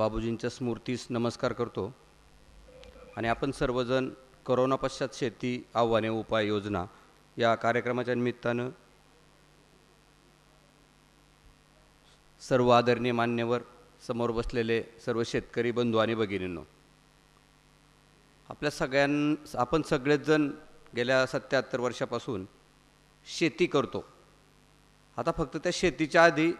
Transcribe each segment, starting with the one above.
बाबूजींच्या स्मृतीस नमस्कार करतो आणि आपण सर्वजण करोनापश्चात पश्चात शेती आव्हाने उपाय योजना या कार्यक्रमाच्या निमित्तानं सर्व आदरणीय मान्यवर समोर बसलेले सर्व शेतकरी बंधू आणि भगिनींनो आपल्या सगळ्यां आपण सगळेच जण गेल्या सत्याहत्तर वर्षापासून शेती करतो आता फक्त त्या शेतीच्या आधी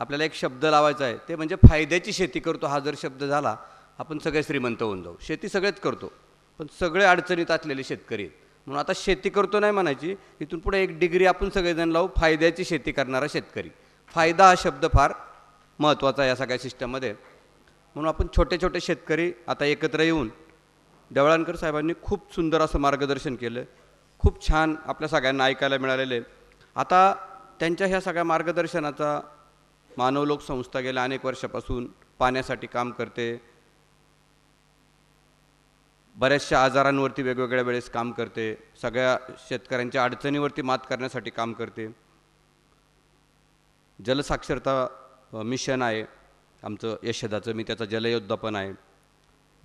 आपल्याला एक शब्द लावायचा आहे ते म्हणजे फायद्याची शेती करतो हा जर शब्द झाला आपण सगळे श्रीमंत होऊन जाऊ शेती सगळेच करतो पण सगळे अडचणीत असलेले शेतकरी म्हणून आता शेती करतो नाही म्हणायची इथून पुढे एक डिग्री आपण सगळेजण लावू फायद्याची शेती करणारा शेतकरी फायदा हा शब्द फार महत्त्वाचा या सगळ्या सिस्टममध्ये म्हणून आपण छोटे छोटे शेतकरी आता एकत्र येऊन देवळांकर साहेबांनी खूप सुंदर असं मार्गदर्शन केलं खूप छान आपल्या सगळ्यांना ऐकायला मिळालेले आता त्यांच्या ह्या सगळ्या मार्गदर्शनाचा मानवलोक संस्था गेल्या अनेक वर्षापासून पाण्यासाठी काम करते बऱ्याचशा आजारांवरती वेगवेगळ्या वेळेस काम करते सगळ्या शेतकऱ्यांच्या अडचणीवरती मात करण्यासाठी काम करते जलसाक्षरता मिशन आहे आमचं यशदाचं मी त्याचा जलयोद्धा पण आहे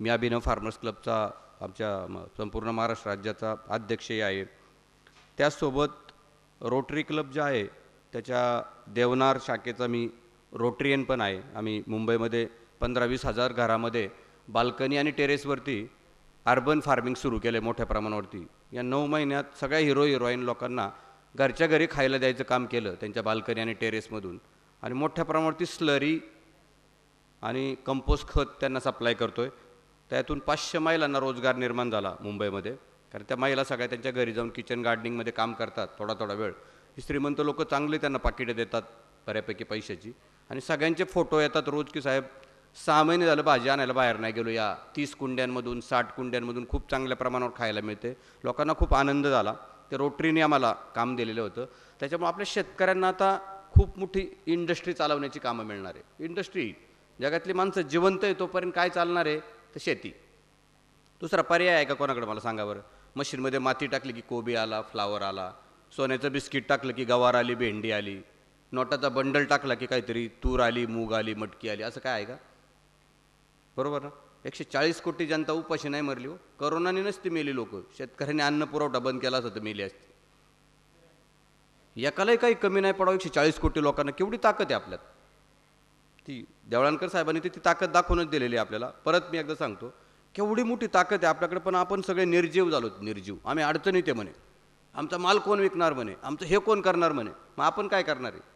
मी अभिनव फार्मर्स क्लबचा आमच्या संपूर्ण महाराष्ट्र राज्याचा अध्यक्षही आहे त्याचसोबत रोटरी क्लब जे आहे त्याच्या देवनार शाखेचा मी रोटरियन पण आहे आम्ही मुंबईमध्ये पंधरा वीस हजार घरामध्ये बाल्कनी आणि टेरेसवरती अर्बन फार्मिंग सुरू केलं आहे मोठ्या प्रमाणावरती या नऊ महिन्यात सगळ्या हिरो हिरोईन लोकांना घरच्या घरी खायला द्यायचं काम केलं त्यांच्या बाल्कनी आणि टेरेसमधून आणि मोठ्या प्रमाणावरती स्लरी आणि कंपोस्ट खत त्यांना सप्लाय करतो आहे त्यातून पाचशे महिलांना रोजगार निर्माण झाला मुंबईमध्ये कारण त्या महिला सगळ्या त्यांच्या घरी जाऊन किचन गार्डनिंगमध्ये काम करतात थोडा थोडा वेळ ही श्रीमंत लोक चांगले त्यांना पाकिटं देतात बऱ्यापैकी पैशाची आणि सगळ्यांचे फोटो येतात रोज की साहेब सहा महिने झालं भाजी आणायला बाहेर नाही गेलो या तीस कुंड्यांमधून साठ कुंड्यांमधून खूप चांगल्या प्रमाणावर खायला मिळते लोकांना खूप आनंद झाला ते रोटरीने आम्हाला काम दिलेलं होतं त्याच्यामुळे आपल्या शेतकऱ्यांना आता खूप मोठी इंडस्ट्री चालवण्याची कामं मिळणार आहे इंडस्ट्री जगातली माणसं जिवंत आहे तोपर्यंत काय चालणार आहे तर शेती दुसरा पर्याय आहे का कोणाकडे मला सांगा बरं मशीनमध्ये माती टाकली की कोबी आला फ्लावर आला सोन्याचं बिस्किट टाकलं की गवार आली भेंडी आली नोटाचा बंडल टाकला की काहीतरी तूर आली मूग आली मटकी आली असं काय आहे का बरोबर ना एकशे चाळीस कोटी जनता उपाशी नाही मरली हो करोनाने नसती मेली लोक शेतकऱ्यांनी अन्न पुरवठा बंद केला असता तर मेली असते एकालाही काही कमी नाही पडावं एकशे चाळीस कोटी लोकांना केवढी ताकद आहे आपल्यात ती देवळांकर साहेबांनी ती ती ताकद दाखवूनच दिलेली आपल्याला परत मी एकदा सांगतो केवढी मोठी ताकद आहे आपल्याकडे पण आपण सगळे निर्जीव झालो निर्जीव आम्ही अडचणीत ते म्हणे आमचा माल कोण विकणार म्हणे आमचं हे कोण करणार म्हणे मग आपण काय करणार आहे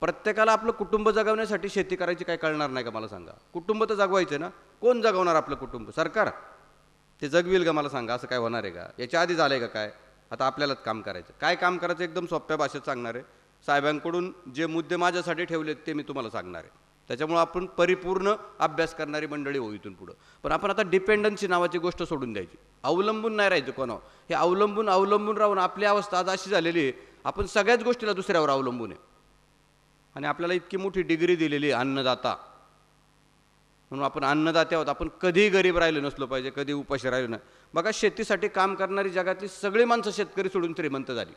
प्रत्येकाला आपलं कुटुंब जगवण्यासाठी शेती करायची काय कळणार नाही का मला सांगा कुटुंब तर जगवायचं ना कोण जगवणार आपलं कुटुंब सरकार ते जगविल का मला सांगा असं काय होणार आहे का याच्या आधी झालं का काय आता आपल्यालाच काम करायचं काय काम करायचं एकदम सोप्या भाषेत सांगणार आहे साहेबांकडून जे मुद्दे माझ्यासाठी ठेवलेत ते मी तुम्हाला सांगणार आहे त्याच्यामुळं आपण परिपूर्ण अभ्यास करणारी मंडळी हो इथून पुढं पण आपण आता डिपेंडन्सी नावाची गोष्ट सोडून द्यायची अवलंबून नाही राहायचं कोणावर हे अवलंबून अवलंबून राहून आपली अवस्था आज अशी झालेली आहे आपण सगळ्याच गोष्टीला दुसऱ्यावर अवलंबून आहे आणि आपल्याला इतकी मोठी डिग्री दिलेली अन्नदाता म्हणून आपण अन्नदाते आहोत आपण कधीही गरीब राहिलो नसलो पाहिजे कधी उपाशी राहिलो नाही बघा शेतीसाठी काम करणारी जगातली सगळी माणसं शेतकरी सोडून श्रीमंत झाली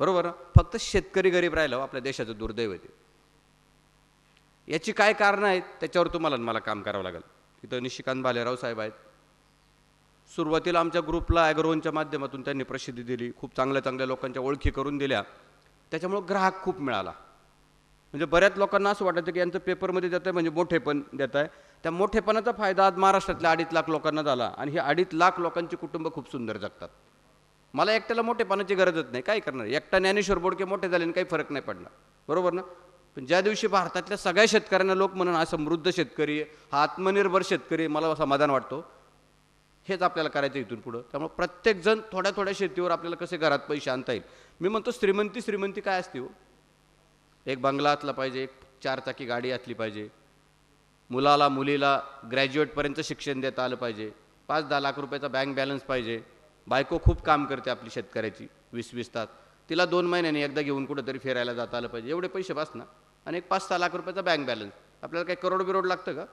बरोबर फक्त शेतकरी गरीब राहिलं हो, आपल्या देशाचं दुर्दैव होते याची काय कारणं आहेत त्याच्यावर तुम्हाला मला काम करावं लागेल इथं निशिकांत भालेराव साहेब आहेत सुरुवातीला आमच्या ग्रुपला ॲग्रोवनच्या माध्यमातून त्यांनी प्रसिद्धी दिली खूप चांगल्या चांगल्या लोकांच्या ओळखी करून दिल्या त्याच्यामुळं ग्राहक खूप मिळाला म्हणजे बऱ्याच लोकांना असं वाटायचं की यांचं पेपरमध्ये देत आहे म्हणजे मोठेपण देत आहे त्या मोठेपणाचा फायदा आज महाराष्ट्रातल्या अडीच लाख लोकांना झाला आणि हे अडीच लाख लोकांची कुटुंब खूप सुंदर जगतात मला एकट्याला मोठेपणाची गरजच नाही काय करणार एकटा ज्ञानेश्वर बोडके मोठे झाले आणि काही फरक नाही पडला बरोबर ना पण ज्या दिवशी भारतातल्या सगळ्या शेतकऱ्यांना लोक म्हणून हा समृद्ध शेतकरी हा आत्मनिर्भर शेतकरी मला समाधान वाटतो हेच आपल्याला करायचं इथून पुढं त्यामुळे प्रत्येकजण थोड्या थोड्या शेतीवर आपल्याला कसे घरात पैसे आणता येईल मी म्हणतो श्रीमंती श्रीमंती काय असते हो एक बंगलातला पाहिजे एक चार चाकी गाडी असली पाहिजे मुलाला मुलीला ग्रॅज्युएटपर्यंत शिक्षण देता आलं पाहिजे पाच दहा लाख रुपयाचा बँक बॅलन्स पाहिजे बायको खूप काम करते आपली शेतकऱ्याची वीस वीस तास तिला दोन महिन्याने एकदा घेऊन कुठंतरी फिरायला जाता आलं पाहिजे एवढे पैसे पास ना आणि एक पाच सहा लाख रुपयाचा बँक बॅलन्स आपल्याला काही करोड बिरोड लागतं का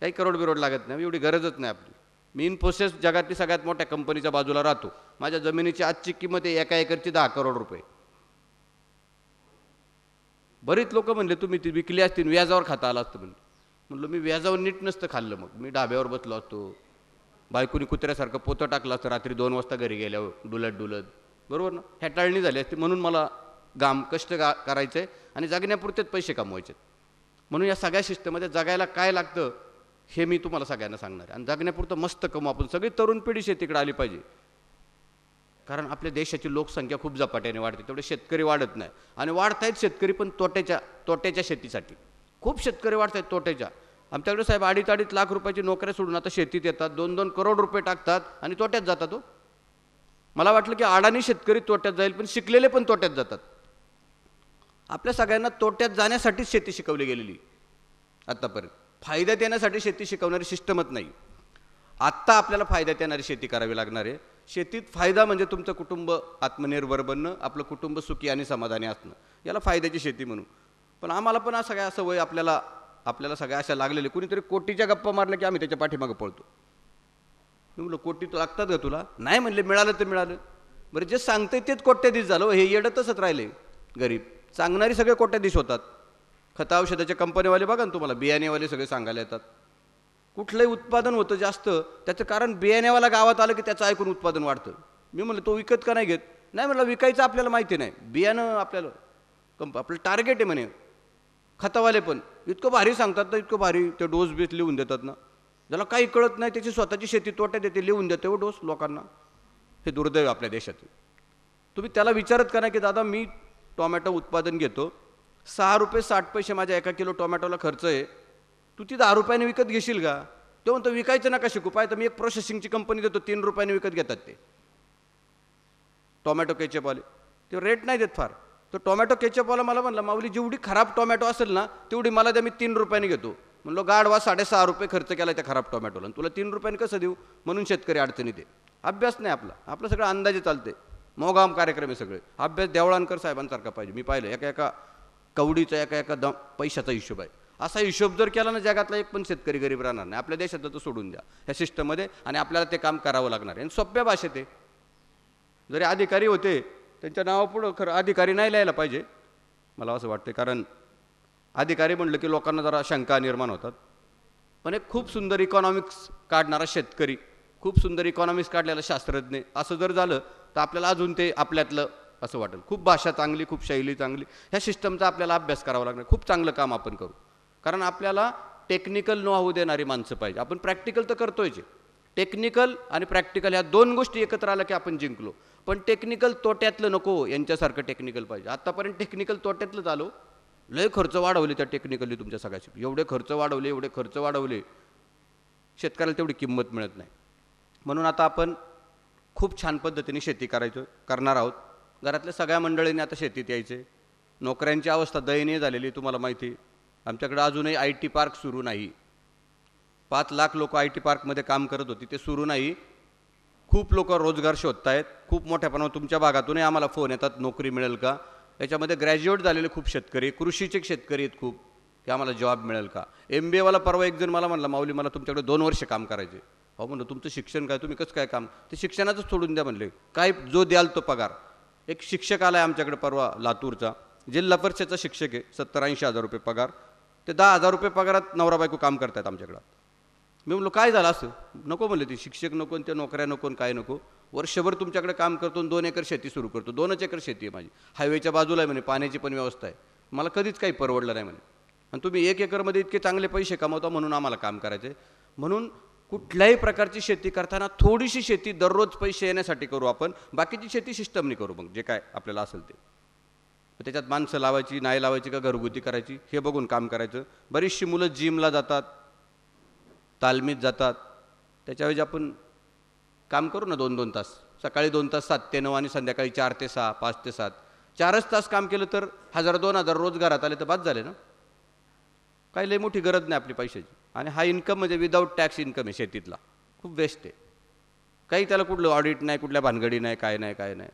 काही करोड बिरोड लागत नाही एवढी गरजच नाही आपली मी इन प्रोसेस जगातली सगळ्यात मोठ्या कंपनीच्या बाजूला राहतो माझ्या जमिनीची आजची किंमत आहे एका एकरची दहा करोड रुपये बरेच लोक म्हणले तुम्ही ती विकली असतील व्याजावर खाता आला असतं म्हणलं म्हणलं मी व्याजावर नीट नसतं खाल्लं मग मी डाब्यावर बसलो असतो बायकोनी कुत्र्यासारखं पोतं टाकलं असतं रात्री दोन वाजता घरी गेल्यावर डुलत डुलत बरोबर ना हॅटाळणी झाली असती म्हणून मला गाम कष्ट गा करायचं आहे आणि जगण्यापुरतेच पैसे कमवायचे म्हणून या सगळ्या शिस्टमध्ये जगायला काय लागतं हे मी तुम्हाला सगळ्यांना सांगणार आहे आणि जगण्यापुरतं मस्त कमवू आपण सगळी तरुण पिढी शेतीकडे आली पाहिजे कारण आपल्या देशाची लोकसंख्या खूप झपाट्याने वाढते तेवढे शेतकरी वाढत नाही आणि वाढत आहेत शेतकरी पण तोट्याच्या तोट्याच्या शेतीसाठी खूप शेतकरी वाढत आहेत तोट्याच्या आमच्याकडे साहेब अडीच अडीच लाख रुपयाची नोकऱ्या सोडून आता शेतीत येतात दोन दोन करोड रुपये टाकतात आणि तोट्यात जातात तो हो. मला वाटलं की अडाणी शेतकरी तोट्यात जाईल पण शिकलेले पण तोट्यात जातात आपल्या सगळ्यांना तोट्यात जाण्यासाठीच शेती शिकवली गेलेली आत्तापर्यंत फायदा देण्यासाठी शेती शिकवणारी सिस्टमच नाही आत्ता आपल्याला फायद्यात येणारी शेती करावी लागणार आहे शेतीत फायदा म्हणजे तुमचं कुटुंब आत्मनिर्भर बनणं आपलं कुटुंब सुखी आणि समाधानी असणं याला फायद्याची शेती म्हणू पण आम्हाला पण सगळ्या वय आपल्याला आपल्याला सगळ्या अशा लागलेल्या कुणीतरी कोटीच्या गप्पा मारल्या की आम्ही त्याच्या पाठीमागं पळतो मी म्हटलं कोटी लागतात का तुला नाही म्हणले मिळालं तर मिळालं बरं जे सांगते तेच कोट्याधीश झालं हे येडतच राहिले गरीब सांगणारी सगळे कोट्या दिस होतात खता औषधाच्या कंपनीवाले बघा ना तुम्हाला बियाणेवाले सगळे सांगायला येतात कुठलंही उत्पादन होतं जास्त त्याचं कारण बियाण्यावाला गावात आलं की त्याचं ऐकून उत्पादन वाढतं मी म्हणलं तो विकत का नाही घेत नाही म्हटलं विकायचं आपल्याला माहिती नाही बियाणं आपल्याला कंप आपलं टार्गेट आहे म्हणे खतावाले पण इतकं भारी सांगतात ना इतकं भारी ते डोस बीस लिहून देतात ना ज्याला काही कळत नाही त्याची स्वतःची शेती तोट्यात देते लिहून देते व हो डोस लोकांना हे दुर्दैव आपल्या देशात तुम्ही त्याला विचारत का नाही की दादा मी टोमॅटो उत्पादन घेतो सहा रुपये साठ पैसे माझ्या एका किलो टोमॅटोला खर्च आहे तू ती दहा रुपयाने विकत घेशील का तो म्हणतो विकायचं नका शिकू पाय तर मी एक प्रोसेसिंगची कंपनी देतो तीन रुपयाने विकत घेतात ते टोमॅटो केचपवाले ते रेट नाही देत फार तर टोमॅटो केचपवाला मला म्हणला माऊली जेवढी खराब टोमॅटो असेल ना तेवढी मला त्या मी तीन रुपयाने घेतो म्हणलो गाडवा साडेसहा रुपये खर्च केला त्या खराब टोमॅटोला तुला तीन रुपयाने कसं देऊ म्हणून शेतकरी अडचणीत आहे अभ्यास नाही आपला आपलं सगळं अंदाजे चालते मोगाम कार्यक्रम आहे सगळे अभ्यास देवळांकर साहेबांसारखा पाहिजे मी पाहिलं एका एका कवडीचा एका एका द पैशाचा हिशोब आहे असा हिशोब जर केला ना जगातला एक पण शेतकरी गरीब राहणार नाही आपल्या देशात तर सोडून द्या ह्या सिस्टममध्ये आणि आपल्याला ते काम करावं लागणार आहे आणि सोप्या भाषेत आहे जरी अधिकारी होते त्यांच्या नावापुढं खरं अधिकारी नाही लिहायला पाहिजे मला असं वाटते कारण अधिकारी म्हटलं की लोकांना जरा शंका निर्माण होतात पण एक खूप सुंदर इकॉनॉमिक्स काढणारा शेतकरी खूप सुंदर इकॉनॉमिक्स काढलेला शास्त्रज्ञ असं जर झालं तर आपल्याला अजून ते आपल्यातलं असं वाटेल खूप भाषा चांगली खूप शैली चांगली ह्या सिस्टमचा आपल्याला अभ्यास करावा लागणार खूप चांगलं काम आपण करू कारण आपल्याला टेक्निकल नो देणारी माणसं पाहिजे आपण प्रॅक्टिकल तर जे टेक्निकल आणि प्रॅक्टिकल ह्या दोन गोष्टी एकत्र आल्या की आपण जिंकलो पण टेक्निकल तोट्यातलं नको यांच्यासारखं टेक्निकल पाहिजे आत्तापर्यंत टेक्निकल तोट्यातलं आलो लय खर्च वाढवले त्या टेक्निकली तुमच्या सगळ्याशी एवढे खर्च वाढवले एवढे खर्च वाढवले शेतकऱ्याला तेवढी किंमत मिळत नाही म्हणून आता आपण खूप छान पद्धतीने शेती करायचो करणार आहोत घरातल्या सगळ्या मंडळींनी आता शेतीत यायचे नोकऱ्यांची अवस्था दयनीय झालेली तुम्हाला माहिती आमच्याकडं अजूनही आय टी पार्क सुरू नाही पाच लाख लोक आय टी पार्कमध्ये काम करत होती ते सुरू नाही खूप लोक रोजगार शोधत आहेत खूप मोठ्या प्रमाणात तुमच्या भागातूनही आम्हाला फोन येतात नोकरी मिळेल का याच्यामध्ये ग्रॅज्युएट झालेले खूप शेतकरी कृषीचे शेतकरी आहेत खूप की आम्हाला जॉब मिळेल का एम बी एवाला परवा एक जण मला म्हणला माऊली मला तुमच्याकडे दोन वर्ष काम करायचे अहो म्हणलं तुमचं शिक्षण काय तुम्ही कसं काय काम ते शिक्षणाचंच सोडून द्या म्हणले काय जो द्याल तो पगार एक शिक्षक आला आहे आमच्याकडे परवा लातूरचा जिल्हा परिषदेचा शिक्षक आहे सत्तर ऐंशी हजार रुपये पगार ते दहा हजार रुपये पगारात नवरा बायको काम करतात आमच्याकडं मी म्हणलो काय झालं असं नको म्हणले ते शिक्षक नको त्या नोकऱ्या नको काय नको वर्षभर तुमच्याकडे काम करतो दोन एकर शेती सुरू करतो दोनच एकर शेती आहे माझी हायवेच्या बाजूला आहे म्हणे पाण्याची पण व्यवस्था आहे मला कधीच काही परवडलं नाही म्हणे आणि तुम्ही एक एकरमध्ये इतके चांगले पैसे कमावता म्हणून आम्हाला काम करायचे म्हणून कुठल्याही प्रकारची शेती करताना थोडीशी शेती दररोज पैसे येण्यासाठी करू आपण बाकीची शेती सिस्टमनी करू मग जे काय आपल्याला असेल ते त्याच्यात माणसं लावायची नाही लावायची का घरगुती करायची हे बघून काम करायचं बरीचशी मुलं जिमला जातात तालमीत जातात त्याच्याऐवजी आपण काम करू ना दोन दोन तास सकाळी दोन तास सात ते नऊ आणि संध्याकाळी चार ते सहा पाच ते सात चारच तास काम केलं तर हजार दोन हजार रोज घरात आले तर बाद झाले ना काही लई मोठी गरज नाही आपली पैशाची आणि हा इन्कम म्हणजे विदाऊट टॅक्स इन्कम आहे शेतीतला खूप बेस्ट आहे काही त्याला कुठलं ऑडिट नाही कुठल्या भानगडी नाही काय नाही काय नाही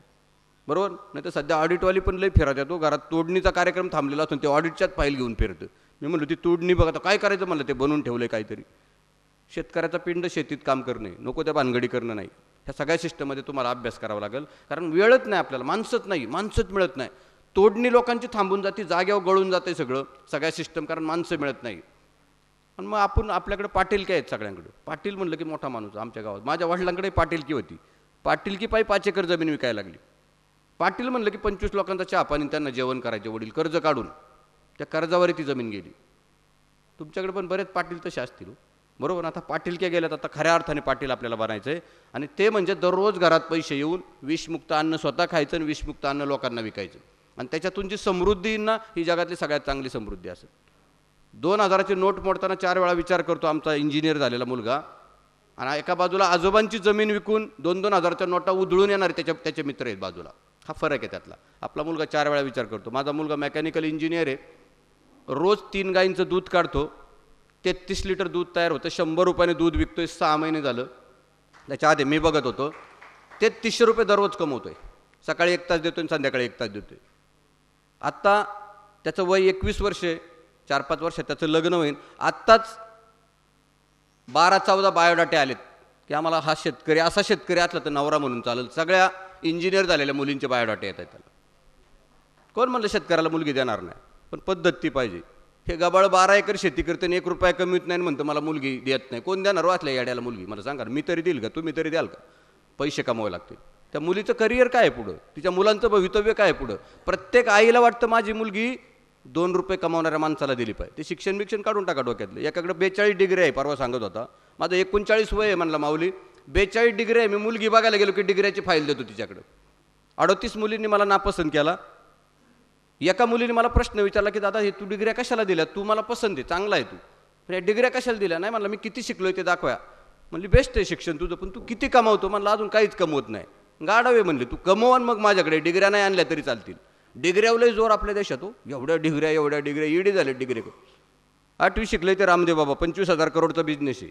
बरोबर नाही तर सध्या ऑडिटवाली पण लई फिरत येतो हो. घरात तोडणीचा कार्यक्रम थांबलेला असून ते ऑडिटच्याच फाईल घेऊन फिरतं मी म्हणलो ती तोडणी बघा काय करायचं मला ते बनवून ठेवलं आहे काहीतरी शेतकऱ्याचा पिंड शेतीत काम करणे नको त्या भानगडी करणं नाही ह्या सगळ्या सिस्टममध्ये तुम्हाला अभ्यास करावा लागेल कारण वेळच नाही आपल्याला माणसंच नाही माणसंच मिळत नाही तोडणी लोकांची थांबून जाते जाग्यावर गळून जाते सगळं सगळ्या सिस्टम कारण माणसं मिळत नाही पण मग आपण आपल्याकडे पाटील काय आहेत सगळ्यांकडे पाटील म्हणलं की मोठा माणूस आमच्या गावात माझ्या वडिलांकडे पाटीलकी होती पाटीलकी पायी पाच एकर जमीन विकायला लागली पाटील म्हणलं की पंचवीस लोकांचा चहा पाणी त्यांना जेवण करायचे वडील कर्ज काढून त्या कर्जावर ती जमीन गेली तुमच्याकडे पण बरेच पाटील तसे असतील हो. बरोबर आता पाटील काय गेल्यात आता खऱ्या अर्थाने पाटील आपल्याला बनायचं आहे आणि ते म्हणजे दररोज घरात पैसे येऊन विषमुक्त अन्न स्वतः खायचं आणि विषमुक्त अन्न लोकांना विकायचं आणि त्याच्यातून जी समृद्धी ना ही जगातली सगळ्यात चांगली समृद्धी असेल दोन हजाराची नोट मोडताना चार वेळा विचार करतो आमचा इंजिनियर झालेला मुलगा आणि एका बाजूला आजोबांची जमीन विकून दोन दोन हजारच्या नोटा उधळून येणार त्याच्या त्याचे मित्र आहेत बाजूला हा फरक आहे त्यातला आपला मुलगा चार वेळा विचार करतो माझा मुलगा मेकॅनिकल इंजिनियर आहे रोज तीन गायींचं दूध काढतो तेहतीस लिटर दूध तयार होतं शंभर रुपयाने दूध विकतोय सहा महिने झालं त्याच्या आधी मी बघत होतो तीसशे रुपये दररोज कमवतोय सकाळी एक तास देतो आणि संध्याकाळी एक तास देतोय आत्ता त्याचं वय एकवीस आहे चार पाच वर्ष त्याचं लग्न होईल आत्ताच बारा चौदा बायोडाटे आलेत की आम्हाला हा शेतकरी असा शेतकरी असला तर नवरा म्हणून चालेल सगळ्या इंजिनियर झालेल्या मुलींचे बायोडाटा येत आहेत त्याला कोण म्हणलं शेतकऱ्याला मुलगी देणार नाही पण पद्धत ती पाहिजे हे गबाळ बारा एकर शेती करते आणि एक रुपया होत नाही म्हणतं मला मुलगी देत नाही कोण देणार वाचल्या हो याड्याला मुलगी मला सांगा मी तरी देईल का तुम्ही तरी द्याल का पैसे कमावे लागतील त्या मुलीचं करिअर काय आहे पुढं तिच्या मुलांचं भवितव्य काय आहे पुढं प्रत्येक आईला वाटतं माझी मुलगी दोन रुपये कमावणाऱ्या माणसाला दिली पाहिजे ते शिक्षण बिक्षण काढून टाका डोक्यातलं एकाकडे बेचाळीस डिग्री आहे परवा सांगत होता माझं एकोणचाळीस वय आहे म्हणला माऊली बेचाळीस डिग्री आहे मी मुलगी बघायला गेलो की डिग्र्याची फाईल देतो तिच्याकडं अडतीस मुलींनी मला नापसंत केला एका मुलीने मला प्रश्न विचारला की दादा हे तू डिग्र्या कशाला दिल्या तू मला पसंत आहे चांगला आहे तू या डिग्र्या कशाला दिल्या नाही म्हणलं मी किती शिकलो ते दाखवा म्हणली बेस्ट आहे शिक्षण तुझं पण तू किती कमावतो म्हणलं अजून काहीच कमवत नाही गाडावे म्हणले तू कमवान मग माझ्याकडे डिग्र्या नाही आणल्या तरी चालतील डिग्र्यावलंही जोर आपल्या देशात हो एवढ्या डिग्र्या एवढ्या डिग्र्या इडी झाल्या डिग्री आठवी शिकले ते रामदेव बाबा पंचवीस हजार करोडचा बिझनेस आहे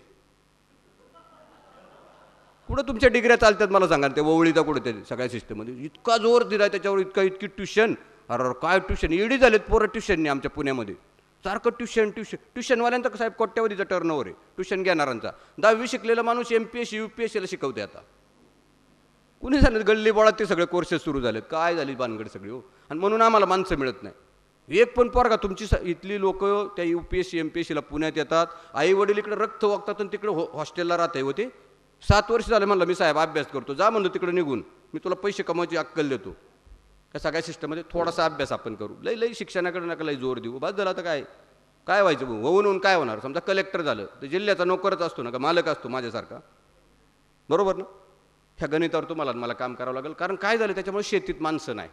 कुठं तुमच्या डिग्र्या चालतात मला सांगा ते ओवळीचा कुठं ते सगळ्या सिस्टममध्ये इतका जोर दिला त्याच्यावर इतका इतकी ट्युशन अरे काय ट्युशन ईडी e झालेत पोरं ट्युशनने आमच्या पुण्यामध्ये सारखं ट्युशन ट्युशन ट्युशनवाल्यांचा साहेब कोट्यावधीचा टर्न ओव्हर आहे ट्युशन घेणाऱ्यांचा दहावी शिकलेला माणूस M P S C U P S सीला शिकवते आता कुणी झालेत गल्ली बोळात ते सगळे कोर्सेस सुरू झालेत काय झाली बानगड सगळी हो आणि म्हणून आम्हाला माणसं मिळत नाही एक पण का तुमची इथली लोक त्या U P S C M P S सीला पुण्यात येतात आई वडील इकडे रक्त वागतात आणि तिकडे हो हॉस्टेलला आहे होते सात वर्ष झालं म्हणलं मी साहेब अभ्यास करतो जा म्हणलं तिकडे निघून मी तुला पैसे कमवायची अक्कल देतो या सगळ्या सिस्टममध्ये थोडासा अभ्यास आपण करू लई लई शिक्षणाकडे नका लई जोर देऊ बस झाला तर काय काय व्हायचं भाऊ होऊन होऊन काय होणार समजा कलेक्टर झालं तर जिल्ह्याचा नोकरच असतो ना का मालक असतो माझ्यासारखा बरोबर ना ह्या गणितावर तुम्हाला मला काम करावं लागेल कारण काय झालं त्याच्यामुळे शेतीत माणसं नाही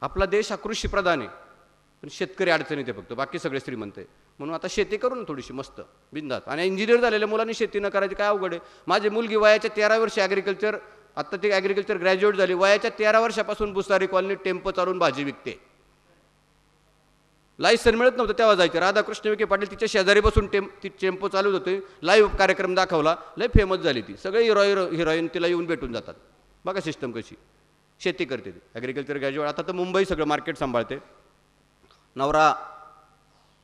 आपला देश हा कृषीप्रधान आहे पण शेतकरी अडचणीत आहे फक्त बाकी सगळे श्रीमंत आहे म्हणून आता शेती करू ना थोडीशी मस्त बिंदात आणि इंजिनियर झालेल्या मुलांनी शेती न करायची काय अवघड आहे माझी मुलगी वयाच्या तेरा वर्षी ॲग्रिकल्चर आत्ता ती ॲग्रिकल्चर ग्रॅज्युएट झाली वयाच्या तेरा वर्षापासून बुसारी कॉलनी टेम्पो चालून भाजी विकते लायसन मिळत नव्हतं तेव्हा जायचं राधाकृष्ण विखे पाटील तिच्या शेजारी बसून टेम ती टेम्पो चालवत होते लाईव्ह कार्यक्रम दाखवला लय फेमस झाली ती सगळे हिरो हिरोईन तिला येऊन भेटून जातात बघा सिस्टम कशी शेती करते ती ॲग्रिकल्चर ग्रॅज्युएट आता तर मुंबई सगळं मार्केट सांभाळते नवरा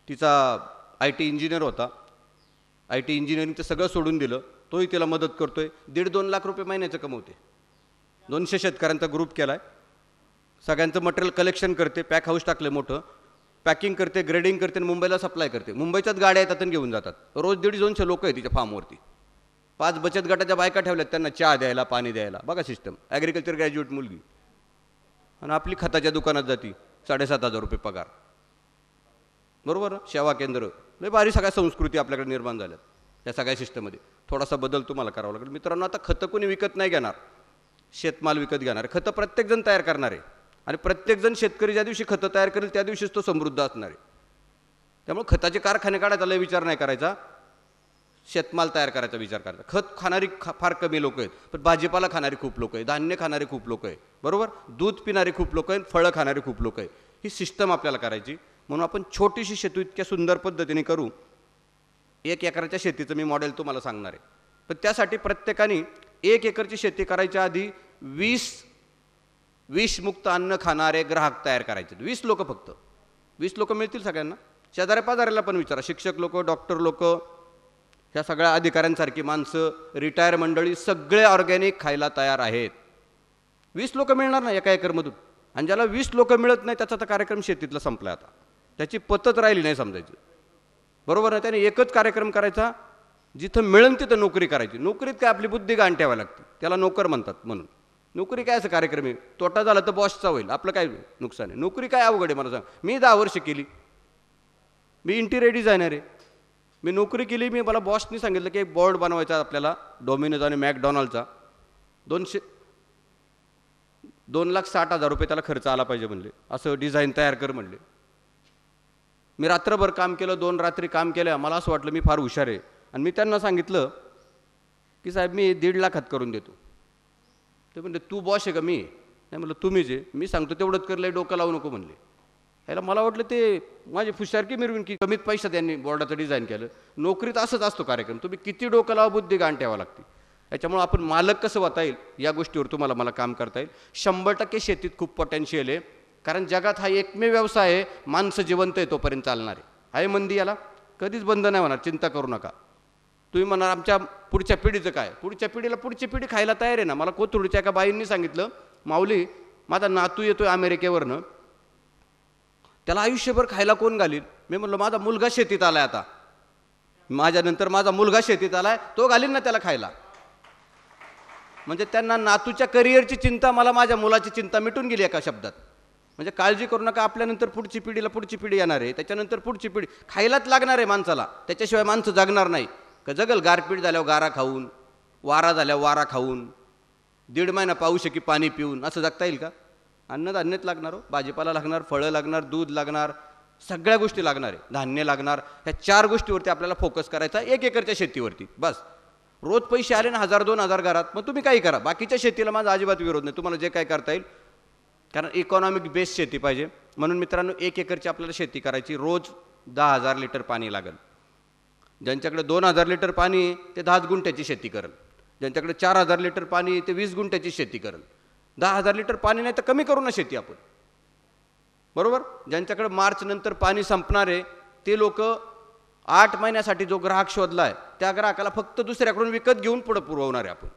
तिचा आय टी इंजिनियर होता आय टी इंजिनिअरिंगचं सगळं सोडून दिलं तोही तिला मदत करतो आहे दीड दोन लाख रुपये महिन्याचं कमवते दोनशे शेतकऱ्यांचा ग्रुप केला आहे सगळ्यांचं मटेरियल कलेक्शन करते पॅक हाऊस टाकले मोठं पॅकिंग करते ग्रेडिंग करते आणि मुंबईला सप्लाय करते मुंबईच्याच गाड्या येतात आणि घेऊन जातात रोज दीड दोनशे लोक आहेत तिच्या फार्मवरती पाच बचत गटाच्या बायका ठेवल्यात त्यांना चहा द्यायला पाणी द्यायला बघा सिस्टम ॲग्रिकल्चर ग्रॅज्युएट मुलगी आणि आपली खताच्या दुकानात जाती साडेसात हजार रुपये पगार बरोबर सेवा केंद्र लय भारी सगळ्या संस्कृती आपल्याकडे निर्माण झाल्यात या सगळ्या सिस्टममध्ये थोडासा बदल तुम्हाला करावा लागेल मित्रांनो आता खतं कोणी विकत नाही घेणार शेतमाल विकत घेणार खतं प्रत्येकजण तयार करणार आहे आणि प्रत्येकजण शेतकरी ज्या दिवशी खतं तयार करेल त्या दिवशीच तो समृद्ध असणार आहे त्यामुळे खताचे कारखाने काढायचा लय विचार नाही करायचा शेतमाल तयार करायचा विचार करायचा खत खाणारी खा फार कमी लोक आहेत पण भाजीपाला खाणारी खूप लोक आहे धान्य खाणारे खूप लोक आहे बरोबर दूध पिणारे खूप लोक आहेत फळं खाणारे खूप लोक आहे ही सिस्टम आपल्याला करायची म्हणून आपण छोटीशी शेती इतक्या सुंदर पद्धतीने करू एक एकराच्या शेतीचं मी मॉडेल तुम्हाला सांगणार आहे पण त्यासाठी प्रत्येकाने एक एकरची शेती करायच्या आधी वीस विषमुक्त अन्न खाणारे ग्राहक तयार करायचे वीस लोक फक्त वीस लोक मिळतील सगळ्यांना शेजाऱ्या पाजाऱ्याला पण विचारा शिक्षक लोक डॉक्टर लोक ह्या सगळ्या अधिकाऱ्यांसारखी माणसं रिटायर मंडळी सगळे ऑर्गॅनिक खायला तयार आहेत वीस लोक मिळणार ना एका एकरमधून आणि ज्याला वीस लोक मिळत नाही त्याचा तर कार्यक्रम शेतीतला संपला आता त्याची पतत राहिली नाही समजायची बरोबर ना त्याने एकच कार्यक्रम करायचा जिथं मिळेल तिथं नोकरी करायची नोकरीत काय आपली बुद्धी गाण ठेवावी लागते त्याला नोकर म्हणतात म्हणून नोकरी काय असं कार्यक्रम आहे तोटा झाला तर बॉसचा होईल आपलं काय नुकसान आहे नोकरी काय अवघड आहे मला सांग मी दहा वर्ष केली मी इंटिरियर डिझायनर आहे मी नोकरी केली मी मला बॉसने सांगितलं की एक बोर्ड बनवायचा आपल्याला डोमिनोज आणि मॅकडॉनल्डचा दोनशे दोन लाख साठ हजार रुपये त्याला खर्च आला पाहिजे म्हणले असं डिझाईन तयार कर म्हणले मी रात्रभर काम केलं दोन रात्री काम केलं मला असं वाटलं मी फार हुशार आहे आणि मी त्यांना सांगितलं की साहेब मी दीड लाखात करून देतो ते म्हणले तू बॉस आहे का मी नाही म्हणलं तुम्ही जे मी सांगतो तेवढंच करलं डोकं लावू नको म्हणले ह्याला मला वाटलं ते माझी फुशारकी मिरवून की कमीत पैशात त्यांनी बोर्डाचं डिझाईन केलं नोकरीत असंच असतो कार्यक्रम तुम्ही किती डोकं लावा बुद्धी गाण ठेवा लागते याच्यामुळं आपण मालक कसं वाता येईल या गोष्टीवर तुम्हाला मला काम करता येईल शंभर टक्के शेतीत खूप पोटेन्शियल आहे कारण जगात हा एकमेव व्यवसाय आहे माणसं जिवंत आहे तोपर्यंत चालणार आहे मंदी याला कधीच बंद नाही होणार चिंता करू नका तुम्ही म्हणणार आमच्या पुढच्या पिढीचं काय पुढच्या पिढीला पुढची पिढी खायला तयार आहे ना मला कोथरूडच्या एका बाईंनी सांगितलं माऊली माझा नातू येतोय अमेरिकेवरनं त्याला आयुष्यभर खायला कोण घालील मी म्हणलो माझा मुलगा शेतीत आलाय आता माझ्यानंतर माझा मुलगा शेतीत आलाय तो घालील ना त्याला खायला म्हणजे त्यांना नातूच्या करिअरची चिंता मला माझ्या मुलाची चिंता मिटून गेली एका शब्दात म्हणजे काळजी करू नका आपल्यानंतर पुढची पिढीला पुढची पिढी येणार आहे त्याच्यानंतर पुढची पिढी खायलाच लागणार आहे माणसाला त्याच्याशिवाय माणसं जगणार नाही का जगल गारपीट झाल्यावर गारा खाऊन वारा झाल्यावर वारा खाऊन दीड महिना पाऊस की पाणी पिऊन असं जगता येईल का अन्नधान्यच लागणार हो भाजीपाला लागणार फळं लागणार दूध लागणार सगळ्या गोष्टी लागणार आहे धान्य लागणार ह्या चार गोष्टीवरती आपल्याला फोकस करायचा एक एकरच्या शेतीवरती बस रोज पैसे आले ना हजार दोन हजार घरात मग तुम्ही काही करा बाकीच्या शेतीला माझा अजिबात विरोध नाही तुम्हाला जे काय करता येईल कारण इकॉनॉमिक बेस शेती पाहिजे म्हणून मित्रांनो एक एकरची आपल्याला शेती करायची रोज दहा हजार लिटर पाणी लागेल ज्यांच्याकडे दोन हजार लिटर पाणी ते दहा गुंठ्याची शेती करेल ज्यांच्याकडे चार हजार लिटर पाणी ते वीस गुंठ्याची शेती करेल दहा हजार लिटर पाणी नाही तर कमी करू ना शेती आपण बरोबर ज्यांच्याकडे मार्च नंतर पाणी संपणारे ते लोक आठ महिन्यासाठी जो ग्राहक शोधला आहे त्या ग्राहकाला फक्त दुसऱ्याकडून विकत घेऊन पुढं पुरवणार आहे आपण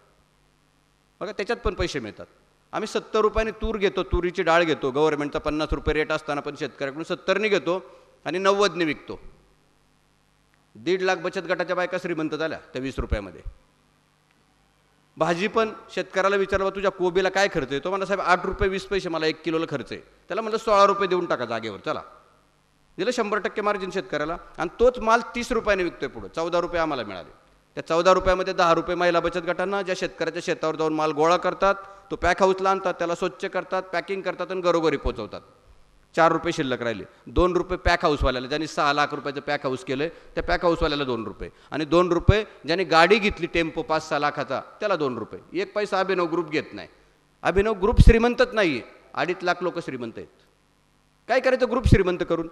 बघा त्याच्यात पण पैसे मिळतात आम्ही सत्तर रुपयाने तूर घेतो तुरीची डाळ घेतो गव्हर्नमेंटचा पन्नास रुपये रेट असताना पण शेतकऱ्याकडून सत्तरने घेतो आणि नव्वदने विकतो दीड लाख बचत गटाच्या बायका श्रीमंत झाल्या त्या वीस रुपयामध्ये भाजी पण शेतकऱ्याला विचारलं तुझ्या कोबीला काय खर्च आहे तो मला साहेब आठ रुपये वीस पैसे मला एक किलोला खर्च आहे त्याला म्हणलं सोळा रुपये देऊन टाका जागेवर चला दिलं शंभर टक्के मार्जिन शेतकऱ्याला आणि तोच माल तीस रुपयाने विकतोय पुढं चौदा रुपये आम्हाला मिळाले त्या चौदा रुपयामध्ये दहा रुपये महिला बचत गटांना ज्या शेतकऱ्याच्या शेतावर जाऊन माल गोळा करतात तो पॅक हाऊसला आणतात त्याला स्वच्छ करतात पॅकिंग करतात आणि घरोघरी पोहोचवतात चार रुपये शिल्लक राहिले दोन रुपये पॅक हाऊसवाल्याला ज्यांनी सहा लाख रुपयाचं पॅक हाऊस केलं आहे त्या पॅक हाऊसवाल्याला दोन रुपये आणि दोन रुपये ज्याने गाडी घेतली टेम्पो पाच सहा लाखाचा त्याला दोन रुपये एक पैसा अभिनव ग्रुप घेत नाही अभिनव ग्रुप श्रीमंतच नाही आहे अडीच लाख लोक श्रीमंत आहेत काय करायचं ग्रुप श्रीमंत करून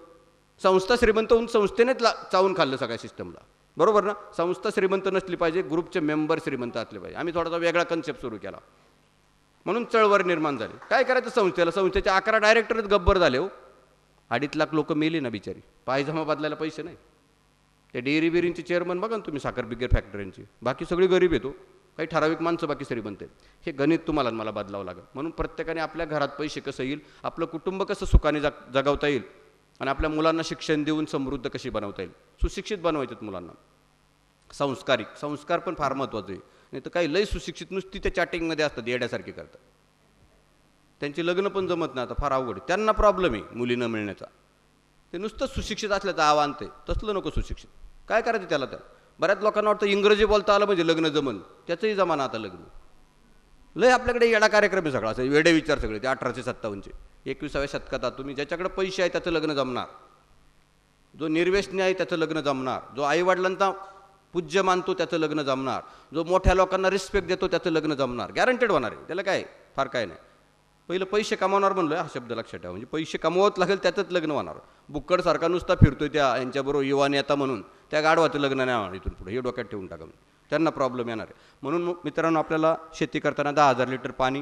संस्था श्रीमंत होऊन संस्थेनेच ला चावून खाल्लं सगळ्या सिस्टमला बरोबर ना संस्था श्रीमंत नसली पाहिजे ग्रुपचे मेंबर श्रीमंत असले पाहिजे आम्ही थोडासा वेगळा कन्सेप्ट सुरू केला म्हणून चळवळ निर्माण झाली काय करायचं संस्थेला संस्थेचे अकरा डायरेक्टरच गब्बर झाले हो अडीच लाख लोक मेले ना बिचारी पायजमा बदलायला पैसे नाही ते डेअरी बिरींचे चेअरमन बघा ना तुम्ही साखर बिगर फॅक्टरींची बाकी सगळी गरीब येतो हो. काही ठराविक माणसं बाकी श्रीमंत आहेत हे गणित तुम्हाला मला बदलावं लागेल म्हणून प्रत्येकाने आपल्या घरात पैसे कसं येईल आपलं कुटुंब कसं सुखाने जग जगवता येईल आणि आपल्या मुलांना शिक्षण देऊन समृद्ध कशी बनवता येईल सुशिक्षित बनवायचे मुलांना संस्कारिक संस्कार पण फार महत्त्वाचं आहे नाही तर काही लय सुशिक्षित नुसती त्या चॅटिंगमध्ये असतात येड्यासारखे करतात त्यांची लग्न पण जमत नाही आता फार अवघड त्यांना प्रॉब्लेम आहे मुली न मिळण्याचा ते नुसतंच सुशिक्षित असल्याचं आव्हान ते तसलं नको सुशिक्षित काय करायचं त्याला तर बऱ्याच लोकांना वाटतं इंग्रजी बोलता आलं म्हणजे लग्न जमन त्याचंही जमाना आता लग्न लय आपल्याकडे येडा कार्यक्रम आहे सगळा असं वेडे विचार सगळे ते अठराशे सत्तावन्नचे एकविसाव्या शतकात तुम्ही ज्याच्याकडे पैसे आहे त्याचं लग्न जमणार जो निर्वेशने आहे त्याचं लग्न जमणार जो आईवडिलांना पूज्य मानतो त्याचं लग्न जमणार जो मोठ्या लोकांना रिस्पेक्ट देतो त्याचं लग्न जमणार गॅरंटेड होणार आहे त्याला काय फार काय नाही पहिलं पैसे कमावणार म्हणलो हा शब्द लक्षात ठेवा म्हणजे पैसे कमवत लागेल त्याचंच लग्न होणार बुक्कडसारखा नुसता फिरतोय त्या यांच्याबरोबर युवा नेता म्हणून त्या गाढवाचं लग्न नाही इथून पुढे हे डोक्यात ठेवून टाका त्यांना प्रॉब्लेम येणार आहे म्हणून मित्रांनो आपल्याला शेती करताना दहा हजार लिटर पाणी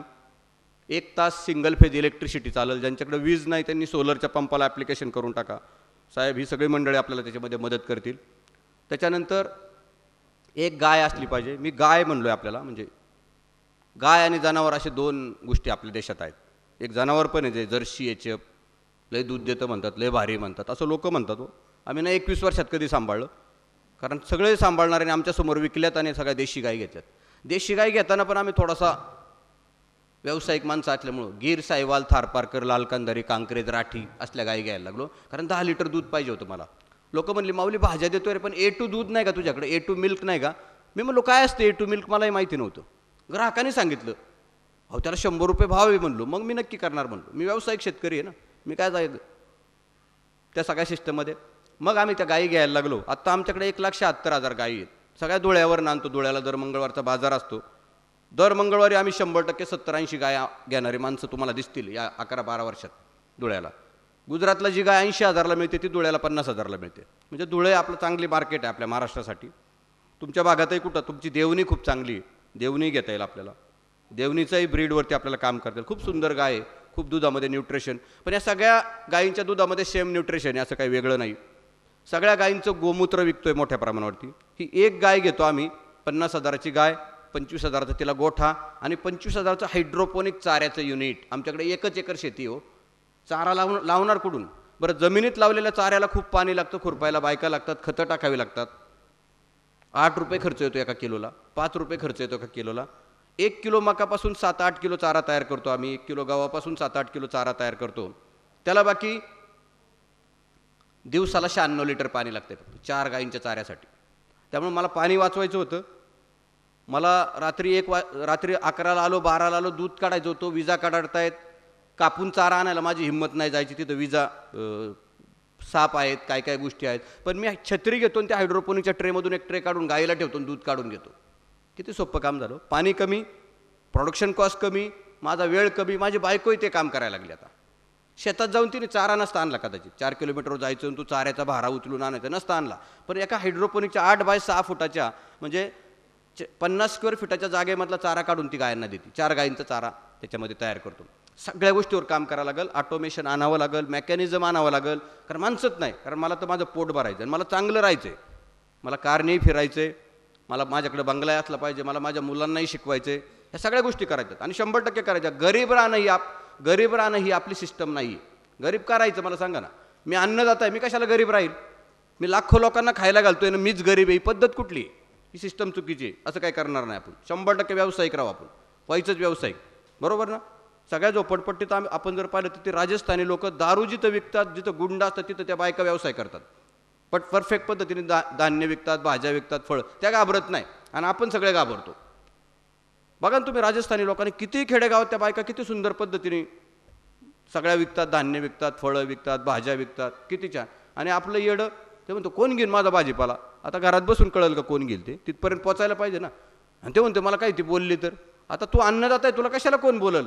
एक तास सिंगल फेज इलेक्ट्रिसिटी चालेल ज्यांच्याकडे वीज नाही त्यांनी सोलरच्या पंपाला ॲप्लिकेशन करून टाका साहेब ही सगळी मंडळी आपल्याला त्याच्यामध्ये मदत करतील त्याच्यानंतर एक गाय असली पाहिजे मी गाय म्हणलो आहे आपल्याला म्हणजे गाय आणि जनावर असे दोन गोष्टी आपल्या देशात आहेत एक जनावर पण आहे जे जर्सी याचे लय दूध देतं म्हणतात लय भारी म्हणतात असं लोकं म्हणतात हो आम्ही ना एकवीस वर्षात कधी सांभाळलं कारण सगळे आणि आमच्यासमोर विकल्यात आणि सगळ्या देशी गाय घेतल्यात देशी गाय घेताना पण आम्ही थोडासा व्यावसायिक माणसं असल्यामुळं गीर सायवाल थारपारकर लालकांदारी कांक्रेज राठी असल्या गाय घ्यायला लागलो कारण दहा लिटर दूध पाहिजे होतं मला लोक म्हणली माऊली भाज्या देतो रे पण ए टू दूध नाही का तुझ्याकडे ए टू मिल्क नाही का मी म्हणलो काय असते ए टू मिल्क मलाही माहिती नव्हतं ग्राहकाने सांगितलं अहो त्याला शंभर रुपये भाव आहे म्हणलो मग मी नक्की करणार म्हणलो मी व्यावसायिक शेतकरी आहे ना मी काय जायचं त्या सगळ्या सिस्टममध्ये मग आम्ही त्या गायी घ्यायला लागलो आत्ता आमच्याकडे एक लाख शहात्तर हजार गायी आहेत सगळ्या धुळ्यावर नांदतो धुळ्याला दर मंगळवारचा बाजार असतो दर मंगळवारी आम्ही शंभर टक्के सत्तरऐंशी गाय गाया घेणारी माणसं तुम्हाला दिसतील या अकरा बारा वर्षात धुळ्याला गुजरातला जी गाय ऐंशी हजारला मिळते ती धुळ्याला पन्नास हजारला मिळते म्हणजे धुळे आपलं चांगली मार्केट आहे आपल्या महाराष्ट्रासाठी तुमच्या भागातही कुठं तुमची देवणी खूप चांगली देवणी घेता येईल आपल्याला देवणीचाही ब्रीडवरती आपल्याला काम करता येईल खूप सुंदर गाय आहे खूप दुधामध्ये न्यूट्रिशन पण या सगळ्या गायींच्या दुधामध्ये सेम न्यूट्रिशन आहे असं काही वेगळं नाही सगळ्या गायींचं गोमूत्र विकतोय मोठ्या प्रमाणावरती ही एक गाय घेतो आम्ही पन्नास हजाराची गाय पंचवीस हजाराचा तिला गोठा आणि पंचवीस हजाराचं हायड्रोपोनिक चाऱ्याचं युनिट आमच्याकडे एकच एकर शेती हो चारा लावून लावणार कुठून बरं जमिनीत लावलेल्या चाऱ्याला खूप पाणी लागतं खुरपायला बायका लागतात खतं टाकावी लागतात आठ रुपये खर्च येतो एका किलोला पाच रुपये खर्च येतो एका किलोला एक किलो मकापासून सात आठ किलो चारा तयार करतो आम्ही एक किलो गव्हापासून सात आठ किलो चारा तयार करतो त्याला बाकी दिवसाला शहाण्णव लिटर पाणी लागते फक्त चार गायींच्या चाऱ्यासाठी त्यामुळे मला पाणी वाचवायचं होतं मला रात्री एक वा रात्री अकराला आलो बाराला आलो दूध काढायचं होतो विजा काढतायत कापून चारा आणायला माझी हिंमत नाही जायची तिथं विजा साप आहेत काय काय गोष्टी आहेत पण मी छत्री घेतो आणि त्या हायड्रोपोनिकच्या ट्रेमधून एक ट्रे काढून गायीला ठेवतो दूध काढून घेतो किती सोपं काम झालं पाणी कमी प्रोडक्शन कॉस्ट कमी माझा वेळ कमी माझी बायकोही ते काम करायला लागली आता शेतात जाऊन तिने चारा नसता आणला कदाचित चार किलोमीटरवर जायचं आणि तू चाऱ्याचा भारा उचलून आणायचा नसता आणला पण एका हायड्रोपोनिकच्या आठ बाय सहा फुटाच्या म्हणजे पन्नास स्क्वेअर फिटाच्या जागेमधला चारा काढून ती गायांना देते चार गायींचा चारा त्याच्यामध्ये तयार करतो सगळ्या गोष्टीवर काम करावं लागेल ऑटोमेशन आणावं लागेल मेकॅनिझम आणावं लागेल कारण माणसंच नाही कारण मला तर माझं पोट भरायचं आणि मला चांगलं राहायचं आहे मला कारनेही फिरायचं आहे मला माझ्याकडे बंगला असला पाहिजे मला माझ्या मुलांनाही शिकवायचं आहे ह्या सगळ्या गोष्टी करायच्यात आणि शंभर टक्के करायच्या गरीब राहणं ही आप गरीब राहणं ही आपली सिस्टम नाही गरीब का राहायचं मला सांगा ना मी जात आहे मी कशाला गरीब राहील मी लाखो लोकांना खायला घालतोय ना मीच गरीब आहे ही पद्धत कुठली ही सिस्टम चुकीची आहे असं काय करणार नाही आपण शंभर टक्के व्यावसायिक राहू आपण व्हायचंच व्यावसायिक बरोबर ना सगळ्या झोपटपट्टीत आम्ही आपण जर पाहिलं तर ते राजस्थानी लोक दारू जिथं विकतात जिथं गुंड असतात तिथं त्या बायका व्यवसाय करतात पण परफेक्ट पद्धतीने दा धान्य विकतात भाज्या विकतात फळं त्या घाबरत नाही आणि आपण सगळे घाबरतो बघा तुम्ही राजस्थानी लोकांनी किती खेडेगाव त्या बायका किती सुंदर पद्धतीने सगळ्या विकतात धान्य विकतात फळं विकतात भाज्या विकतात किती छान आणि आपलं येडं ते म्हणतो कोण घेईन माझा भाजीपाला आता घरात बसून कळेल का कोण घेईल ते तिथपर्यंत पोचायला पाहिजे ना आणि ते म्हणते मला काय ती बोलली तर आता तू अन्नदाता आहे तुला कशाला कोण बोलल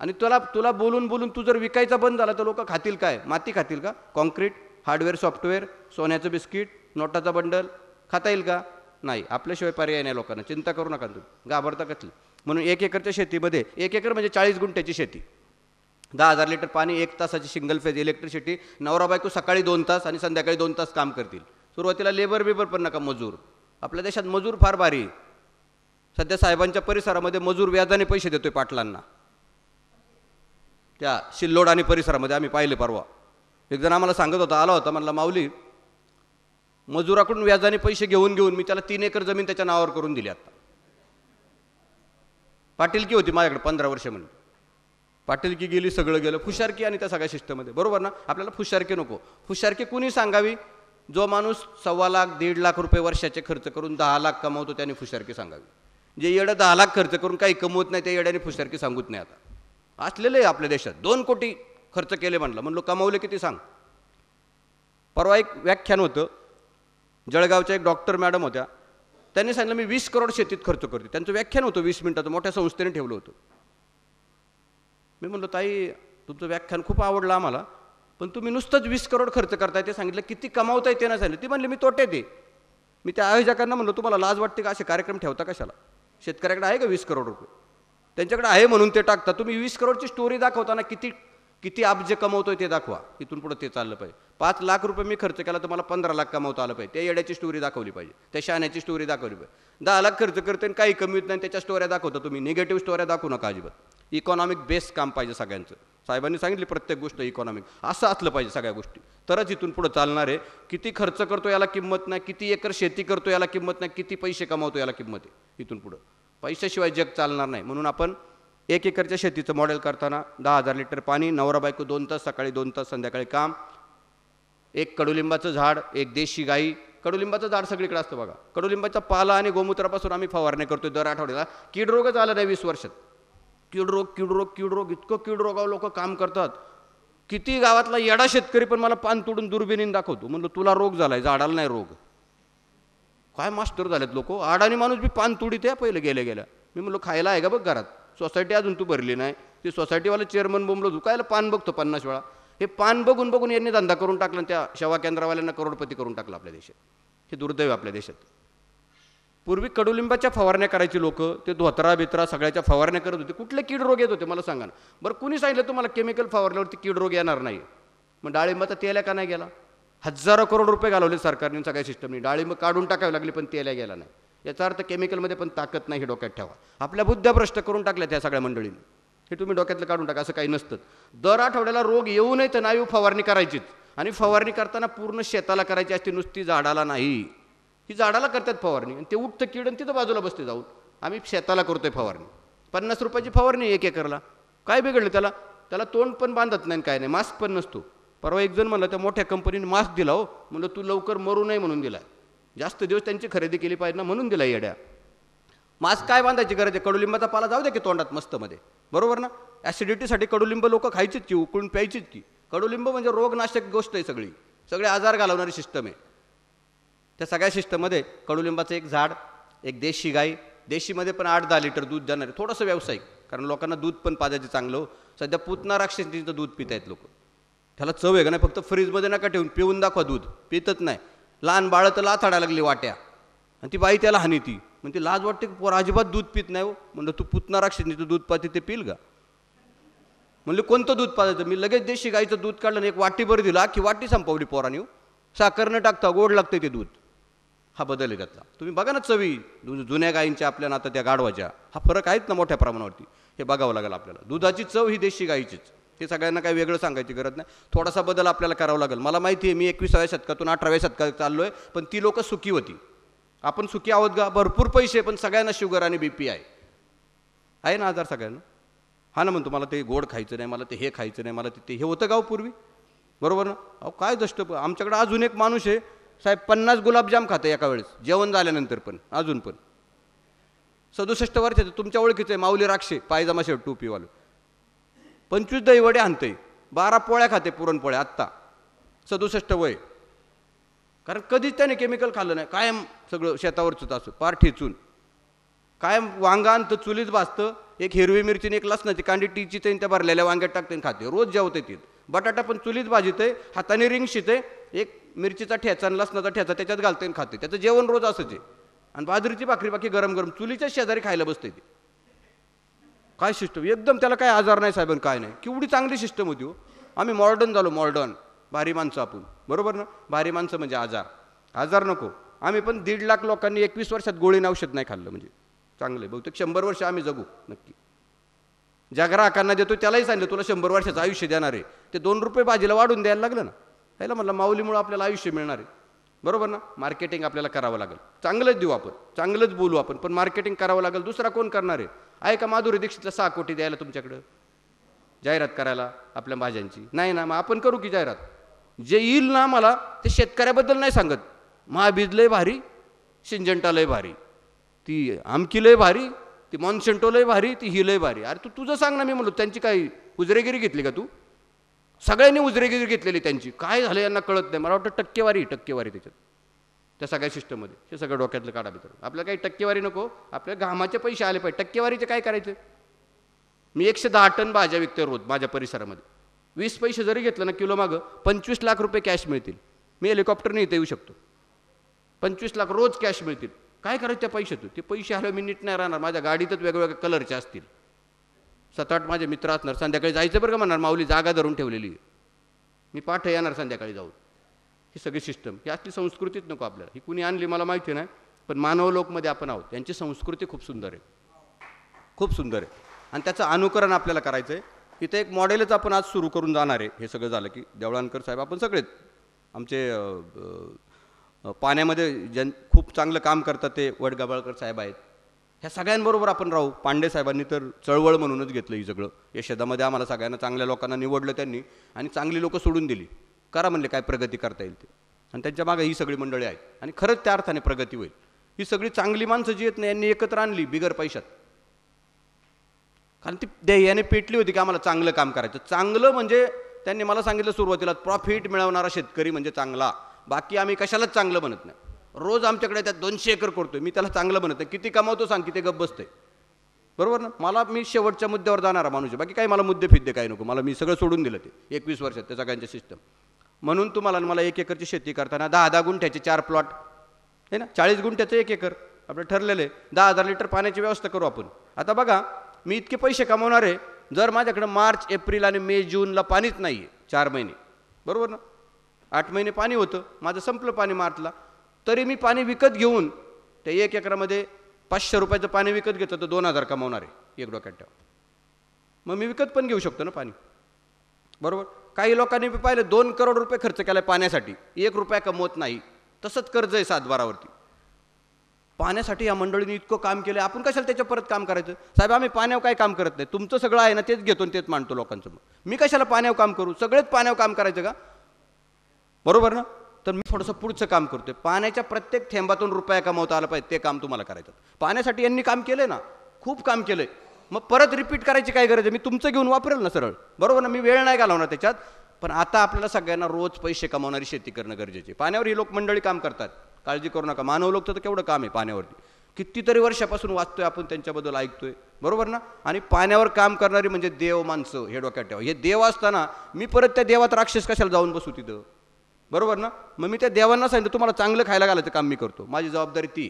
आणि तुला तुला बोलून बोलून तू जर विकायचा बंद झाला तर लोक खातील काय माती खातील का कॉन्क्रीट हार्डवेअर सॉफ्टवेअर सोन्याचं बिस्किट नोटाचा बंडल खाता येईल का नाही आपल्याशिवाय पर्याय नाही लोकांना चिंता करू नका तुम्ही घाबरता कसली म्हणून एक एकरच्या शेतीमध्ये एक एकर म्हणजे चाळीस गुंठ्याची शेती दहा हजार लिटर पाणी एक तासाची सिंगल फेज इलेक्ट्रिसिटी नवरा बायको सकाळी दोन तास आणि संध्याकाळी दोन तास काम करतील सुरुवातीला लेबर बिबर पण नका मजूर आपल्या देशात मजूर फार भारी सध्या साहेबांच्या परिसरामध्ये मजूर व्याजाने पैसे देतोय पाटलांना त्या शिल्लोड आणि परिसरामध्ये आम्ही पाहिले परवा एकजण आम्हाला सांगत होता आला होता म्हणला माऊली मजुराकडून व्याजाने पैसे घेऊन घेऊन मी त्याला तीन एकर जमीन त्याच्या नावावर करून दिली आता पाटीलकी होती माझ्याकडे पंधरा वर्ष म्हणून पाटीलकी गेली सगळं गेलं फुशारकी आणि त्या सगळ्या शिस्तमध्ये बरोबर ना आपल्याला फुशारकी नको फुशारकी कुणी सांगावी जो माणूस सव्वा लाख दीड लाख रुपये वर्षाचे खर्च करून दहा लाख कमावतो त्याने फुशारकी सांगावी जे येडं दहा लाख खर्च करून काही कमवत नाही त्या येड्याने फुशारकी सांगूत नाही आता असलेलं आहे आपल्या देशात दोन कोटी खर्च केले म्हणलं म्हणलो कमावले किती सांग परवा एक व्याख्यान होतं जळगावच्या एक डॉक्टर मॅडम होत्या त्यांनी सांगितलं मी वीस करोड शेतीत खर्च करते त्यांचं व्याख्यान होतं वीस मिनिटाचं मोठ्या संस्थेने ठेवलं होतं मी म्हणलो ताई तुमचं व्याख्यान खूप आवडलं आम्हाला पण तुम्ही नुसतंच वीस करोड खर्च करताय ते सांगितलं किती कमावता येते ना सांगितलं ती म्हणली मी तोटे दे मी त्या आयोजकांना म्हणलो तुम्हाला लाज वाटते का असे कार्यक्रम ठेवता कशाला शेतकऱ्याकडे आहे का वीस करोड रुपये त्यांच्याकडे आहे म्हणून ते टाकता तुम्ही वीस करोडची स्टोरी दाखवताना किती किती अब्ज कमवतोय ते दाखवा इथून पुढे ते चाललं पाहिजे पाच लाख रुपये मी खर्च केला तर मला पंधरा लाख कमवता आलं पाहिजे त्या येड्याची स्टोरी दाखवली पाहिजे त्या शहाण्याची स्टोरी दाखवली पाहिजे दहा लाख खर्च करते आणि काही कमी होत नाही त्याच्या स्टोऱ्या दाखवता तुम्ही निगेटिव्ह स्टोऱ्या दाखवू नका अजिबात इकॉनॉमिक बेस काम पाहिजे सगळ्यांचं साहेबांनी सांगितली प्रत्येक गोष्ट इकॉनॉमिक असं असलं पाहिजे सगळ्या गोष्टी तरच इथून पुढं चालणार आहे किती खर्च करतो याला किंमत नाही किती एकर शेती करतो याला किंमत नाही किती पैसे कमावतो याला किंमत आहे इथून पुढं पैशाशिवाय जग चालणार नाही म्हणून आपण एक एकरच्या शेतीचं मॉडेल करताना दहा हजार लिटर पाणी नवरा बायको दोन तास सकाळी दोन तास संध्याकाळी काम एक कडुलिंबाचं झाड एक देशी गाई कडुलिंबाचं झाड सगळीकडे असतं बघा कडुलिंबाचा पाला आणि गोमूत्रापासून आम्ही फवारणी करतो दर आठवड्याला कीड रोगच आला नाही वीस वर्षात कीड रोग कीड रोग कीड रोग इतकं कीड रोगावर लोक काम करतात किती गावातला येडा शेतकरी पण मला पान तुडून दुर्बिणीन दाखवतो म्हणलं तुला रोग झालाय झाडाला नाही रोग काय मास्टर झालेत लोक आडाणी माणूस बी पान तुडीत या पहिले गेले गेल्या मी म्हणलो खायला आहे का बघ घरात सोसायटी अजून तू भरली नाही ते सोसायटीवाला चेअरमन बोंबलो झुकायला पान बघतो पन्नास वेळा हे पान बघून बघून यांनी धंदा करून टाकला त्या सेवा केंद्रावाल्यांना करोडपती करून टाकलं आपल्या देशात हे दुर्दैव आपल्या देशात पूर्वी कडुलिंबाच्या फवारण्या करायची लोक ते धोत्रा बित्रा सगळ्याच्या फवारण्या करत होते कुठले कीड रोग येत होते मला सांगा ना बरं कुणी सांगितलं तुम्हाला केमिकल फवारल्यावरती कीड रोग येणार नाही मग डाळिंबाचा तेल्या का नाही गेला हजारो करोड रुपये घालवले सरकारने सगळ्या सिस्टमने डाळिंब काढून टाकावी लागले पण तेल्या गेला नाही याचा अर्थ केमिकलमध्ये पण ताकद नाही हे डोक्यात ठेवा आपल्या भ्रष्ट करून टाकल्या त्या सगळ्या मंडळींनी हे तुम्ही डोक्यातलं काढून टाका असं काही नसतं दर आठवड्याला रोग येऊ नये तर नाही फवारणी करायचीच आणि फवारणी करताना पूर्ण शेताला करायची असते नुसती झाडाला नाही ही झाडाला करतात फवारणी आणि ते उठतं कीड आणि तिथं बाजूला बसते जाऊन आम्ही शेताला करतोय फवारणी पन्नास रुपयाची फवारणी एक एकरला काय बिघडलं त्याला त्याला तोंड पण बांधत नाही काय नाही मास्क पण नसतो परवा एक जण म्हणलं त्या मोठ्या कंपनीने मास्क दिला हो म्हणलं तू लवकर मरू नये म्हणून दिला जास्त दिवस त्यांची खरेदी केली पाहिजे ना म्हणून दिला येड्या मास्क काय बांधायची गरज आहे कडुलिंबाचा पाला जाऊ दे की तोंडात मस्तमध्ये बरोबर ना ॲसिडिटीसाठी कडुलिंब लोक खायचीच की उकळून प्यायचीच की कडुलिंब म्हणजे रोगनाशक गोष्ट आहे सगळी सगळे आजार घालवणारी सिस्टम आहे त्या सगळ्या सिस्टममध्ये कडुलिंबाचं एक झाड एक देशी गाय देशीमध्ये पण आठ दहा लिटर दूध देणार आहे थोडंसं व्यावसायिक कारण लोकांना दूध पण पाजायचं चांगलं सध्या पुतना राक्षसीचं दूध पित आहेत लोक त्याला चव आहे का नाही फक्त फ्रीजमध्ये नका ठेवून पिऊन दाखवा दूध पितच नाही लहान बाळं तर लाथाडा लागली वाट्या आणि ती बाई त्याला हानी ती म्हणते लाज वाटते की पोरा अजिबात दूध पित नाही हो म्हणलं तू पुतना नाही तू दूध पाते ते पिल का म्हणले कोणतं दूध पाजायचं मी लगेच देशी गाईचं दूध काढलं आणि एक वाटी दिला की वाटी संपवली पोरानीव हो. साखर न टाकता गोड लागते ते दूध हा बदल आहे त्यातला तुम्ही बघा ना चवी जुन्या गाईंच्या आपल्या आता त्या गाढवाच्या हा फरक आहेत ना मोठ्या प्रमाणावरती हे बघावं लागेल आपल्याला दुधाची चव ही देशी गाईचीच हे सगळ्यांना काही वेगळं सांगायची गरज नाही थोडासा बदल आपल्याला करावा लागेल मला माहिती आहे मी एकविसाव्या शतकातून अठराव्या शतकात चाललो आहे पण ती लोकं सुखी होती आपण सुखी आहोत का भरपूर पैसे पण सगळ्यांना शुगर आणि बी पी आहे आहे ना आजार सगळ्यांना हा ना म्हणतो मला ते गोड खायचं नाही मला ते हे खायचं नाही मला ते हे होतं गाव हो पूर्वी बरोबर ना अहो काय दष्ट आमच्याकडे अजून एक माणूस आहे साहेब पन्नास गुलाबजाम खातं एका वेळेस जेवण झाल्यानंतर पण अजून पण सदुसष्ट वर्षाचं तुमच्या ओळखीचं आहे माऊली राक्षे पायजामा शेवट टोपीवालं पंचवीस दहीवडे आणतंय बारा पोळ्या खाते पुरणपोळ्या आत्ता सदुसष्ट वय कारण कधीच त्याने केमिकल खाल्लं नाही कायम सगळं शेतावरचं असं पार ठेचून कायम वांगा तर चुलीत भाजतं एक हिरवी मिरचीने एक लसणाची कांडी टीची तेन त्या भरलेल्या वांग्यात टाकते खाते रोज जेवते ती बटाटा पण चुलीत आहे हाताने रिंग शिते एक मिरचीचा ठेचा आणि लसणाचा ठेचा त्याच्यात घालते खाते त्याचं जेवण रोज असंच आणि बाजरीची भाकरी बाकी गरम गरम चुलीच्या शेजारी खायला बसते ती काय सिस्टम एकदम त्याला काय आजार नाही साहेब काय नाही केवढी चांगली सिस्टम होती हो आम्ही मॉडर्न झालो मॉडर्न भारी माणसं आपण बरोबर ना भारी माणसं म्हणजे आजार आजार नको आम्ही पण दीड लाख लोकांनी एकवीस वर्षात गोळीने औषध नाही खाल्लं म्हणजे चांगलं बहुतेक शंभर वर्ष आम्ही जगू नक्की ज्या ग्राहकांना देतो त्यालाही सांगितलं तुला शंभर वर्षाचं आयुष्य देणार आहे ते दोन रुपये भाजीला वाढून द्यायला लागलं ना ह्याला म्हटलं माऊलीमुळं आपल्याला आयुष्य मिळणार आहे बरोबर ना मार्केटिंग आपल्याला करावं लागेल चांगलंच देऊ आपण चांगलंच बोलू आपण पण मार्केटिंग करावं लागेल दुसरा कोण करणार आहे आहे का माधुरी दीक्षितला सहा कोटी द्यायला तुमच्याकडं जाहिरात करायला आपल्या भाज्यांची नाही ना मग आपण करू की जाहिरात जे येईल ना मला ते शेतकऱ्याबद्दल नाही सांगत महाबीज लय भारी सिंजंटा लय भारी ती आमकी लय भारी ती मॉन्सेंटो लय भारी ती ही लय भारी अरे तू तुझं सांग ना मी म्हणलो त्यांची काही उजरेगिरी घेतली का तू सगळ्यांनी उजरेगिरी घेतलेली त्यांची काय झालं यांना कळत नाही मला वाटतं टक्केवारी टक्केवारी त्याच्यात त्या सगळ्या सिस्टममध्ये हे सगळं डोक्यातलं काढा तर आपल्याला काही टक्केवारी नको आपल्या घामाचे पैसे आले पाहिजे टक्केवारीचे काय करायचं मी एकशे दहा टन भाज्या विकते रोज माझ्या परिसरामध्ये वीस पैसे जरी घेतलं ना किलो मागं पंचवीस लाख रुपये कॅश मिळतील मी हेलिकॉप्टरने इथे येऊ शकतो पंचवीस लाख रोज कॅश मिळतील काय करायचं त्या पैशातून ते पैसे आलं मी नीट नाही राहणार माझ्या गाडीतच वेगवेगळ्या कलरचे असतील सात माझे मित्र असणार संध्याकाळी जायचं बरं का म्हणणार माऊली जागा धरून ठेवलेली मी पाठ येणार संध्याकाळी जाऊ ही सगळी सिस्टम ही असली संस्कृतीच नको आपल्याला ही कुणी आणली मला माहिती नाही पण मानव लोकमध्ये आपण आहोत त्यांची संस्कृती खूप सुंदर आहे खूप सुंदर आहे आणि त्याचं अनुकरण आपल्याला करायचं आहे इथे एक मॉडेलच आपण आज सुरू करून जाणार आहे हे सगळं झालं की देवळांकर साहेब आपण सगळेच आमचे पाण्यामध्ये ज्यां खूप चांगलं काम करतात ते वडगाबाळकर साहेब आहेत ह्या सगळ्यांबरोबर आपण राहू पांडे साहेबांनी तर चळवळ म्हणूनच घेतलं ही सगळं या शेतामध्ये आम्हाला सगळ्यांना चांगल्या लोकांना निवडलं त्यांनी आणि चांगली लोकं सोडून दिली करा म्हणले काय प्रगती करता येईल ते आणि त्यांच्या मागे ही सगळी मंडळी आहेत आणि खरंच त्या अर्थाने प्रगती होईल ही सगळी चांगली माणसं जी येत नाही यांनी एकत्र आणली बिगर पैशात कारण ती ध्येयाने पेटली होती की आम्हाला चांगलं काम करायचं चांगलं म्हणजे त्यांनी मला सांगितलं सुरुवातीला प्रॉफिट मिळवणारा शेतकरी म्हणजे चांगला बाकी आम्ही कशालाच चांगलं म्हणत नाही रोज आमच्याकडे त्यात दोनशे एकर करतोय मी त्याला चांगलं बनवतं किती कमावतो सांग किती गप्प बसते बरोबर ना मला मी शेवटच्या मुद्द्यावर जाणारा माणूस बाकी काही मला मुद्दे फिद्दे काही नको मला मी सगळं सोडून दिलं ते एकवीस वर्षात त्या सगळ्यांच्या सिस्टम म्हणून तुम्हाला मला एक एकरची शेती करताना दहा दहा गुंठ्याचे चार प्लॉट आहे ना चाळीस गुंठ्याचं एक एकर आपलं ठरलेलं आहे दहा हजार लिटर पाण्याची व्यवस्था करू आपण आता बघा मी इतके पैसे कमावणार आहे जर माझ्याकडं मार्च एप्रिल आणि मे जूनला पाणीच नाही आहे चार महिने बरोबर ना आठ महिने पाणी होतं माझं संपलं पाणी मार्चला तरी मी पाणी विकत घेऊन त्या एक एकरामध्ये पाचशे रुपयाचं पाणी विकत घेतो तर दोन हजार कमावणार आहे एक डोक्यात ठेवा मग मी विकत पण घेऊ शकतो ना पाणी बरोबर काही लोकांनी मी पाहिलं दोन करोड रुपये खर्च केला आहे पाण्यासाठी एक रुपया कमवत नाही तसंच कर्ज आहे सातबारावरती पाण्यासाठी या मंडळीने इतकं काम केलं आपण कशाला त्याच्या परत काम करायचं साहेब आम्ही पाण्यावर काय काम करत नाही तुमचं सगळं आहे ना तेच घेतो आणि तेच मांडतो लोकांचं मग मी कशाला पाण्यावर काम करू सगळेच पाण्यावर काम करायचं का बरोबर ना तर मी थोडंसं पुढचं काम करतोय पाण्याच्या प्रत्येक थेंबातून रुपया कमावता आला पाहिजे ते काम तुम्हाला करायचं पाण्यासाठी यांनी काम केलं ना खूप काम केलं मग परत रिपीट करायची काय गरज आहे मी तुमचं घेऊन वापरेल ना सरळ बरोबर ना मी वेळ नाही घालवणार त्याच्यात पण आता आपल्याला सगळ्यांना रोज पैसे कमावणारी शेती करणं गरजेचे पाण्यावर ही लोक मंडळी काम करतात काळजी करू नका मानव लोक तर केवढं काम आहे पाण्यावरती कितीतरी वर्षापासून वाचतोय आपण त्यांच्याबद्दल ऐकतोय बरोबर ना आणि पाण्यावर काम करणारी म्हणजे देव माणसं हे डोक्यात ठेवा हे देव असताना मी परत त्या देवात राक्षस कशाला जाऊन बसू तिथं बरोबर ना मग मी त्या देवांना सांगितलं तुम्हाला चांगलं खायला घालायचं काम मी करतो माझी जबाबदारी ती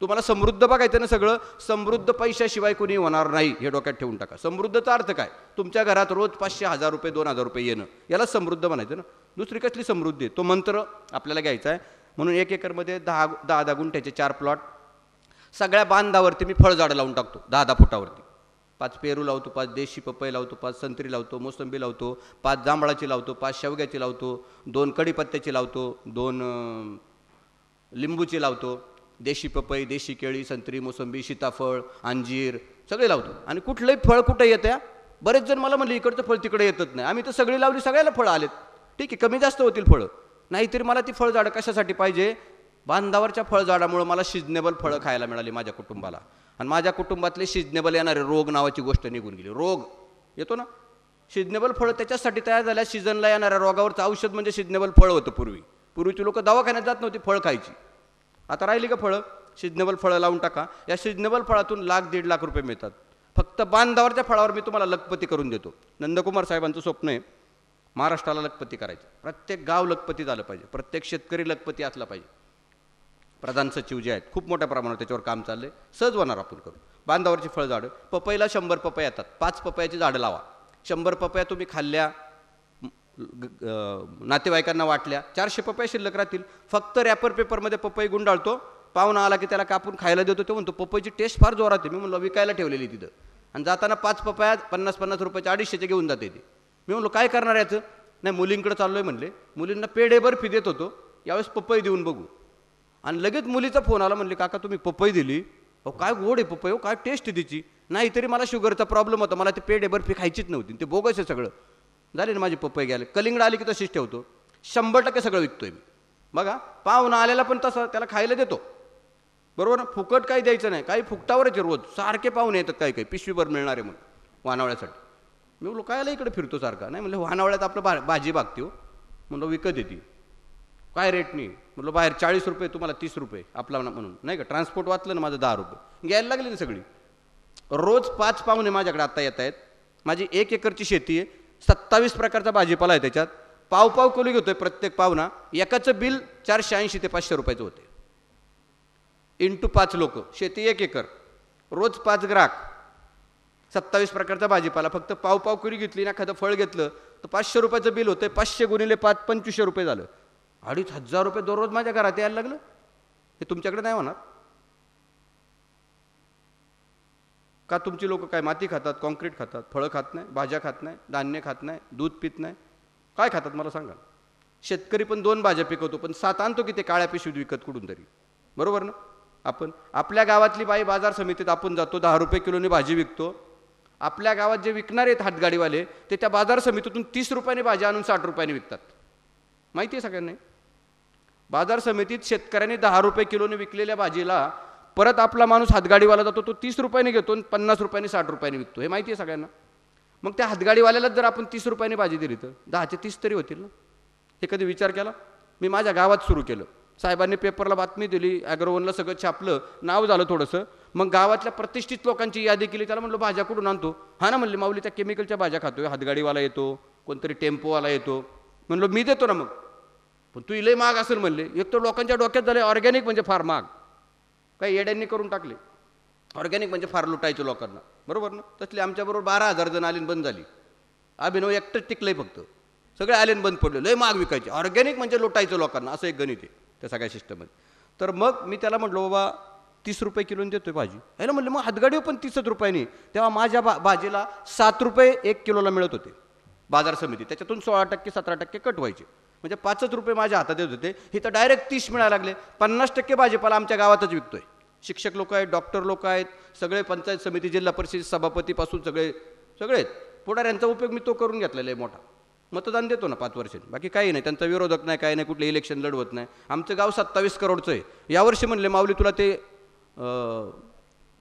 तुम्हाला समृद्ध बघायचं ना सगळं समृद्ध पैशाशिवाय कोणी होणार नाही हे डोक्यात ठेवून टाका समृद्धचा अर्थ काय तुमच्या घरात रोज पाचशे हजार रुपये दोन हजार रुपये येणं याला समृद्ध म्हणायचं ना दुसरी कसली समृद्धी तो मंत्र आपल्याला घ्यायचा आहे म्हणून एक एकरमध्ये दहा दहा दहा गुंठ्याचे चार प्लॉट सगळ्या बांधावरती मी फळझाडं लावून टाकतो दहा दहा फुटावरती पाच पेरू लावतो पाच देशी पपई लावतो पाच संत्री लावतो मोसंबी लावतो पाच जांभळाची लावतो पाच शेवग्याची लावतो दोन कडीपत्त्याची लावतो दोन लिंबूची लावतो देशी पपई देशी केळी संत्री मोसंबी सीताफळ अंजीर सगळे लावतो आणि कुठलंही फळ कुठं येत्या बरेच जण मला म्हणले इकडचं फळ तिकडे येतच नाही आम्ही तर सगळी लावली सगळ्याला फळं आलेत ठीक आहे कमी जास्त होतील फळं नाहीतरी मला ती फळझाडं कशासाठी पाहिजे बांधावरच्या फळझाडामुळं मला सिजनेबल फळं खायला मिळाली माझ्या कुटुंबाला आणि माझ्या कुटुंबातले शिजनेबल येणारे रोग नावाची गोष्ट निघून गेली रोग येतो ना सिजनेबल फळं त्याच्यासाठी तयार झाल्या सीझनला येणाऱ्या रोगावरचं औषध म्हणजे सिजनेबल फळं होतं पूर्वी पूर्वीची लोकं दवाखान्यात जात नव्हती फळ खायची आता राहिली का फळं सिजनेबल फळं लावून टाका या सिजनेबल फळातून लाख दीड लाख रुपये मिळतात फक्त बांधावरच्या फळावर मी तुम्हाला लखपती करून देतो नंदकुमार साहेबांचं स्वप्न आहे महाराष्ट्राला लखपती करायचं प्रत्येक गाव लखपती झालं पाहिजे प्रत्येक शेतकरी लखपती असला पाहिजे प्रधान सचिव जे आहेत खूप मोठ्या प्रमाणात त्याच्यावर काम चाललं आहे सहज होणार आपण करू बांधावरची फळझाडं पपईला शंभर पपया येतात पाच पपयाची झाडं लावा शंभर पपया तुम्ही खाल्ल्या नातेवाईकांना वाटल्या चारशे पपया शिल्लक राहतील फक्त रॅपर पेपरमध्ये पपई गुंडाळतो पाहुणा आला की त्याला कापून खायला देतो ते म्हणतो पपईची टेस्ट फार जोर राहते मी म्हणलो विकायला ठेवलेली तिथं आणि जाताना पाच पपया पन्नास पन्नास रुपयाचे अडीचशेचे घेऊन जाते ते मी म्हणलो काय करणार याचं नाही मुलींकडे चाललो आहे म्हणले मुलींना पेढेभर फी देत होतो यावेळेस पपई देऊन बघू आणि लगेच मुलीचा फोन आला म्हणले काका तुम्ही पपई दिली हो काय गोड आहे पपई हो काय टेस्ट तिची नाही तरी मला शुगरचा प्रॉब्लेम होता मला ते पेढे बर्फी खायचीच नव्हती ते बोगस आहे सगळं झाले ना माझी पपई घ्यायला कलिंगड आली की तशीच ठेवतो शंभर टक्के सगळं विकतोय मी बघा पाहुणा आलेला पण तसा त्याला खायला देतो बरोबर ना फुकट काही द्यायचं नाही काही येते रोज सारखे पाहुणे येतात काही काही पिशवीभर आहे म्हणून वानावळ्यासाठी मी बोललो कायला इकडे फिरतो सारखा नाही म्हणलं वानावळ्यात आपलं भा भाजी बागते हो म्हणलं विकत येते काय रेटनी म्हटलं बाहेर चाळीस रुपये तुम्हाला तीस रुपये आपला म्हणून नाही का ट्रान्सपोर्ट वाचलं ना माझं दहा रुपये घ्यायला लागली ना सगळी रोज पाच पाहुणे माझ्याकडे आत्ता येत आहेत माझी एक एकरची शेती आहे सत्तावीस प्रकारचा भाजीपाला आहे त्याच्यात पाव पाव कोली घेतोय प्रत्येक पाहुणा एकाचं बिल चारशे ऐंशी ते पाचशे रुपयाचं होते इंटू पाच लोक शेती एक एकर रोज पाच ग्राहक सत्तावीस प्रकारचा भाजीपाला फक्त पाव पाव कुरी घेतली ना एखादं फळ घेतलं तर पाचशे रुपयाचं बिल होतं पाचशे गुणिले पाच पंचवीसशे रुपये झालं अडीच हजार रुपये दररोज माझ्या घरात यायला लागलं हे तुमच्याकडे नाही होणार का तुमची लोक काय माती खातात कॉन्क्रीट खातात फळं खात नाही भाज्या खात नाही धान्य खात नाही दूध पित नाही काय खातात मला सांगा शेतकरी पण दोन भाज्या पिकवतो पण सात आणतो की ते काळ्या पिशवीत विकत कुठून तरी बरोबर ना आपण आपल्या गावातली बाई बाजार समितीत आपण जातो दहा रुपये किलोने भाजी विकतो आपल्या गावात जे विकणारे आहेत हातगाडीवाले ते त्या बाजार समितीतून तीस रुपयाने भाजी आणून साठ रुपयाने विकतात माहिती आहे सगळ्यांना बाजार समितीत शेतकऱ्यांनी दहा रुपये किलोने विकलेल्या भाजीला परत आपला माणूस हातगाडीवाला जातो तो तीस रुपयाने घेतो आणि पन्नास रुपयाने साठ रुपयाने विकतो हे माहिती आहे सगळ्यांना मग त्या हातगाडीवाल्यालाच जर आपण तीस रुपयाने भाजी दिली तर दहाचे तीस तरी होतील ना हे कधी विचार केला मी माझ्या गावात सुरू केलं साहेबांनी पेपरला बातमी दिली ॲग्रोवनला सगळं छापलं नाव झालं थोडंसं मग गावातल्या प्रतिष्ठित लोकांची यादी केली त्याला म्हटलं भाज्या कुठून आणतो हा ना म्हणले माऊली त्या केमिकलच्या भाज्या खातोय हातगाडीवाला येतो कोणतरी टेम्पोवाला येतो म्हणलो मी देतो ना मग पण तू इले माग असेल म्हणले एक तर लोकांच्या डोक्यात झाले ऑर्गॅनिक म्हणजे फार माग काही येड्यांनी करून टाकले ऑर्गॅनिक म्हणजे फार लुटायचे लोकांना बरोबर ना तसले आमच्याबरोबर बारा हजार जण आलीन बंद झाली अभिनव एकटंच टिकलंय फक्त सगळे आलेन बंद पडले लय माग विकायचे ऑर्गॅनिक म्हणजे लुटायचं लोकांना असं एक गणित आहे त्या सगळ्या सिस्टममध्ये तर मग मी त्याला म्हटलो बाबा तीस रुपये किलो देतोय भाजी ना म्हटलं मग हातगाडीवर पण तीसच रुपयाने तेव्हा माझ्या भा भाजीला सात रुपये एक किलोला मिळत होते बाजार समिती त्याच्यातून सोळा टक्के सतरा टक्के कट व्हायचे म्हणजे पाचच रुपये माझ्या हातात येत होते हे तर डायरेक्ट तीस मिळायला लागले पन्नास टक्के भाजीपाला आमच्या गावातच विकतोय शिक्षक लोक आहेत डॉक्टर लोक आहेत सगळे पंचायत समिती जिल्हा परिषद सभापतीपासून सगळे सगळेच पुढाऱ्यांचा उपयोग मी तो करून घेतलेला आहे मोठा मतदान देतो ना पाच वर्षांनी बाकी काही नाही त्यांचा विरोधक नाही काही नाही कुठले इलेक्शन लढवत नाही आमचं गाव सत्तावीस करोडचं आहे यावर्षी म्हणले माऊली तुला ते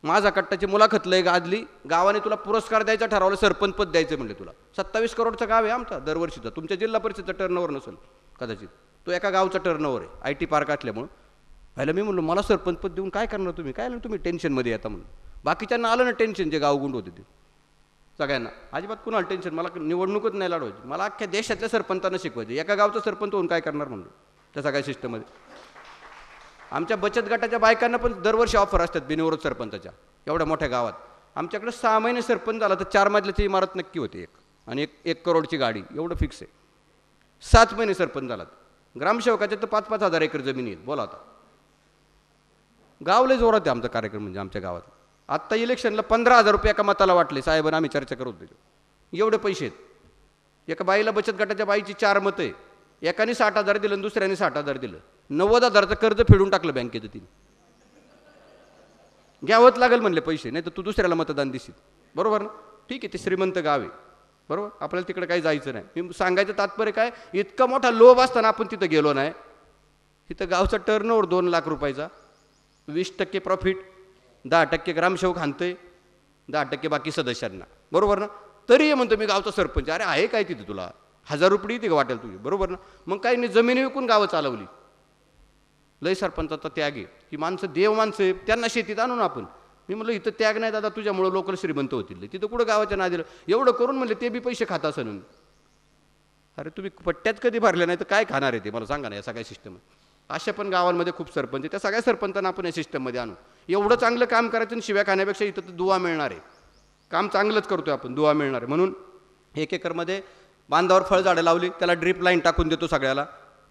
माझा कट्टाची मुलाखत लय गाजली गावाने तुला पुरस्कार द्यायचा ठरवलं सरपंच पद द्यायचं म्हणले तुला सत्तावीस करोडचं गाव आहे आमचा दरवर्षीचा तुमच्या जिल्हा परिषदचा टर्नओव्हर नसेल कदाचित तो एका गावचा टर्नओव्हर आहे आय टी पार्क असल्यामुळं पहिलं मी म्हणलो मला सरपंच पद देऊन काय करणार तुम्ही काय तुम्ही टेन्शनमध्ये येता म्हणून बाकीच्यांना आलं ना टेन्शन जे गावगुंड होते ते सगळ्यांना अजिबात कुणाला टेन्शन मला निवडणूकच नाही लढवायची मला अख्ख्या देशातल्या सरपंचांना शिकवायचे एका गावचा सरपंच होऊन काय करणार म्हणून त्या सगळ्या सिस्टममध्ये आमच्या बचत गटाच्या बायकांना पण दरवर्षी ऑफर असतात बिनविरोध सरपंचाच्या एवढ्या मोठ्या गावात आमच्याकडे सहा महिने सरपंच झाला तर चार मजल्याची इमारत नक्की होती एक आणि एक एक करोडची गाडी एवढं फिक्स आहे सात महिने सरपंच झालात ग्रामसेवकाच्या तर पाच पाच हजार एकर जमीन आहेत बोला आता गावले जोरात आहे आमचा कार्यक्रम म्हणजे आमच्या गावात आत्ता इलेक्शनला पंधरा हजार रुपये एका मताला वाटले साहेबांना आम्ही चर्चा करू होतो एवढे पैसे आहेत एका बाईला बचत गटाच्या बाईची चार मतं आहे एकाने साठ हजार दिलं दुसऱ्याने साठ हजार दिलं नव्वद हजाराचं कर्ज फेडून टाकलं बँकेचं तिने घ्यावंच लागेल म्हणले पैसे नाही तर तू दुसऱ्याला मतदान दिसील बरोबर ना ठीक आहे ते श्रीमंत गाव आहे बरोबर आपल्याला तिकडे काही जायचं नाही मी सांगायचं तात्पर्य काय इतका मोठा लोभ असताना आपण तिथं गेलो नाही तिथं गावचा टर्न ओव्हर दोन लाख रुपयाचा वीस टक्के प्रॉफिट दहा टक्के ग्रामसेवक खांतोय दहा टक्के बाकी सदस्यांना बरोबर ना तरी म्हणतो मी गावचा सरपंच अरे आहे काय तिथे तुला हजार रुपये तिथे वाटेल तुझी बरोबर ना मग काही नाही जमीन विकून गावं चालवली लय सरपंचाचा त्याग आहे ही माणसं देव माणसं आहे त्यांना शेतीत आणू ना आपण मी म्हटलं इथं त्याग नाही दादा तुझ्यामुळं लोकल श्रीमंत होतील तिथं कुठं गावाच्या ना दिलं एवढं करून म्हणले ते बी पैसे खात असं अरे तुम्ही पट्ट्यात कधी भरले नाही तर काय खाणार आहे ते मला सांगा ना या सगळ्या सिस्टम अशा पण गावांमध्ये खूप सरपंच त्या सगळ्या सरपंचांना आपण या सिस्टममध्ये आणू एवढं चांगलं काम करायचं आणि शिव्या खाण्यापेक्षा इथं तर दुवा मिळणार आहे काम चांगलंच करतोय आपण दुवा मिळणार आहे म्हणून एक एकरमध्ये बांधावर फळझाडं लावली त्याला ड्रीप लाईन टाकून देतो सगळ्याला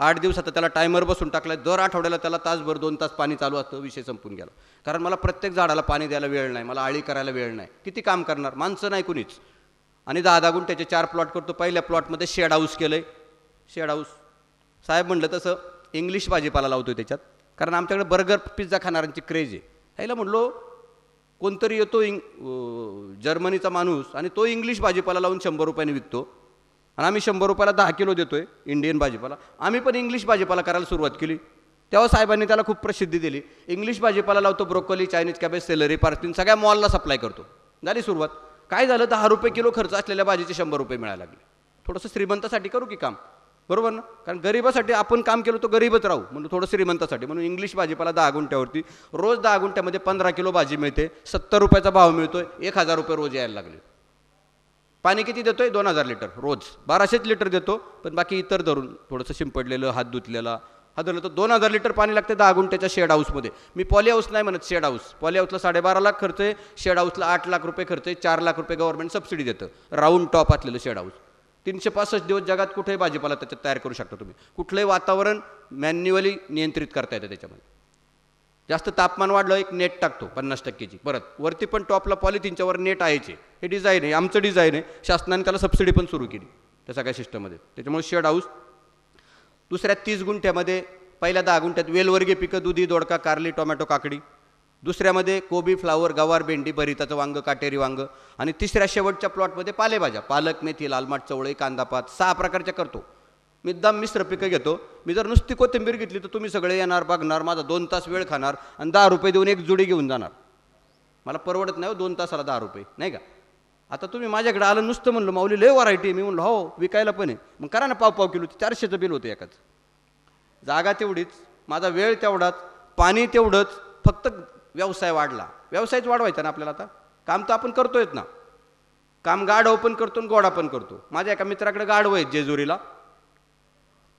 आठ आता त्याला टायमर बसून टाकला दर आठवड्याला त्याला तासभर दोन तास पाणी चालू असतं विषय संपून गेला कारण मला प्रत्येक झाडाला पाणी द्यायला वेळ नाही मला आळी करायला वेळ नाही किती काम करणार माणसं नाही कुणीच आणि दहा दहा त्याचे चार प्लॉट करतो पहिल्या प्लॉटमध्ये शेड हाऊस केलं आहे शेड हाऊस साहेब म्हटलं तसं इंग्लिश भाजीपाला लावतो त्याच्यात कारण आमच्याकडे बर्गर पिझ्झा खाणाऱ्यांची क्रेज आहे ह्याला म्हणलो कोणतरी येतो इंग जर्मनीचा माणूस आणि तो इंग्लिश भाजीपाला लावून शंभर रुपयाने विकतो आणि आम्ही शंभर रुपयाला दहा किलो देतो आहे इंडियन भाजीपाला आम्ही पण इंग्लिश भाजीपाला करायला सुरुवात केली तेव्हा साहेबांनी त्याला खूप प्रसिद्धी दिली इंग्लिश भाजीपाला लावतो broccoli Chinese cabbage celery parking सगळ्या मॉलला सप्लाय करतो झाली सुरुवात काय झालं दहा रुपये किलो खर्च असलेल्या भाजीचे शंभर रुपये मिळायला लागले थोडंसं श्रीमंतासाठी करू की काम बरोबर ना कारण गरिबासाठी आपण काम केलं तो गरीबच राहू म्हणून थोडं श्रीमंतासाठी म्हणून इंग्लिश भाजीपाला दहा गुंठ्यावरती रोज दहा गुंठ्यामध्ये पंधरा किलो भाजी मिळते सत्तर रुपयाचा भाव मिळतो एक हजार रुपये रोज यायला लागले पाणी किती देतो आहे दोन हजार लिटर रोज बाराशेच लिटर देतो पण बाकी इतर धरून थोडंसं शिंपडलेलं हात धुतलेला हा धरलं तर दोन हजार लिटर पाणी लागते दहा गुंठ्याच्या शेड हाऊसमध्ये मी पॉली हाऊस नाही म्हणत शेड हाऊस पॉली हाऊसला साडेबारा लाख खर्च आहे शेड हाऊसला आठ लाख रुपये खर्च आहे चार लाख रुपये गव्हर्नमेंट सबसिडी देतं राऊंड टॉप असलेलं शेड हाऊस तीनशे पासष्ट दिवस जगात कुठेही भाजीपाला त्याच्यात तयार करू शकता तुम्ही कुठलंही वातावरण मॅन्युअली नियंत्रित करता येतं त्याच्यामध्ये जास्त तापमान वाढलं एक नेट टाकतो पन्नास टक्केची परत वरती पण टॉपला पॉलिथिनच्या वर नेट आहे हे डिझाईन आहे आमचं डिझाईन आहे शासनाने त्याला सबसिडी पण सुरू केली त्या सगळ्या सिस्टममध्ये त्याच्यामुळे शेड हाऊस दुसऱ्या तीस गुंठ्यामध्ये पहिल्या दहा गुंठ्यात वेलवर्गीय पिकं दुधी दोडका कारली टोमॅटो काकडी दुसऱ्यामध्ये कोबी फ्लावर गवार भेंडी भरिताचं वांग काटेरी वांग आणि तिसऱ्या शेवटच्या प्लॉटमध्ये पालेभाज्या पालक मेथी लालमाट चवळे कांदापात सहा प्रकारच्या करतो मी दाम मिश्र पिकं घेतो मी जर नुसती कोथिंबीर घेतली तर तुम्ही सगळे येणार बघणार माझा दोन तास वेळ खाणार आणि दहा रुपये देऊन एक जुडी घेऊन जाणार मला परवडत नाही हो दोन तासाला दहा रुपये नाही का आता तुम्ही माझ्याकडे आलं नुसतं म्हणलं माऊली लय व्हरायटी मी म्हणलो हो विकायला पण आहे मग करा ना पाव पाव किलो चारशेचं बिल होतं एकाच जागा तेवढीच माझा वेळ तेवढाच पाणी तेवढंच फक्त व्यवसाय वाढला व्यवसायच वाढवायचा ना आपल्याला आता काम तर आपण करतोयच ना काम गाढव पण करतो आणि गोडा पण करतो माझ्या एका मित्राकडे गाढव आहेत जेजुरीला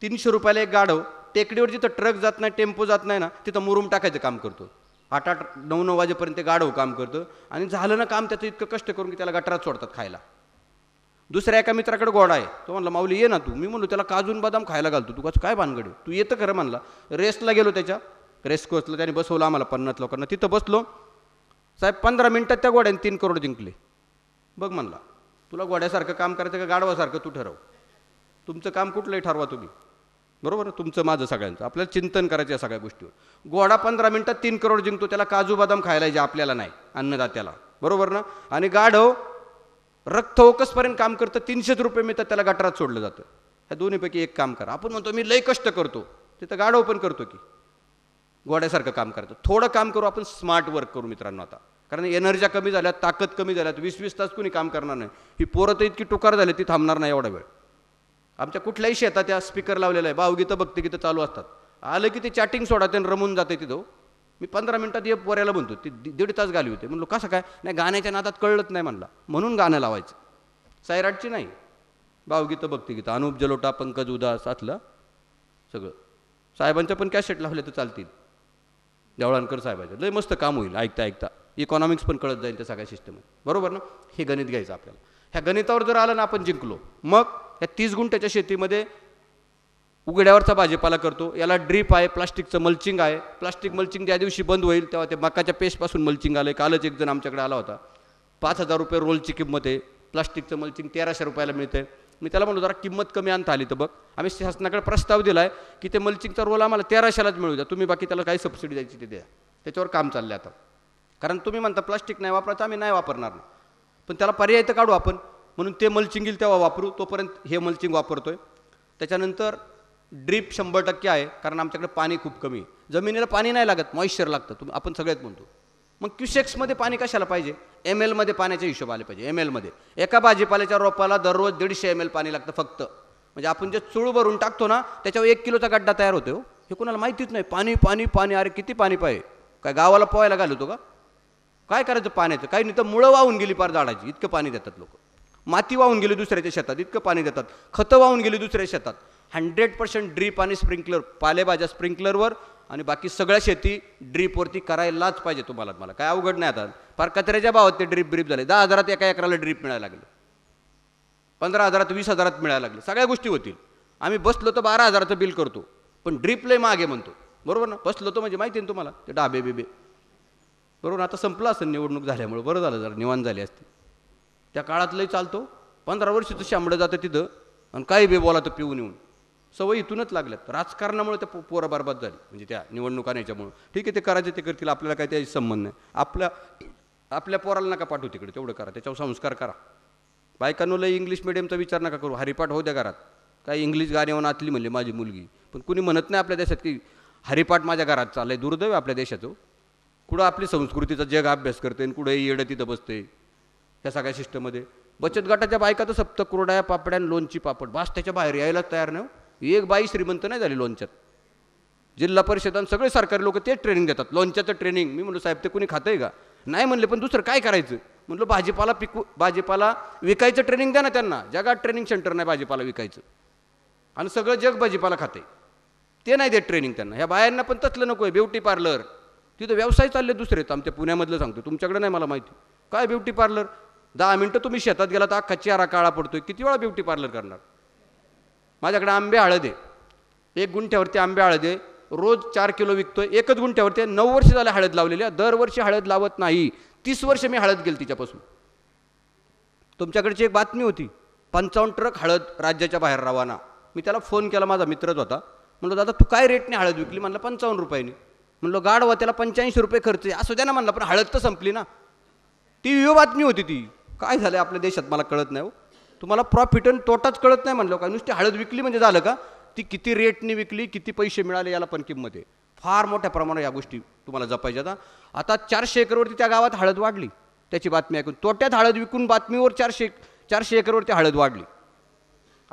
तीनशे रुपयाला एक गाढव टेकडीवर जिथं ट्रक जात नाही टेम्पो जात नाही ना तिथं मुरुम टाकायचं काम करतो आठ आठ नऊ नऊ वाजेपर्यंत गाढव काम करतं आणि झालं ना काम त्याचं इतकं कष्ट करून की त्याला गटरात सोडतात खायला दुसऱ्या एका मित्राकडे गोडा आहे तो म्हणला माऊली ये ना तू मी म्हणलो त्याला काजून बदाम खायला घालतो तू काय भानगड तू येतं खरं म्हणला रेस्टला गेलो त्याच्या रेस्ट कोचला त्याने बसवलं आम्हाला पन्नास लोकांना तिथं बसलो साहेब पंधरा मिनटात त्या गोड्याने तीन करोड जिंकले बघ म्हणला तुला गोड्यासारखं काम करायचं का गाडवासारखं तू ठरव तुमचं काम कुठलंही ठरवा तुम्ही बरोबर तुमचं माझं सगळ्यांचं आपल्याला चिंतन करायचं या सगळ्या गोष्टीवर गोडा पंधरा मिनटात तीन करोड जिंकतो त्याला काजू बदाम खायला जे आपल्याला नाही अन्नदात्याला बरोबर ना आणि गाढव रक्त ओकसपर्यंत काम करतं तीनशेच रुपये मिळतात त्याला गटारात सोडलं जातं ह्या दोन्हीपैकी एक काम करा आपण म्हणतो मी लय कष्ट करतो ते तर गाढव पण करतो की गोड्यासारखं काम करतो थोडं काम करू आपण स्मार्ट वर्क करू मित्रांनो आता कारण एनर्जा कमी झाल्यात ताकद कमी झाल्यात वीस वीस तास कुणी काम करणार नाही ही पोरं तर इतकी टुकार झाली ती थांबणार नाही एवढा वेळ आमच्या कुठल्याही शेतात त्या स्पीकर लावलेला आहे भावगीतं गीतं चालू असतात आलं की ते चॅटिंग सोडा ते रमून जाते तिथं मी पंधरा मिनटात ये पोऱ्याला म्हणतो ती दीड तास गाली होते म्हणलो कसं काय नाही गाण्याच्या नादात कळलंच नाही म्हणला म्हणून गाणं लावायचं सायराटची नाही भावगीतं भक्तिगीतं अनुप जलोटा पंकज उदास असलं सगळं साहेबांच्या पण कॅसेट लावले तर चालतील देवळांकर साहेबांच्या लय मस्त काम होईल ऐकता ऐकता इकॉनॉमिक्स पण कळत जाईल त्या सगळ्या सिस्टम बरोबर ना हे गणित घ्यायचं आपल्याला ह्या गणितावर जर आलं ना आपण जिंकलो मग या तीस गुंठ्याच्या शेतीमध्ये उघड्यावरचा भाजीपाला करतो याला ड्रीप आहे प्लास्टिकचं मल्चिंग आहे प्लास्टिक मल्चिंग ज्या दिवशी बंद होईल तेव्हा ते मकाच्या पेस्टपासून मल्चिंग आलं कालच एक जण आमच्याकडे आला होता पाच हजार रुपये रोलची किंमत आहे प्लास्टिकचं मल्चिंग तेराशे रुपयाला मिळते मी त्याला म्हणलो जरा किंमत कमी आणता आली तर बघ आम्ही शासनाकडे प्रस्ताव दिला आहे की ते मल्चिंगचा रोल आम्हाला तेराशेलाच मिळू द्या तुम्ही बाकी त्याला काही सबसिडी द्यायची ते द्या त्याच्यावर काम चाललं आता कारण तुम्ही म्हणता प्लास्टिक नाही वापरायचं आम्ही नाही वापरणार पण त्याला पर्याय तर काढू आपण म्हणून ते मल्चिंग येईल तेव्हा वापरू तोपर्यंत हे मल्चिंग वापरतो आहे त्याच्यानंतर ड्रीप शंभर टक्के आहे कारण आमच्याकडे पाणी खूप कमी आहे जमिनीला पाणी नाही लागत मॉइश्चर लागतं तुम्ही आपण सगळ्यात म्हणतो मग क्युसेक्समध्ये पाणी कशाला पाहिजे एम एलमध्ये पाण्याच्या हिशोब आले पाहिजे एम एलमध्ये एका भाजीपाल्याच्या रोपाला दररोज दीडशे एम एल पाणी लागतं फक्त म्हणजे आपण जे चूळ भरून टाकतो ना त्याच्यावर एक किलोचा गड्डा तयार होतो हो. हे कोणाला माहितीच नाही पाणी पाणी पाणी अरे किती पाणी पाहिजे काय गावाला पोहायला घालवतो का काय करायचं पाण्याचं काही नाही तर मुळं वाहून गेली पार झाडाची इतकं पाणी देतात लोक माती वाहून गेली दुसऱ्याच्या शेतात इतकं पाणी देतात खतं वाहून गेली दुसऱ्या शेतात हंड्रेड पर्सेंट ड्रीप आणि स्प्रिंकलर पालेभाज्या स्प्रिंकलरवर आणि बाकी सगळ्या शेती ड्रीपवरती करायलाच पाहिजे तुम्हाला मला काय अवघड नाही आता फार कचऱ्याच्या बाबत ते ड्रीप ब्रीप झाले दहा हजारात एका एकराला ड्रीप मिळायला लागली पंधरा हजारात वीस हजारात मिळायला लागले सगळ्या गोष्टी होतील आम्ही बसलो तर बारा हजाराचं बिल करतो पण ड्रीप मागे म्हणतो बरोबर ना बसलो तर म्हणजे माहिती आहे ना तुम्हाला ते डाबे बिबे बरोबर आता संपलं असं निवडणूक झाल्यामुळे बरं झालं जरा निवांत झाली असती त्या काळातलंही चालतो पंधरा वर्षाचं शांबडं जातं तिथं आणि काही बे बोला तर पिऊन येऊन सवय इथूनच लागल्यात राजकारणामुळे त्या पोरं बरबाद झाली म्हणजे त्या निवडणुका याच्यामुळं ठीक आहे ते करायचे ते करतील आपल्याला काही त्याची संबंध नाही आपल्या आपल्या पोराला नका पाठवू तिकडे तेवढं करा त्याच्यावर संस्कार करा बायकांनो लई इंग्लिश मिडियमचा विचार नका करू हरिपाठ हो द्या घरात काही इंग्लिश गाणी होऊन आतली म्हणले माझी मुलगी पण कुणी म्हणत नाही आपल्या देशात की हरिपाठ माझ्या घरात चाललं आहे दुर्दैव आपल्या देशाचं कुठं आपली संस्कृतीचा जग अभ्यास करते आणि कुठं येडं तिथं बसते ह्या सगळ्या सिस्टममध्ये बचत गटाच्या बायका तर सप्त कुरडाया पापड्या लोणची पापड बास त्याच्या बाहेर यायलाच तयार नाही हो. एक बाई श्रीमंत नाही झाली लोणच्यात जिल्हा परिषदान सगळे सरकारी लोक तेच ट्रेनिंग देतात लोनच्याचं ट्रेनिंग मी म्हणलो साहेब ते कुणी खातंय का नाही म्हणले पण दुसरं काय करायचं म्हणलं भाजीपाला पिकू भाजीपाला विकायचं ट्रेनिंग द्या ना त्यांना जगात ट्रेनिंग सेंटर नाही भाजीपाला विकायचं आणि सगळं जग भाजीपाला खाते ते नाही देत ट्रेनिंग त्यांना ह्या बायांना पण तसलं नको आहे ब्युटी पार्लर तिथं व्यवसाय चालले दुसरे आमच्या पुण्यामधलं सांगतो तुमच्याकडे नाही मला माहिती काय ब्युटी पार्लर दहा मिनटं तुम्ही शेतात गेला तर अख्खा काळा पडतोय किती वेळा ब्युटी पार्लर करणार माझ्याकडे आंबे हळद आहे एक गुंठ्यावरती आंबे हळद आहे रोज चार किलो विकतोय एकच गुंठ्यावरती नऊ वर्ष झाले हळद लावलेली दरवर्षी हळद लावत नाही तीस वर्ष मी हळद गेली तिच्यापासून तुमच्याकडची एक बातमी होती पंचावन्न ट्रक हळद राज्याच्या बाहेर रवाना मी त्याला फोन केला माझा मित्रच होता म्हणलं दादा तू काय रेटने हळद विकली म्हणलं पंचावन्न रुपयाने म्हणलो गाडवा त्याला पंच्याऐंशी रुपये खर्च असं द्या ना म्हणलं पण हळद तर संपली ना ती बातमी होती ती काय झालं आपल्या देशात मला कळत नाही हो तुम्हाला प्रॉफिट आणि तोटाच कळत नाही म्हणलं काय नुसती हळद विकली म्हणजे झालं का ती किती रेटनी विकली किती पैसे मिळाले याला पण किंमत आहे फार मोठ्या प्रमाणात या गोष्टी तुम्हाला जपायच्या आता आता चारशे एकरवरती त्या गावात हळद वाढली त्याची बातमी ऐकून तोट्यात हळद विकून बातमीवर चारशे चारशे एकरवरती हळद वाढली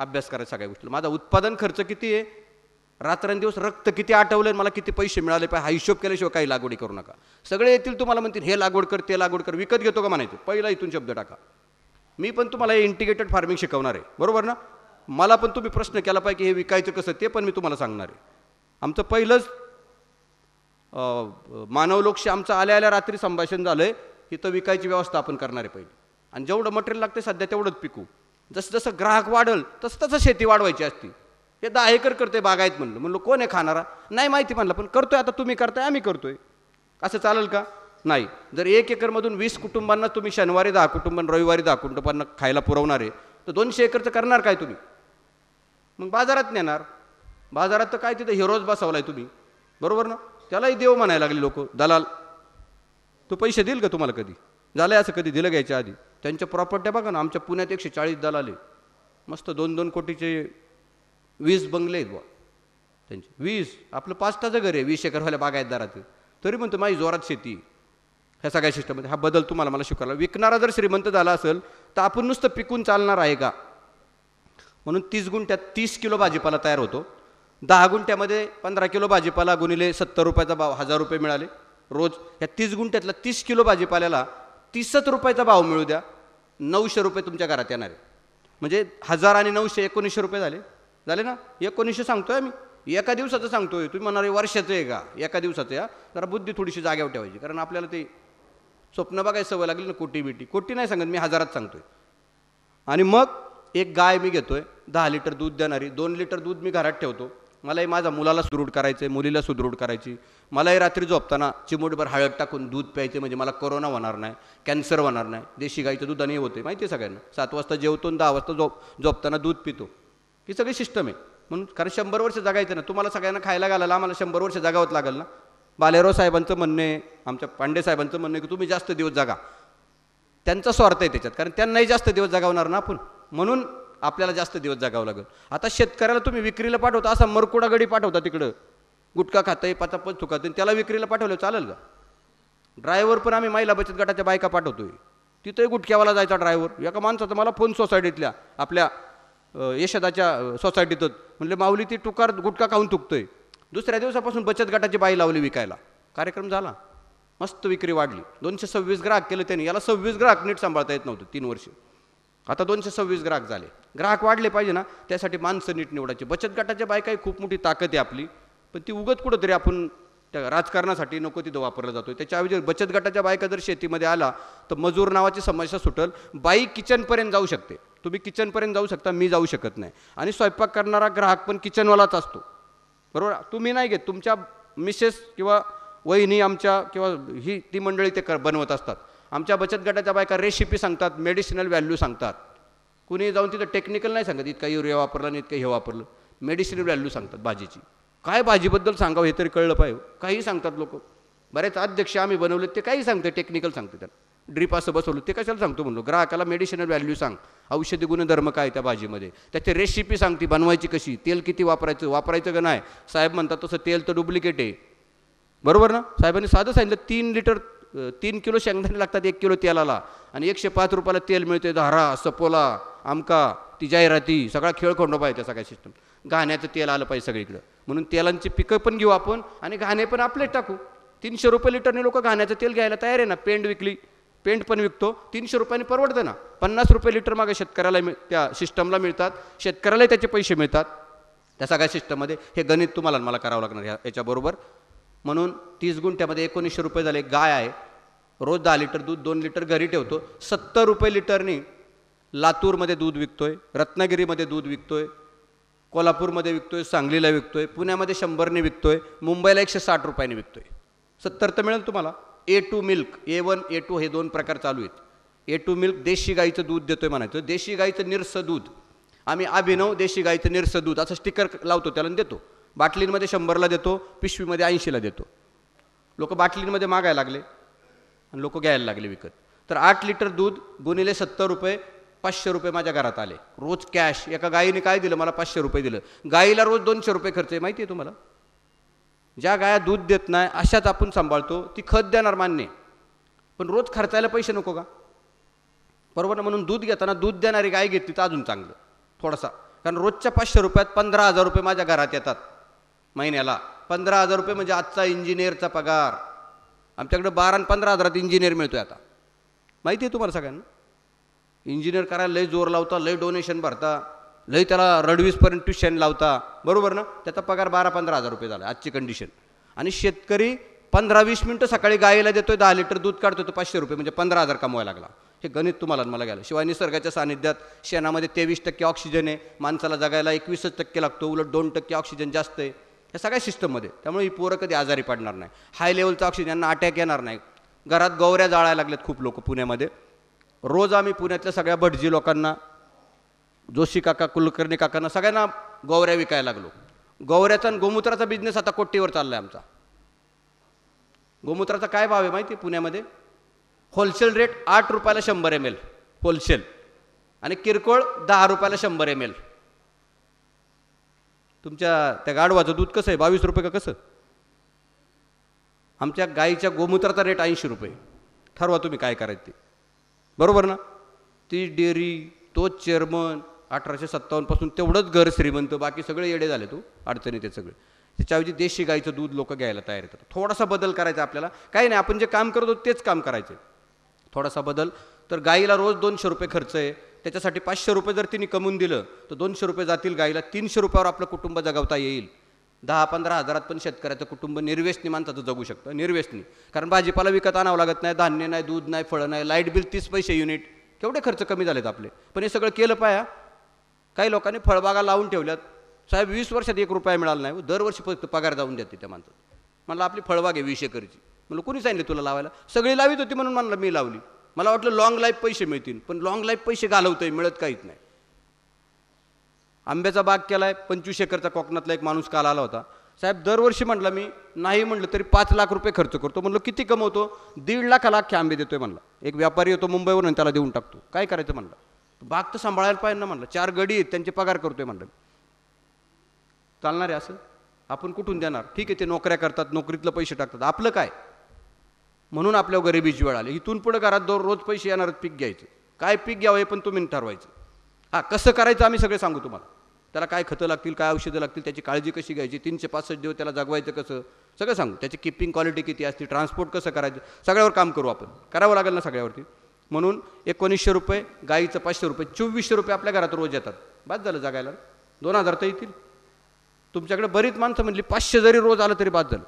अभ्यास करायचा सगळ्या गोष्टी माझा उत्पादन खर्च किती आहे रात्रंदिवस रक्त किती आठवलं मला किती पैसे मिळाले पाहिजे हा हिशोब केल्याशिवाय काही लागवडी करू नका सगळे येतील तुम्हाला म्हणतील हे लागवड कर ते लागवड कर विकत घेतो का म्हणायचं पहिला इथून शब्द टाका मी पण तुम्हाला हे इंटिग्रेटेड फार्मिंग शिकवणार आहे बरोबर ना मला पण तुम्ही प्रश्न केला पाहिजे की हे विकायचं कसं ते पण मी तुम्हाला सांगणार आहे आमचं पहिलंच मानव आमचं आल्या आल्या रात्री संभाषण झालं आहे इथं विकायची व्यवस्था आपण करणार आहे पहिले आणि जेवढं मटेरियल लागते सध्या तेवढंच पिकू जसं जसं ग्राहक वाढल तसं तसं शेती वाढवायची असती हे दहा एकर करते बागायत म्हणलं म्हणलं कोण आहे खाणारा नाही माहिती म्हणलं पण करतोय आता तुम्ही करताय आम्ही करतोय असं चालेल का नाही जर एक एकरमधून वीस कुटुंबांना तुम्ही शनिवारी दहा कुटुंब रविवारी दहा कुटुंबांना खायला पुरवणार आहे तर दोनशे एकरचं करणार काय तुम्ही मग बाजारात नेणार बाजारात तर काय तिथं हिरोज बसवलाय तुम्ही बरोबर ना त्यालाही देव म्हणायला लागले लोक दलाल तो पैसे देईल का तुम्हाला कधी झालं असं कधी दिलं घ्यायच्या आधी त्यांच्या प्रॉपर्ट्या बघा ना आमच्या पुण्यात एकशे चाळीस आहे मस्त दोन दोन कोटीचे वीस बंगले आहेत बुवा त्यांचे वीस आपलं पाच तास घर आहे वीस एकरवाल्या बागायतदाराचं तरी म्हणतो माझी जोरात शेती ह्या सगळ्या सिस्टममध्ये हा बदल तुम्हाला मला शिकवला विकणारा जर श्रीमंत झाला असेल तर आपण नुसतं पिकून चालणार आहे का म्हणून तीस गुंठ्यात तीस किलो भाजीपाला तयार होतो दहा गुंठ्यामध्ये पंधरा किलो भाजीपाला गुणिले सत्तर रुपयाचा भाव हजार रुपये मिळाले रोज ह्या तीस गुंठ्यातला तीस किलो भाजीपाल्याला तीसच रुपयाचा भाव मिळू द्या नऊशे रुपये तुमच्या घरात येणार आहे म्हणजे हजार आणि नऊशे एकोणीसशे रुपये झाले झाले ना एकोणीसशे सांगतोय मी एका दिवसाचं सांगतोय तुम्ही म्हणणार वर्षाचं आहे का एका दिवसाचं या जरा बुद्धी थोडीशी जागेवर ठेवायची कारण आपल्याला ते स्वप्न बघाय सवय लागली ना कोटी बिटी कोटी नाही सांगत मी हजारात सांगतोय आणि मग एक गाय मी घेतोय दहा लिटर दूध देणारी दोन लिटर दूध मी घरात ठेवतो मलाही माझ्या मुलाला सुदृढ करायचं आहे मुलीला सुदृढ करायची मलाही रात्री झोपताना चिमोटभर हळद टाकून दूध प्यायचे म्हणजे मला कोरोना होणार नाही कॅन्सर होणार नाही देशी गाईचं दूध आणि होते माहिती आहे सगळ्यांना सात वाजता जेवतो दहा वाजता झोप झोपताना दूध पितो ही सगळी सिस्टम आहे म्हणून कारण शंभर वर्ष जगायचं ना तुम्हाला सगळ्यांना खायला घालायला आम्हाला शंभर वर्ष जगावंच लागेल ना बालेराव साहेबांचं म्हणणे आमच्या पांडे साहेबांचं म्हणणं आहे की तुम्ही जास्त दिवस जगा त्यांचा स्वार्थ आहे त्याच्यात कारण त्यांनाही जास्त दिवस जगावणार ना आपण म्हणून आपल्याला जास्त दिवस जगावं लागेल आता शेतकऱ्याला तुम्ही विक्रीला पाठवता असा मरकुडा गडी पाठवता तिकडं गुटखा खातं पाचापच चुकात त्याला विक्रीला पाठवलं चालेल का ड्रायव्हर पण आम्ही महिला बचत गटाच्या बायका पाठवतोय तिथंही गुटख्यावाला जायचा ड्रायव्हर एका माणसाचा मला फोन सोसायटीतल्या आपल्या यशदाच्या सोसायटीतच म्हणजे माऊली ती टुकार गुटखा खाऊन तुकतोय दुसऱ्या दिवसापासून बचत गटाची बाई लावली विकायला कार्यक्रम झाला मस्त विक्री वाढली दोनशे सव्वीस ग्राहक केले त्यांनी याला सव्वीस ग्राहक नीट सांभाळता येत नव्हतं तीन वर्ष आता दोनशे सव्वीस ग्राहक झाले ग्राहक वाढले पाहिजे ना त्यासाठी माणसं नीट निवडायची बचत गटाच्या बायकाही खूप मोठी ताकद आहे आपली पण ती उगत कुठंतरी आपण त्या राजकारणासाठी नको तिथं वापरला जातो त्याच्याऐवजी बचत गटाच्या बायका जर शेतीमध्ये आला तर मजूर नावाची समस्या सुटल बाई किचनपर्यंत जाऊ शकते तुम्ही किचनपर्यंत जाऊ शकता मी जाऊ शकत नाही आणि स्वयंपाक करणारा ग्राहक पण किचनवालाच असतो बरोबर तुम्ही नाही घेत तुमच्या मिसेस किंवा वहिनी आमच्या किंवा ही ती मंडळी ते बनवत असतात आमच्या बचत गटाच्या बायका रेसिपी सांगतात मेडिसिनल व्हॅल्यू सांगतात कुणी जाऊन तिथं टेक्निकल नाही सांगत इतका युरिया वापरला आणि इतकं हे वापरलं मेडिसिनल व्हॅल्यू सांगतात भाजीची काय भाजीबद्दल सांगावं हे तरी कळलं पाहिजे हो. काही सांगतात लोक बरेच अध्यक्ष आम्ही बनवलेत ते काही सांगते टेक्निकल सांगते त्यांना ड्रीप असं बसवलं ते कशाला सांगतो म्हणलो ग्राहकाला मेडिसिनल व्हॅल्यू सांग औषधी गुणधर्म काय त्या भाजीमध्ये त्याची रेसिपी सांग ती बनवायची कशी तेल किती वापरायचं वापरायचं का नाही साहेब म्हणतात तसं तेल तर डुप्लिकेट आहे बरोबर ना साहेबांनी साधं सांगितलं तीन लिटर तीन किलो शेंगदाणे लागतात एक किलो तेलाला आणि एकशे पाच रुपयाला तेल मिळते धारा सपोला आमका ती जाहिराती सगळा खेळ खोंडो पाहिजे सगळ्या सिस्टम घाण्याचं तेल आलं पाहिजे सगळीकडं म्हणून तेलांची पिकं पण घेऊ आपण आणि घाणे पण आपलेच टाकू तीनशे रुपये लिटरने लोक घाण्याचं तेल घ्यायला तयार आहे ना पेंड विकली पेंट पण विकतो तीनशे रुपयाने परवडतं ना पन्नास रुपये लिटर मागे शेतकऱ्याला मिळ त्या सिस्टमला मिळतात शेतकऱ्यालाही त्याचे पैसे मिळतात त्या सगळ्या सिस्टममध्ये हे गणित तुम्हाला मला करावं लागणार ह्या याच्याबरोबर म्हणून तीस गुंठ्यामध्ये एकोणीसशे रुपये झाले गाय आहे रोज दहा लिटर दूध दोन लिटर घरी ठेवतो सत्तर रुपये लिटरने लातूरमध्ये दूध विकतोय रत्नागिरीमध्ये दूध विकतोय कोल्हापूरमध्ये विकतोय सांगलीला विकतोय पुण्यामध्ये शंभरने विकतो आहे मुंबईला एकशे साठ रुपयाने विकतोय सत्तर तर मिळेल तुम्हाला A two milk A one A two हे दोन प्रकार चालू आहेत ए टू मिल्क देशी गाईचं दूध देतोय म्हणायचं देशी गाईचं निरस दूध आम्ही अभिनव देशी गाईचं निरस दूध असं स्टिकर लावतो त्याला देतो बाटलींमध्ये शंभरला देतो पिशवीमध्ये ऐंशीला देतो लोक बाटलींमध्ये मागायला लागले आणि लोक घ्यायला लागले विकत तर आठ लिटर दूध गुणिले सत्तर रुपये पाचशे रुपये माझ्या घरात आले रोज कॅश एका गायीने काय दिलं मला पाचशे रुपये दिलं गायीला रोज दोनशे रुपये खर्च आहे माहिती आहे तुम्हाला ज्या गाया दूध देत नाही अशाच आपण सांभाळतो ती खत देणार मान्य पण रोज खर्चायला पैसे नको का बरोबर ना म्हणून दूध घेताना दूध देणारी गाय घेतली तर अजून चांगलं थोडासा कारण रोजच्या पाचशे रुपयात पंधरा हजार रुपये माझ्या घरात येतात महिन्याला पंधरा हजार रुपये म्हणजे आजचा इंजिनियरचा पगार आमच्याकडे बारा आणि पंधरा हजारात इंजिनियर मिळतोय आता माहिती आहे तुम्हाला सगळ्यांना इंजिनियर करायला लय जोर लावता लय डोनेशन भरता लई त्याला रडवीसपर्यंत ट्युशन लावता बरोबर ना त्याचा पगार बारा पंधरा हजार रुपये झाला आजची कंडिशन आणि शेतकरी पंधरा वीस मिनटं सकाळी गायीला देतोय दहा लिटर दूध काढतो तो पाचशे रुपये म्हणजे पंधरा हजार कमवायला लागला हे गणित तुम्हाला मला घ्यायला शिवाय निसर्गाच्या सानिध्यात शेणामध्ये तेवीस टक्के ऑक्सिजन आहे माणसाला जगायला एकवीसच टक्के लागतो उलट दोन टक्के ऑक्सिजन जास्त आहे या सगळ्या सिस्टममध्ये त्यामुळे ही पोरं कधी आजारी पडणार नाही हाय लेवलचा ऑक्सिजन अटॅक येणार नाही घरात गौऱ्या जाळायला लागल्यात खूप लोक पुण्यामध्ये रोज आम्ही पुण्यातल्या सगळ्या भटजी लोकांना जोशी काका कुलकर्णी काकांना सगळ्यांना गोवऱ्या विकायला लागलो गोवऱ्याचा आणि गोमूत्राचा बिझनेस आता कोट्टीवर चालला आहे आमचा गोमूत्राचा काय भाव आहे माहिती आहे पुण्यामध्ये होलसेल रेट आठ रुपयाला शंभर एम एल होलसेल आणि किरकोळ दहा रुपयाला शंभर एम एल तुमच्या त्या गाडवाचं दूध कसं आहे बावीस रुपये का कसं आमच्या गाईच्या गोमूत्राचा रेट ऐंशी रुपये ठरवा तुम्ही काय करायचं ते बरोबर ना ती डेअरी तो चेअरमन अठराशे सत्तावन्नपासून तेवढंच घर श्रीमंत बाकी सगळे येडे झाले तू अडचणी ते सगळे त्याच्याऐवजी देशी गाईचं दूध लोक घ्यायला तयार येतात थोडासा बदल करायचा आपल्याला काही नाही आपण जे काम करतो तेच काम करायचे थोडासा बदल तर गाईला रोज दोनशे रुपये खर्च आहे त्याच्यासाठी पाचशे रुपये जर तिने कमवून दिलं तर दोनशे रुपये जातील गाईला तीनशे रुपयावर आपलं कुटुंब जगवता येईल दहा पंधरा हजारात पण शेतकऱ्याचं कुटुंब निर्वेशनी माणसाचं जगू शकतं निर्वेशनी कारण भाजीपाला विकत आणावं लागत नाही धान्य नाही दूध नाही फळं नाही लाईट बिल तीस पैसे युनिट केवढे खर्च कमी झालेत आपले पण हे सगळं केलं पाया काही लोकांनी फळबागा लावून ठेवल्यात साहेब वीस वर्षात एक रुपया मिळाला नाही दरवर्षी फक्त पगार जाऊन देते त्या माणसात म्हणलं आपली फळबाग आहे वीस एकरची म्हणलं कुणी सांगितलं तुला लावायला सगळी लावीत होती म्हणून म्हणलं मी लावली मला वाटलं लाँग लाईफ पैसे मिळतील पण लाँग लाईफ पैसे घालवतोय मिळत काहीच नाही आंब्याचा बाग केला आहे पंचवीस एकरचा कोकणातला एक माणूस काल आला होता साहेब दरवर्षी म्हटलं मी नाही म्हटलं तरी पाच लाख रुपये खर्च करतो म्हणलं किती कमवतो दीड लाख लाख आंबे देतोय म्हणला एक व्यापारी येतो मुंबईवरून त्याला देऊन टाकतो काय करायचं म्हणलं बाग तर सांभाळायला पाहिजे ना म्हणलं चार गडी आहेत त्यांचे पगार करतोय म्हणलं चालणार आहे असं आपण कुठून देणार ठीक आहे ते नोकऱ्या करतात नोकरीतलं पैसे टाकतात आपलं काय म्हणून आपल्या गरिबीची वेळ आली इथून पुढे घरात दर रोज पैसे येणार पीक घ्यायचं काय पीक घ्यावं हे पण तुम्ही ठरवायचं हां कसं करायचं आम्ही सगळे सांगू तुम्हाला त्याला काय खतं लागतील काय औषधं लागतील त्याची काळजी कशी घ्यायची तीनशे पासष्ट दिवस त्याला जगवायचं कसं सगळं सांगू त्याची किपिंग क्वालिटी किती असते ट्रान्सपोर्ट कसं करायचं सगळ्यावर काम करू आपण करावं लागेल ना सगळ्यावरती म्हणून एकोणीसशे रुपये गाईचं पाचशे रुपये चोवीसशे रुपये आपल्या घरात रोज येतात बाद झालं जागायला दोन हजार तर येतील तुमच्याकडे बरीच माणसं म्हणली पाचशे जरी रोज आलं तरी बाद झालं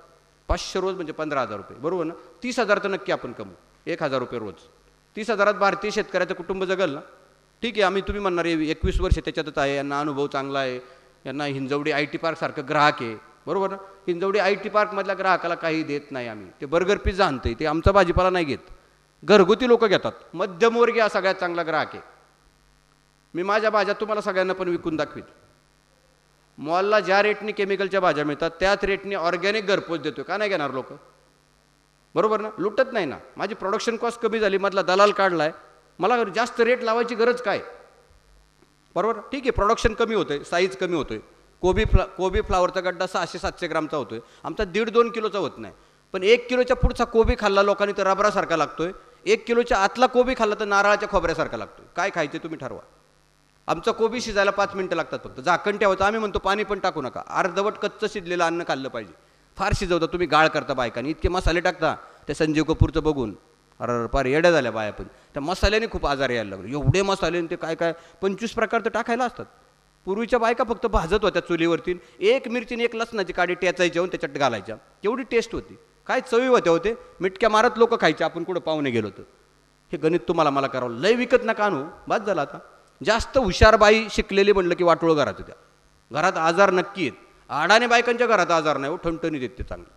पाचशे रोज म्हणजे पंधरा हजार रुपये बरोबर ना तीस हजार तर नक्की आपण कमू एक हजार रुपये रोज तीस हजारात भारतीय शेतकऱ्याचं कुटुंब जगल ना ठीक आहे आम्ही तुम्ही म्हणणार आहे एकवीस वर्ष त्याच्यातच आहे यांना अनुभव चांगला आहे यांना हिंजवडी आय टी पार्कसारखं ग्राहक आहे बरोबर ना हिंजवडी आय टी पार्कमधल्या ग्राहकाला काही देत नाही आम्ही ते बर्गर पिझ्झा आणतं ते आमचा भाजीपाला नाही घेत घरगुती लोक घेतात मध्यमवर्गीय हा सगळ्यात चांगला ग्राहक आहे मी माझ्या भाज्या तुम्हाला सगळ्यांना पण विकून दाखवीन मॉलला ज्या रेटने केमिकलच्या भाज्या मिळतात त्याच रेटने ऑर्गॅनिक घरपोच देतो का नाही घेणार लोक बरोबर ना लुटत नाही ना माझी प्रोडक्शन कॉस्ट कमी झाली मधला दलाल काढला आहे मला जास्त रेट लावायची गरज काय बरोबर ठीक आहे प्रोडक्शन कमी होतं साईज कमी होतोय कोबी फ्ला कोबी फ्लावरचा गड्डा सहाशे सातशे ग्रामचा होतोय आमचा दीड दोन किलोचा होत नाही पण एक किलोच्या पुढचा कोबी खाल्ला लोकांनी तर रबरासारखा लागतोय एक किलोच्या आतला कोबी खाल्ला तर नारळाच्या खोबऱ्यासारखा लागतो काय खायचं तुम्ही ठरवा आमचं कोबी शिजायला पाच मिनटं लागतात फक्त झाकण ठेवायचं आम्ही म्हणतो पाणी पण टाकू नका अर्धवट कच्चं शिजलेलं अन्न खाल्लं पाहिजे फार शिजवता तुम्ही गाळ करता बायकांनी इतके मसाले टाकता त्या संजीव कपूरचं बघून अरे फार येड्या झाल्या बाया पण त्या मसाल्याने खूप आजार यायला लागले एवढे मसाले ते काय काय पंचवीस प्रकार तर टाकायला असतात पूर्वीच्या बायका फक्त भाजत होत्या चुलीवरती एक मिरचीने एक लसणाची काडी टेचायची त्याच्यात घालायच्या एवढी टेस्ट होती काय चवी होते होते मिटक्या मारत लोक खायचे आपण कुठं पाहुणे गेलो होतो हे गणित तुम्हाला मला करावं लय विकत नका आणू बाद झाला आता जास्त हुशार बाई शिकलेली म्हटलं की वाटोळ घरात होत्या घरात आजार नक्की आहेत आडाने बायकांच्या घरात आजार नाही हो ठणठणीत येते चांगलं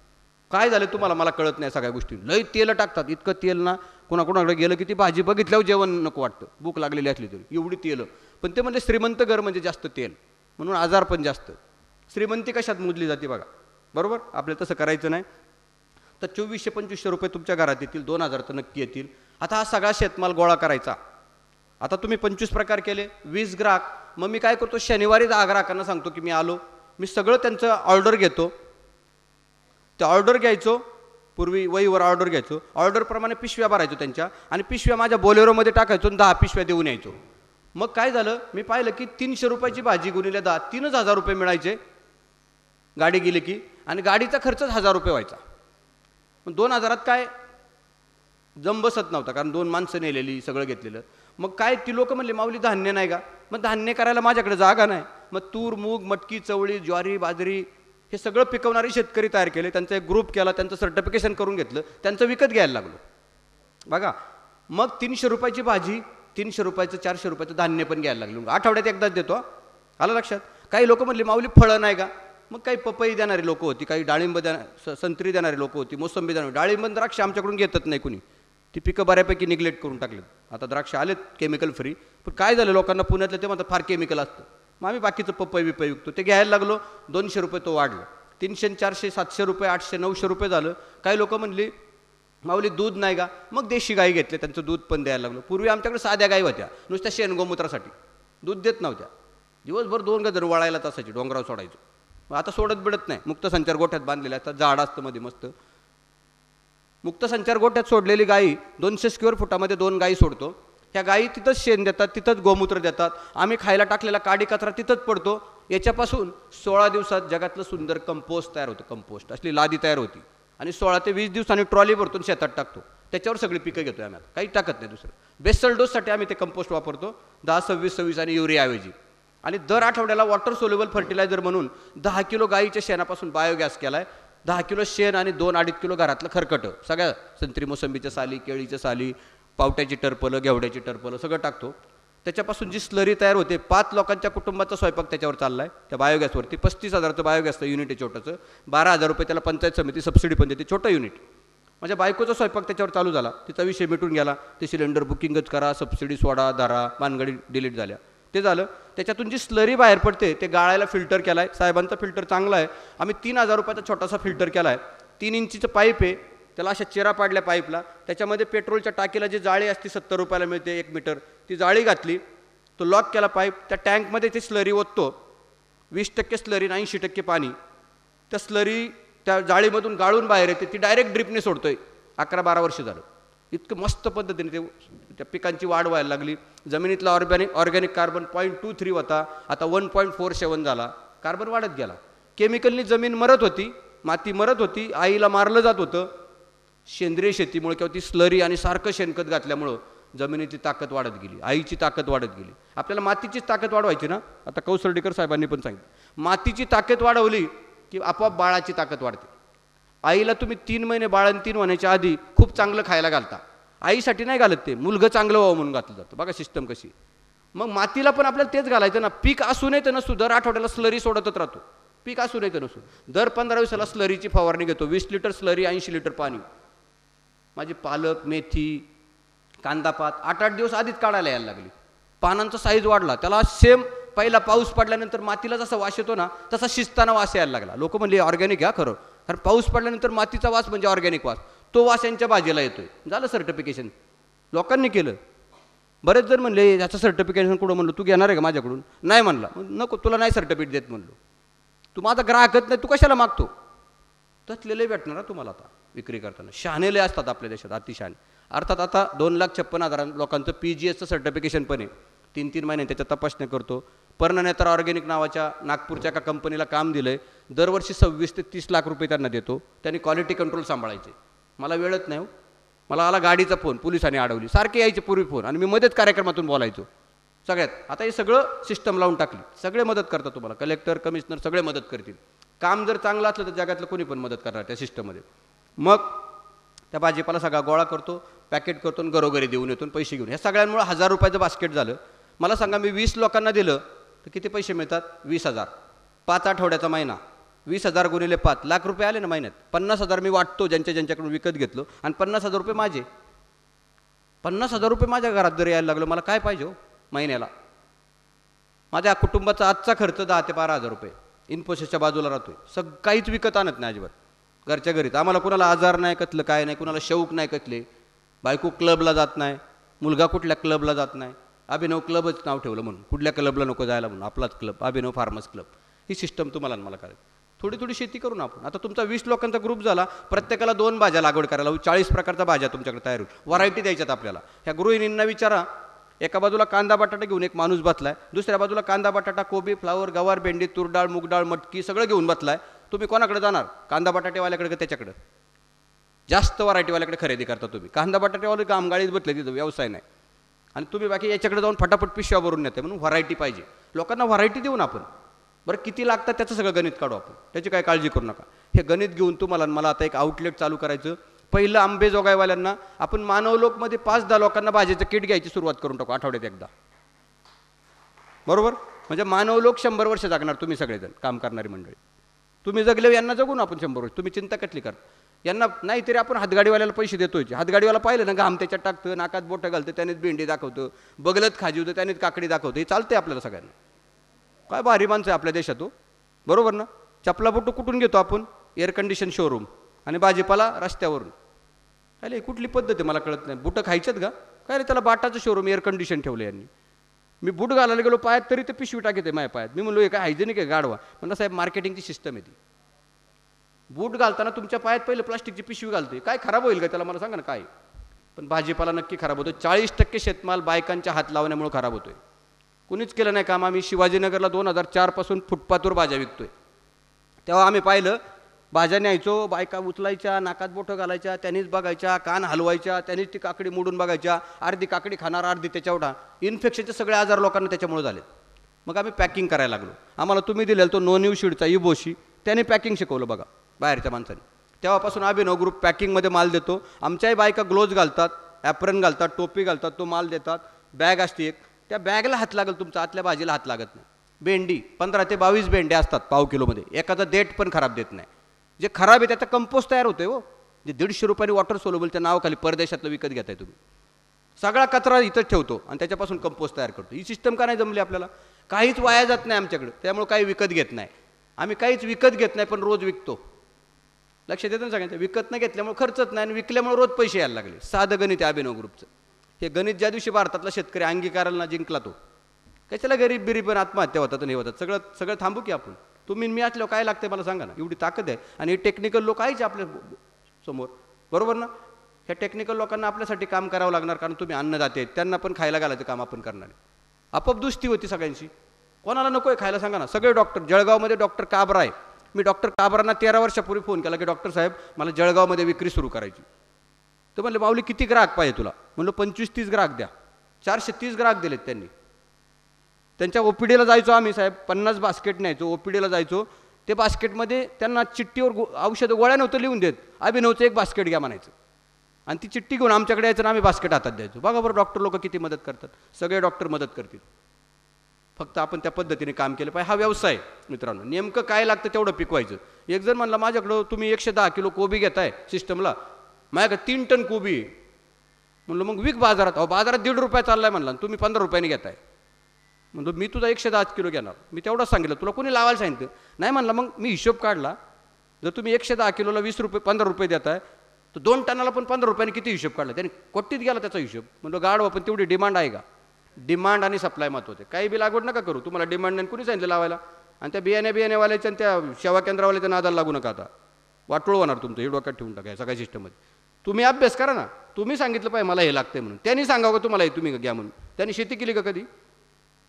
काय झालं तुम्हाला मला कळत नाही सगळ्या गोष्टी लय तेल टाकतात इतकं तेल ना कोणाकोणाकडे गेलं की ती भाजी बघितल्यावर जेवण नको वाटतं भूक लागलेली असली तरी एवढी तेल पण ते म्हणजे श्रीमंत घर म्हणजे जास्त तेल म्हणून आजार पण जास्त श्रीमंती कशात मोजली जाते बघा बरोबर आपल्याला तसं करायचं नाही तर चोवीसशे पंचवीसशे रुपये तुमच्या घरात येतील दोन हजार तर नक्की येतील आता हा सगळा शेतमाल गोळा करायचा आता तुम्ही पंचवीस प्रकार केले वीस ग्राहक मग मी काय करतो शनिवारी दहा ग्राहकांना सांगतो की मी आलो मी सगळं त्यांचं ऑर्डर घेतो ते ऑर्डर घ्यायचो पूर्वी वहीवर ऑर्डर घ्यायचो ऑर्डरप्रमाणे पिशव्या भरायचो त्यांच्या आणि पिशव्या माझ्या बोलेरोमध्ये टाकायचो आणि दहा पिशव्या देऊन यायचो मग काय झालं मी पाहिलं की तीनशे रुपयाची भाजी गुणिले दहा तीनच हजार रुपये मिळायचे गाडी गेली की आणि गाडीचा खर्चच हजार रुपये व्हायचा पण दोन हजारात काय जम बसत नव्हता कारण दोन माणसं नेलेली सगळं घेतलेलं मग काय ती लोक म्हणले माऊली धान्य नाही का मग धान्य करायला माझ्याकडे जागा नाही मग तूर मूग मटकी चवळी ज्वारी बाजरी हे सगळं पिकवणारे शेतकरी तयार केले त्यांचा एक ग्रुप केला त्यांचं सर्टिफिकेशन करून घेतलं त्यांचं विकत घ्यायला लागलो बघा मग तीनशे रुपयाची भाजी तीनशे रुपयाचं चारशे रुपयाचं धान्य पण घ्यायला लागलो आठवड्यात एकदाच देतो आलं लक्षात काही लोक म्हणले माऊली फळं नाही का मग काही पपई देणारी लोकं होती काही डाळिंब देणार संत्री देणारी लोकं होती मोसंबी देणारी डाळिंब द्राक्ष आमच्याकडून घेतच नाही कुणी ती पिकं बऱ्यापैकी निग्लेक्ट करून टाकली आता द्राक्ष आलेत केमिकल फ्री पण काय झालं लोकांना पुण्यातलं ते म्हणतात फार केमिकल असतं मग आम्ही बाकीचं पपई विपई विकतो ते घ्यायला लागलो दोनशे रुपये तो वाढलं तीनशे चारशे सातशे रुपये आठशे नऊशे रुपये झालं काही लोकं म्हणली माऊली दूध नाही का मग देशी गाई घेतले त्यांचं दूध पण द्यायला लागलो पूर्वी आमच्याकडे साध्या गाई होत्या नुसत्या शेणगोमूत्रासाठी दूध देत नव्हत्या दिवसभर दोन गजर वळायला तसायची डोंगराव सोडायचो आता सोडत बिडत नाही मुक्त संचार गोठ्यात बांधलेलं असतात झाड असतं मध्ये मस्त मुक्त संचार गोठ्यात सोडलेली गायी दोनशे स्क्वेअर फुटामध्ये दोन गायी सोडतो ह्या गायी तिथंच शेण देतात तिथंच गोमूत्र देतात आम्ही खायला टाकलेला काडी कचरा तिथंच पडतो याच्यापासून सोळा दिवसात जगातलं सुंदर कंपोस्ट तयार होतं कंपोस्ट असली लादी तयार होती आणि सोळा ते वीस दिवसांनी ट्रॉली भरतून शेतात टाकतो त्याच्यावर सगळी पिकं घेतो आम्ही काही टाकत नाही दुसरं बेसल डोससाठी आम्ही ते कंपोस्ट वापरतो दहा सव्वीस सव्वीस आणि युरियाऐवजी आणि दर आठवड्याला वॉटर सोल्युबल फर्टिलायझर म्हणून दहा किलो गाईच्या शेणापासून बायोगॅस केला आहे दहा किलो शेण आणि दोन अडीच किलो घरातलं खरकट सगळ्या संत्री मोसंबीच्या साली केळीच्या साली पावट्याची टरपलं घेवड्याची टरपलं सगळं टाकतो त्याच्यापासून जी स्लरी तयार होते पाच लोकांच्या कुटुंबाचा स्वयंपाक त्याच्यावर चालला आहे त्या बायोगॅसवरती पस्तीस हजारचं बायोगॅसचं युनिट आहे छोटंचं बारा हजार रुपये त्याला पंचायत समिती सबसिडी पण देते छोटं युनिट माझ्या बायकोचा स्वयंपाक त्याच्यावर चालू झाला तिचा विषय मिटून गेला ते सिलेंडर बुकिंगच करा सबसिडी सोडा धरा मानगडी डिलीट झाल्या ते झालं त्याच्यातून जी स्लरी बाहेर पडते ते गाळायला फिल्टर केला आहे साहेबांचा फिल्टर चांगला आहे आम्ही तीन हजार रुपयाचा छोटासा फिल्टर केला आहे तीन इंचीचं पाईप आहे त्याला अशा चेरा पाडल्या पाईपला त्याच्यामध्ये पेट्रोलच्या टाकीला जी जाळी असते सत्तर रुपयाला मिळते एक मीटर ती जाळी घातली तो लॉक केला पाईप त्या टँकमध्ये ती स्लरी ओततो वीस टक्के स्लरी ऐंशी टक्के पाणी त्या स्लरी त्या जाळीमधून गाळून बाहेर येते ती डायरेक्ट ड्रिपने सोडतोय अकरा बारा वर्ष झालं इतकं मस्त पद्धतीने ते त्या पिकांची वाढ व्हायला लागली जमिनीतला organic organic carbon point two three होता आता वन पॉईंट फोर सेवन झाला कार्बन वाढत गेला केमिकलनी जमीन मरत होती माती मरत होती आईला मारलं जात होतं सेंद्रिय शेतीमुळे किंवा ती स्लरी आणि सारखं शेणखत घातल्यामुळं जमिनीची ताकद वाढत गेली आईची ताकद वाढत गेली आपल्याला मातीचीच ताकद वाढवायची ना आता कौसर्डीकर साहेबांनी पण सांगितलं मातीची ताकद वाढवली की आपोआप बाळाची ताकद वाढते आईला तुम्ही तीन महिने बाळण तीन महिन्याच्या आधी खूप चांगलं खायला घालता आईसाठी नाही घालत ते मुलगं चांगलं व्हावं म्हणून घातलं जातं बघा सिस्टम कशी मग मातीला पण आपल्याला तेच घालायचं ना पीक असू नये तर नसू दर आठवड्याला स्लरी सोडतच राहतो पीक असू नये तर नसू दर पंधरा दिवसाला स्लरीची फवारणी घेतो वीस लिटर स्लरी ऐंशी लिटर पाणी माझी पालक मेथी कांदापात आठ आठ दिवस आधीच काढायला यायला लागली पानांचा साईज वाढला त्याला सेम पहिला पाऊस पडल्यानंतर मातीला जसा वास येतो ना तसा शिस्ताना वास यायला लागला लोक म्हणले ऑर्गॅनिक घ्या खरं कारण पाऊस पडल्यानंतर मातीचा वास म्हणजे ऑर्गॅनिक वास तो वास यांच्या बाजीला येतोय झालं सर्टिफिकेशन लोकांनी केलं बरेच जर म्हणले याचं सर्टिफिकेशन कुठं म्हणलं तू घेणार आहे का माझ्याकडून नाही म्हणला नको तुला नाही सर्टिफिकेट देत म्हणलो तू माझा ग्राहकच नाही तू कशाला मागतो तसलेले भेटणार तुम्हाला आता विक्री करताना शहाणेले असतात आपल्या देशात अतिशहाणे अर्थात आता दोन लाख छप्पन हजार लोकांचं पी जी एसचं सर्टिफिकेशन पण आहे तीन तीन महिने त्याच्या तपासण्या करतो पर्णनेत्रा ऑर्गेनिक नावाच्या नागपूरच्या एका कंपनीला काम दिलं आहे दरवर्षी सव्वीस ते तीस लाख रुपये त्यांना देतो त्यांनी क्वालिटी कंट्रोल सांभाळायचे मला वेळच नाही हो मला आला गाडीचा फोन पोलिसांनी अडवली सारखे यायचे पूर्वी फोन आणि मी मदत कार्यक्रमातून बोलायचो सगळ्यात आता हे सगळं सिस्टम लावून टाकली सगळे मदत करतात तुम्हाला कलेक्टर कमिशनर सगळे मदत करतील काम जर चांगलं असलं तर जगातलं कोणी पण मदत करणार त्या सिस्टममध्ये मग त्या भाजीपाला सगळा गोळा करतो पॅकेट करतो आणि घरोघरी देऊन येतो पैसे घेऊन या सगळ्यांमुळे हजार रुपयाचं बास्केट झालं मला सांगा मी वीस लोकांना दिलं तर किती पैसे मिळतात वीस हजार पाच आठवड्याचा महिना वीस हजार गुणिले पाच लाख रुपये आले ना महिन्यात पन्नास हजार मी वाटतो ज्यांच्या ज्यांच्याकडून विकत घेतलो आणि पन्नास हजार रुपये माझे पन्नास हजार रुपये माझ्या घरात जरी यायला लागलो मला काय पाहिजे हो महिन्याला माझ्या कुटुंबाचा आजचा खर्च दहा ते बारा हजार रुपये इन्फोसिसच्या बाजूला राहतोय सग काहीच विकत आणत नाही अजिबात घरच्या घरीच आम्हाला कुणाला आजार नाही कसलं काय नाही कुणाला शौक नाही कसले बायको क्लबला जात नाही मुलगा कुठल्या क्लबला जात नाही अभिनव क्लबच नाव ठेवलं म्हणून कुठल्या क्लबला नको जायला म्हणून आपलाच क्लब अभिनव फार्मर्स क्लब ही सिस्टम तुम्हाला मला करायची थोडी थोडी शेती करून आपण आता तुमचा वीस लोकांचा ग्रुप झाला प्रत्येकाला दोन भाज्या लागवड करायला चाळीस प्रकारचा भाज्या तुमच्याकडे तयार होईल व्हरायटी द्यायच्यात आपल्याला ह्या गृहिणींना विचारा एका बाजूला कांदा बटाटा घेऊन एक माणूस बसलाय दुसऱ्या बाजूला कांदा बटाटा कोबी फ्लावर गवार भेंडी तुरडाळ मुगडाळ मटकी सगळं घेऊन बसलाय तुम्ही कोणाकडे जाणार कांदा बटाटेवाल्याकडे का त्याच्याकडे जास्त व्हरायटीवाल्याकडे खरेदी करता तुम्ही कांदा बटाटेवाले कामगाळीत बसले तिथं व्यवसाय नाही आणि तुम्ही बाकी याच्याकडे जाऊन फटाफट पिशव्या भरून नेते म्हणून व्हरायटी पाहिजे लोकांना व्हरायटी देऊन आपण बरं किती लागतात त्याचं सगळं गणित काढू आपण त्याची काय काळजी करू नका हे गणित घेऊन तुम्हाला मला आता एक आउटलेट चालू करायचं पहिलं आंबे जोगायवाल्यांना आपण मानव लोकमध्ये पाच दहा लोकांना भाजीचं किट घ्यायची सुरुवात करून टाकू आठवड्यात एकदा बरोबर म्हणजे मानवलोक शंभर वर्ष जगणार तुम्ही सगळेजण काम करणारी मंडळी तुम्ही जगले हो, यांना जगून आपण शंभर वर्ष तुम्ही चिंता कटली करता यांना नाहीतरी आपण हातगाडीवाल्याला पैसे देतोय हातगाडीवाला पाहिलं ना घाम त्याच्यात टाकतं नाकात बोटं घालतं त्यानेच भेंडी दाखवतं बगलत होतं त्यानेच काकडी दाखवतं हे चालतंय आपल्याला सगळ्यांना काय भारी माणसं आहे आपल्या देशात हो. बरोबर ना चपला बोटं कुठून घेतो आपण एअर कंडिशन शोरूम आणि भाजीपाला रस्त्यावरून अरे कुठली पद्धत आहे मला कळत नाही बुटं खायचेत का काय रे त्याला बाटाचं शोरूम एअर कंडिशन ठेवलं यांनी मी बूट घालायला गेलो पायात तरी ते पिशवी टाकते माझ्या पायात मी म्हणलो हे काय हायजेनिक आहे गाडवा म्हणलं साहेब मार्केटिंगची सिस्टम आहे ती बूट घालताना तुमच्या पायात पहिले प्लास्टिकची पिशवी घालते काय खराब होईल का त्याला मला सांगा ना काय पण भाजीपाला नक्की खराब होतो चाळीस टक्के शेतमाल बायकांच्या हात लावण्यामुळे खराब होतोय कुणीच केलं नाही काम आम्ही शिवाजीनगरला दोन हजार चारपासून फुटपाथवर भाज्या विकतोय तेव्हा आम्ही पाहिलं भाज्या न्यायचो बायका उचलायच्या नाकात बोटं घालायच्या त्यांनीच बघायच्या कान हलवायच्या त्यांनीच ती काकडी मोडून बघायच्या अर्धी काकडी खाणार अर्धी त्याच्यावढा इन्फेक्शनचे सगळे आजार लोकांना त्याच्यामुळे झाले मग आम्ही पॅकिंग करायला लागलो आम्हाला तुम्ही दिलेला तो नो न्यू शीडचा युबोशी त्याने पॅकिंग शिकवलं बघा बाहेरच्या माणसाने तेव्हापासून अभिनव ग्रुप पॅकिंगमध्ये माल देतो आमच्याही बायका ग्लोज घालतात ॲप्रन घालतात टोपी घालतात तो माल देतात बॅग असते एक त्या बॅगला हात लागेल तुमचा आतल्या भाजीला हात लागत नाही भेंडी पंधरा ते बावीस भेंड्या असतात पाव किलोमध्ये एखादा देठ पण खराब देत नाही जे खराब आहे त्याचा कंपोस्ट तयार होते हो जे दीडशे रुपयाने वॉटर सोलोबल त्या नावाखाली परदेशातलं विकत घेताय तुम्ही सगळा कचरा इथंच ठेवतो आणि त्याच्यापासून कंपोस्ट तयार करतो ही सिस्टम का नाही जमली आपल्याला काहीच वाया जात नाही आमच्याकडे त्यामुळे काही विकत घेत नाही आम्ही काहीच विकत घेत नाही पण रोज विकतो लक्ष देत ना सगळ्यांचं विकत नाही घेतल्यामुळे खर्चच नाही आणि विकल्यामुळे रोज पैसे यायला लागले साधं गणित आहे अभिनव ग्रुपचं हे गणित ज्या दिवशी भारतातला शेतकरी अंगीकाराला ना जिंकला तो कशाला गरीब बिरीब पण आत्महत्या होतात हे होतात सगळं सगळं थांबू की आपण तुम्ही मी असल्यावर काय लागते मला सांगा ना एवढी ताकद आहे आणि हे टेक्निकल लोक आहेच आपल्या समोर बरोबर ना ह्या टेक्निकल लोकांना आपल्यासाठी काम करावं लागणार कारण तुम्ही अन्नदाते आहेत त्यांना पण खायला घालायचं काम आपण करणार आपोआप दुष्टी होती सगळ्यांची कोणाला नको आहे खायला सांगा ना सगळे डॉक्टर जळगावमध्ये डॉक्टर काबरा आहे मी डॉक्टर काबरांना तेरा वर्षापूर्वी फोन केला की डॉक्टर साहेब मला जळगावमध्ये विक्री सुरू करायची तर म्हटलं बावली किती ग्राहक पाहिजे तुला म्हणलं पंचवीस तीस ग्राहक द्या चारशे तीस ग्राहक दिलेत त्यांनी त्यांच्या ओपीडीला जायचो आम्ही साहेब पन्नास बास्केट न्यायचो ओपीडीला जायचो ते बास्केटमध्ये त्यांना चिठ्ठीवर गो औषधं गोळ्या नव्हतं लिहून देत अभिनवचं एक बास्केट घ्या म्हणायचं आणि ती चिठ्ठी घेऊन आमच्याकडे यायचं आम्ही बास्केट हातात द्यायचो बघा बरं डॉक्टर लोक किती मदत करतात सगळे डॉक्टर मदत करतील फक्त आपण त्या पद्धतीने काम केलं पाहिजे हा व्यवसाय मित्रांनो नेमकं काय लागतं तेवढं पिकवायचं एक जण म्हणला माझ्याकडं तुम्ही एकशे दहा किलो कोबी घेताय सिस्टमला माझ्याकडे तीन टन कोबी म्हणलं मग विक बाजारात अहो बाजारात दीड रुपया चाललाय म्हणला तुम्ही पंधरा रुपयाने घेताय म्हणलो मी तुझा एकशे दहा किलो घेणार मी तेवढंच सांगितलं तुला कोणी लावायला सांगितलं नाही म्हणलं मग मी हिशोब काढला जर तुम्ही एकशे दहा किलोला वीस रुपये पंधरा रुपये देताय तर दोन टनाला पण पंधरा रुपयाने किती हिशोब काढला त्याने कोट्टीत गेला त्याचा हिशोब म्हणलं गाडवा पण तेवढी डिमांड आहे का डिमांड आणि सप्लाय होते काही बी लागवड नका करू तुम्हाला डिमांड नाही कुणी सांगितलं लावायला आणि त्या बियाणे बियाणेवाल्याच्या आणि त्या सेवा केंद्रावाल्याच्या नादाला लागू नका आता वाटोळ होणार तुमचं हे डोक्यात ठेवून टाका या सगळ्या सिस्टममध्ये तुम्ही अभ्यास करा ना तुम्ही सांगितलं पाहिजे मला हे लागतंय म्हणून त्यांनी सांगावं का तुम्हाला हे तुम्ही घ्या म्हणून त्यांनी शेती केली का कधी